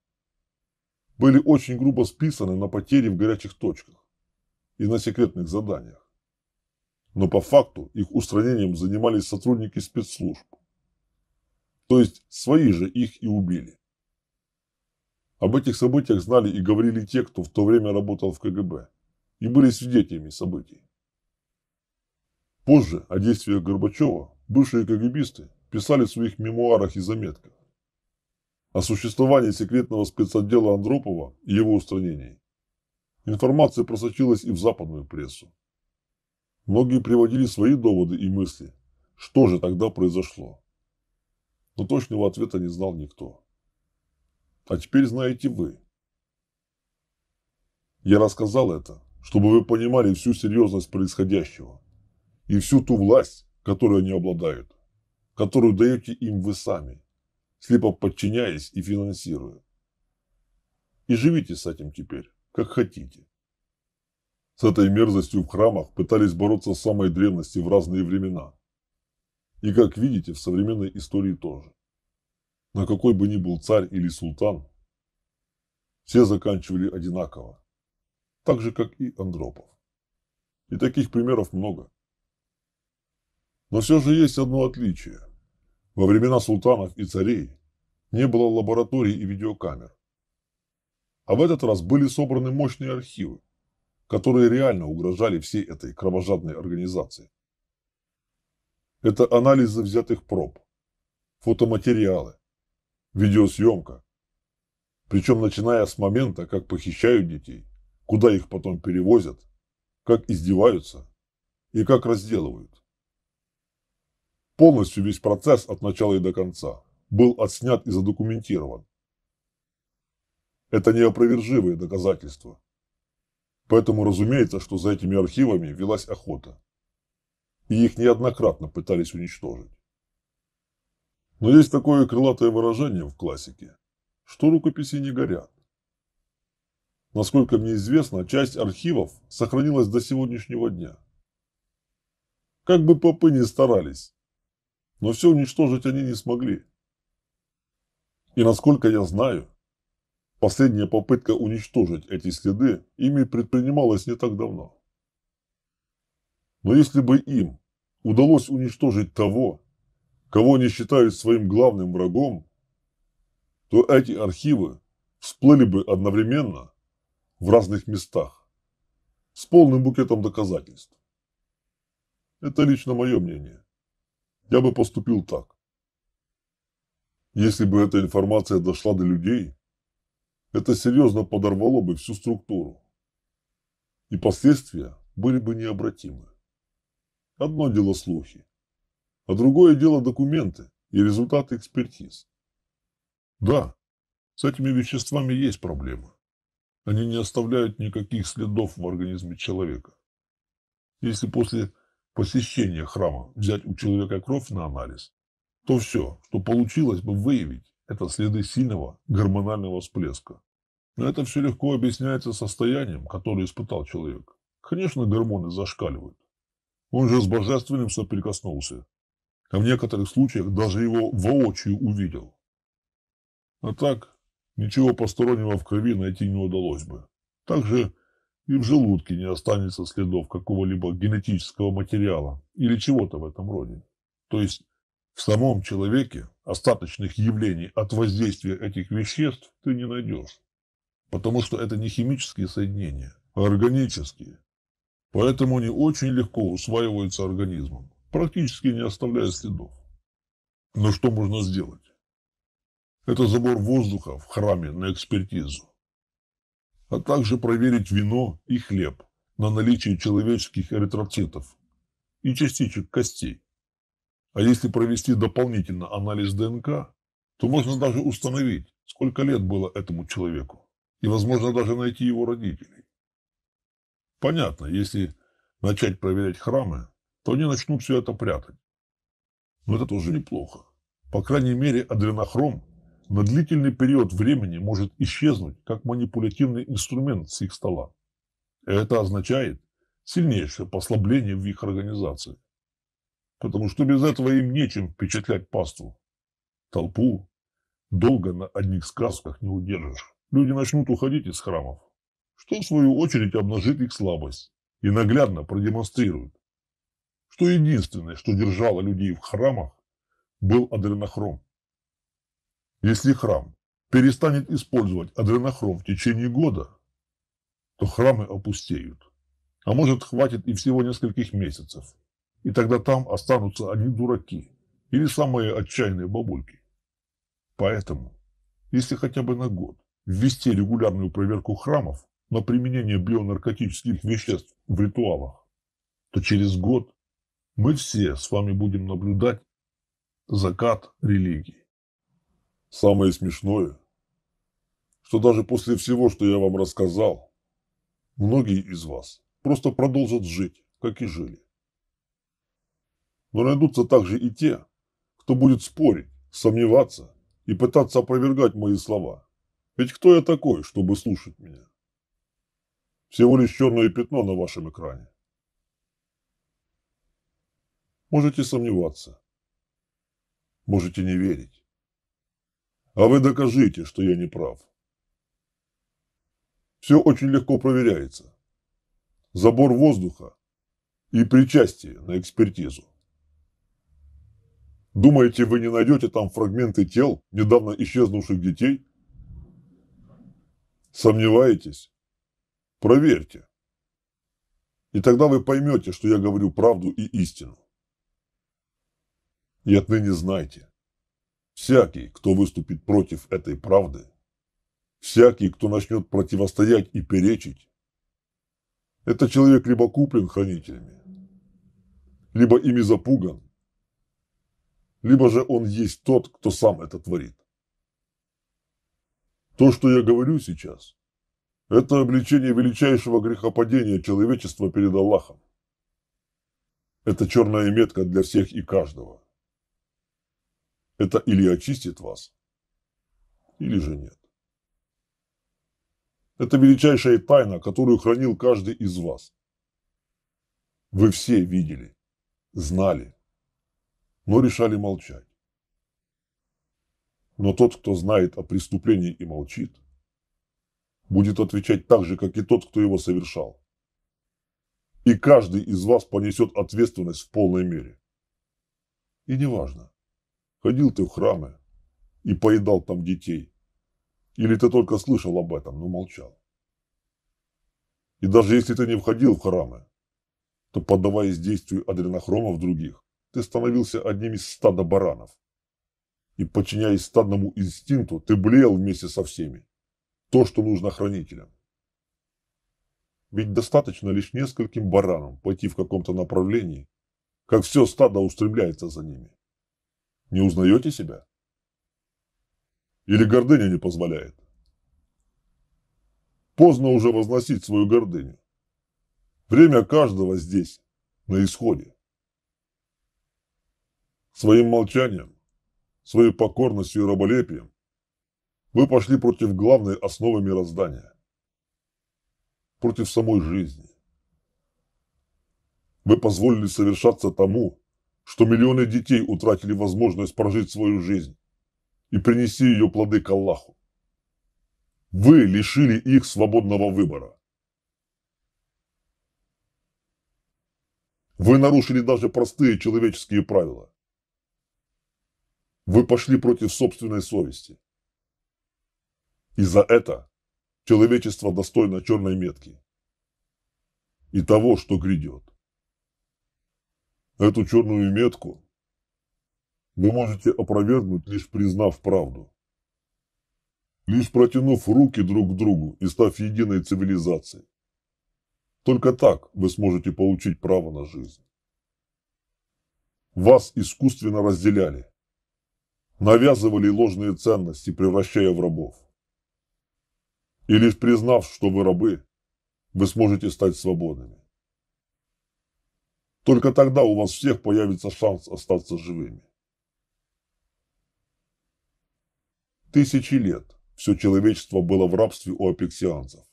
были очень грубо списаны на потери в горячих точках и на секретных заданиях но по факту их устранением занимались сотрудники спецслужб. То есть свои же их и убили. Об этих событиях знали и говорили те, кто в то время работал в КГБ и были свидетелями событий. Позже о действиях Горбачева бывшие КГБисты писали в своих мемуарах и заметках о существовании секретного спецотдела Андропова и его устранении. Информация просочилась и в западную прессу. Многие приводили свои доводы и мысли. Что же тогда произошло? Но точного ответа не знал никто. А теперь знаете вы. Я рассказал это, чтобы вы понимали всю серьезность происходящего и всю ту власть, которой они обладают, которую даете им вы сами, слепо подчиняясь и финансируя. И живите с этим теперь, как хотите. С этой мерзостью в храмах пытались бороться с самой древности в разные времена. И, как видите, в современной истории тоже. На какой бы ни был царь или султан, все заканчивали одинаково, так же, как и Андропов. И таких примеров много. Но все же есть одно отличие. Во времена султанов и царей не было лабораторий и видеокамер. А в этот раз были собраны мощные архивы, которые реально угрожали всей этой кровожадной организации. Это анализы взятых проб, фотоматериалы, видеосъемка. Причем начиная с момента, как похищают детей, куда их потом перевозят, как издеваются и как разделывают. Полностью весь процесс от начала и до конца был отснят и задокументирован. Это неопровержимые доказательства, Поэтому разумеется, что за этими архивами велась охота. И их неоднократно пытались уничтожить. Но есть такое крылатое выражение в классике, что рукописи не горят. Насколько мне известно, часть архивов сохранилась до сегодняшнего дня. Как бы попы ни старались, но все уничтожить они не смогли. И насколько я знаю, Последняя попытка уничтожить эти следы ими предпринималась не так давно. Но если бы им удалось уничтожить того, кого они считают своим главным врагом, то эти архивы всплыли бы одновременно в разных местах с полным букетом доказательств. Это лично мое мнение. Я бы поступил так. Если бы эта информация дошла до людей – это серьезно подорвало бы всю структуру. И последствия были бы необратимы. Одно дело слухи, а другое дело документы и результаты экспертиз. Да, с этими веществами есть проблемы. Они не оставляют никаких следов в организме человека. Если после посещения храма взять у человека кровь на анализ, то все, что получилось бы выявить, это следы сильного гормонального всплеска. Но это все легко объясняется состоянием, которое испытал человек. Конечно, гормоны зашкаливают. Он же с божественным соприкоснулся. А в некоторых случаях даже его воочию увидел. А так, ничего постороннего в крови найти не удалось бы. Также и в желудке не останется следов какого-либо генетического материала или чего-то в этом роде. То есть в самом человеке остаточных явлений от воздействия этих веществ ты не найдешь потому что это не химические соединения, а органические. Поэтому они очень легко усваиваются организмом, практически не оставляя следов. Но что можно сделать? Это забор воздуха в храме на экспертизу. А также проверить вино и хлеб на наличие человеческих эритроцитов и частичек костей. А если провести дополнительно анализ ДНК, то можно даже установить, сколько лет было этому человеку и, возможно, даже найти его родителей. Понятно, если начать проверять храмы, то они начнут все это прятать. Но это тоже неплохо. По крайней мере, адренохром на длительный период времени может исчезнуть как манипулятивный инструмент с их стола. Это означает сильнейшее послабление в их организации. Потому что без этого им нечем впечатлять паству. Толпу долго на одних сказках не удержишь люди начнут уходить из храмов, что в свою очередь обнажит их слабость и наглядно продемонстрирует, что единственное, что держало людей в храмах, был адренохром. Если храм перестанет использовать адренохром в течение года, то храмы опустеют. А может, хватит и всего нескольких месяцев. И тогда там останутся одни дураки или самые отчаянные бабульки. Поэтому, если хотя бы на год ввести регулярную проверку храмов на применение бионаркотических веществ в ритуалах, то через год мы все с вами будем наблюдать закат религии. Самое смешное, что даже после всего, что я вам рассказал, многие из вас просто продолжат жить, как и жили. Но найдутся также и те, кто будет спорить, сомневаться и пытаться опровергать мои слова – ведь кто я такой, чтобы слушать меня? Всего лишь черное пятно на вашем экране. Можете сомневаться. Можете не верить. А вы докажите, что я не прав. Все очень легко проверяется. Забор воздуха и причастие на экспертизу. Думаете, вы не найдете там фрагменты тел недавно исчезнувших детей? Сомневаетесь? Проверьте. И тогда вы поймете, что я говорю правду и истину. И отныне знайте, всякий, кто выступит против этой правды, всякий, кто начнет противостоять и перечить, это человек либо куплен хранителями, либо ими запуган, либо же он есть тот, кто сам это творит. То, что я говорю сейчас, это обличение величайшего грехопадения человечества перед Аллахом. Это черная метка для всех и каждого. Это или очистит вас, или же нет. Это величайшая тайна, которую хранил каждый из вас. Вы все видели, знали, но решали молчать. Но тот, кто знает о преступлении и молчит, будет отвечать так же, как и тот, кто его совершал. И каждый из вас понесет ответственность в полной мере. И неважно, ходил ты в храмы и поедал там детей, или ты только слышал об этом, но молчал. И даже если ты не входил в храмы, то, поддаваясь действию адренохромов других, ты становился одним из стада баранов – и, подчиняясь стадному инстинкту, ты блеял вместе со всеми. То, что нужно хранителям. Ведь достаточно лишь нескольким баранам пойти в каком-то направлении, как все стадо устремляется за ними. Не узнаете себя? Или гордыня не позволяет? Поздно уже возносить свою гордыню. Время каждого здесь, на исходе. Своим молчанием своей покорностью и раболепием вы пошли против главной основы мироздания, против самой жизни. Вы позволили совершаться тому, что миллионы детей утратили возможность прожить свою жизнь и принести ее плоды к Аллаху. Вы лишили их свободного выбора. Вы нарушили даже простые человеческие правила. Вы пошли против собственной совести. И за это человечество достойно черной метки и того, что грядет. Эту черную метку вы можете опровергнуть, лишь признав правду. Лишь протянув руки друг к другу и став единой цивилизацией. Только так вы сможете получить право на жизнь. Вас искусственно разделяли навязывали ложные ценности, превращая в рабов. И лишь признав, что вы рабы, вы сможете стать свободными. Только тогда у вас всех появится шанс остаться живыми. Тысячи лет все человечество было в рабстве у апексианцев.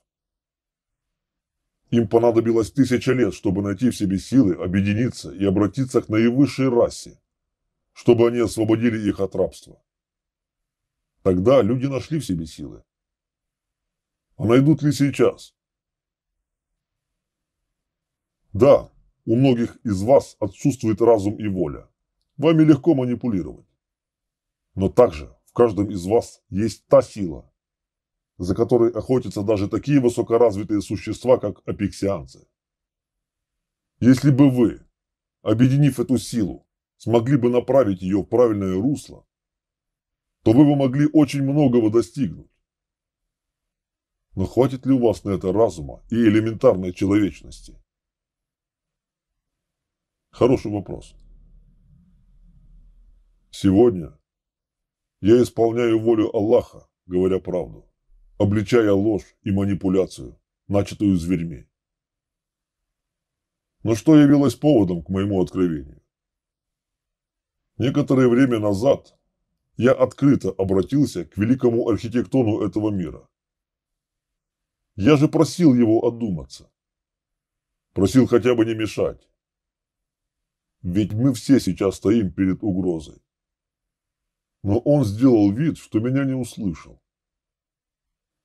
Им понадобилось тысяча лет, чтобы найти в себе силы, объединиться и обратиться к наивысшей расе, чтобы они освободили их от рабства. Тогда люди нашли в себе силы. А найдут ли сейчас? Да, у многих из вас отсутствует разум и воля. Вами легко манипулировать. Но также в каждом из вас есть та сила, за которой охотятся даже такие высокоразвитые существа, как апексианцы. Если бы вы, объединив эту силу, смогли бы направить ее в правильное русло, то вы бы могли очень многого достигнуть. Но хватит ли у вас на это разума и элементарной человечности? Хороший вопрос. Сегодня я исполняю волю Аллаха, говоря правду, обличая ложь и манипуляцию, начатую зверьми. Но что явилось поводом к моему откровению? Некоторое время назад я открыто обратился к великому архитектону этого мира. Я же просил его одуматься. Просил хотя бы не мешать. Ведь мы все сейчас стоим перед угрозой. Но он сделал вид, что меня не услышал.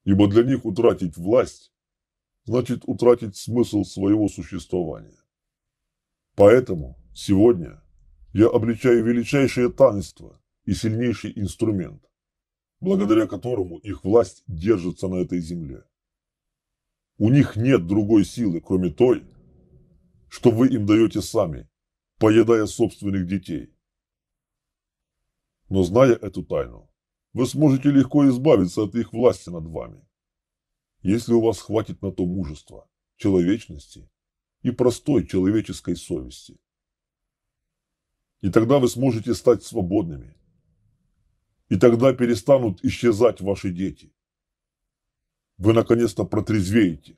Ибо для них утратить власть значит утратить смысл своего существования. Поэтому сегодня я обличаю величайшее таинство и сильнейший инструмент, благодаря которому их власть держится на этой земле. У них нет другой силы, кроме той, что вы им даете сами, поедая собственных детей. Но зная эту тайну, вы сможете легко избавиться от их власти над вами, если у вас хватит на то мужества, человечности и простой человеческой совести. И тогда вы сможете стать свободными. И тогда перестанут исчезать ваши дети. Вы наконец-то протрезвеете,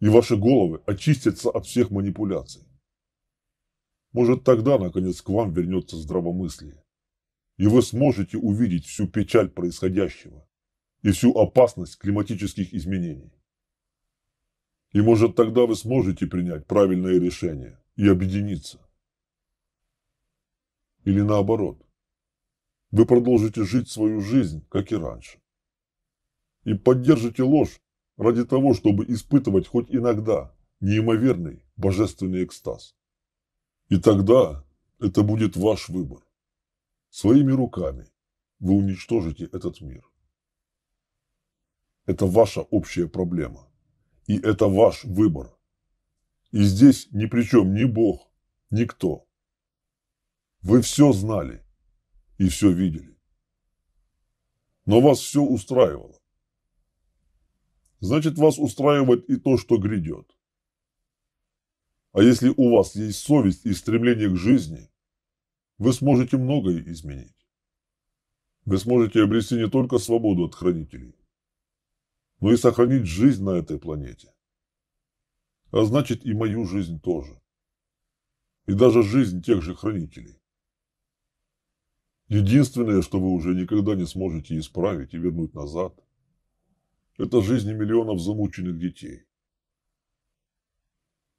и ваши головы очистятся от всех манипуляций. Может, тогда, наконец, к вам вернется здравомыслие, и вы сможете увидеть всю печаль происходящего и всю опасность климатических изменений. И, может, тогда вы сможете принять правильное решение и объединиться. Или наоборот, вы продолжите жить свою жизнь, как и раньше. И поддержите ложь ради того, чтобы испытывать хоть иногда неимоверный божественный экстаз. И тогда это будет ваш выбор. Своими руками вы уничтожите этот мир. Это ваша общая проблема. И это ваш выбор. И здесь ни при чем ни Бог, никто. Вы все знали и все видели. Но вас все устраивало. Значит, вас устраивает и то, что грядет. А если у вас есть совесть и стремление к жизни, вы сможете многое изменить. Вы сможете обрести не только свободу от хранителей, но и сохранить жизнь на этой планете. А значит и мою жизнь тоже. И даже жизнь тех же хранителей. Единственное, что вы уже никогда не сможете исправить и вернуть назад, это жизни миллионов замученных детей.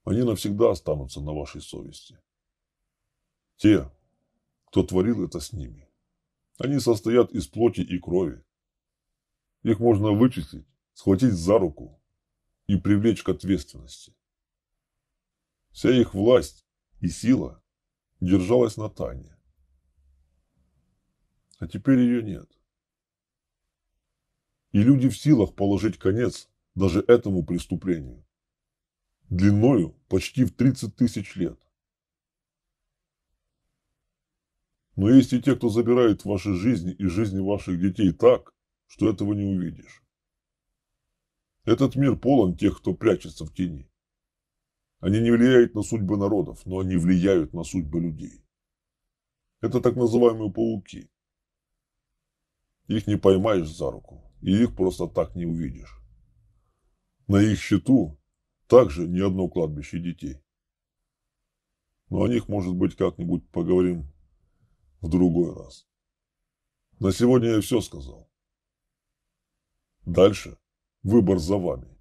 Они навсегда останутся на вашей совести. Те, кто творил это с ними, они состоят из плоти и крови. Их можно вычислить, схватить за руку и привлечь к ответственности. Вся их власть и сила держалась на тайне а теперь ее нет. И люди в силах положить конец даже этому преступлению, длиною почти в 30 тысяч лет. Но есть и те, кто забирает ваши жизни и жизни ваших детей так, что этого не увидишь. Этот мир полон тех, кто прячется в тени. Они не влияют на судьбы народов, но они влияют на судьбы людей. Это так называемые пауки. Их не поймаешь за руку, и их просто так не увидишь. На их счету также ни одно кладбище детей. Но о них, может быть, как-нибудь поговорим в другой раз. На сегодня я все сказал. Дальше выбор за вами.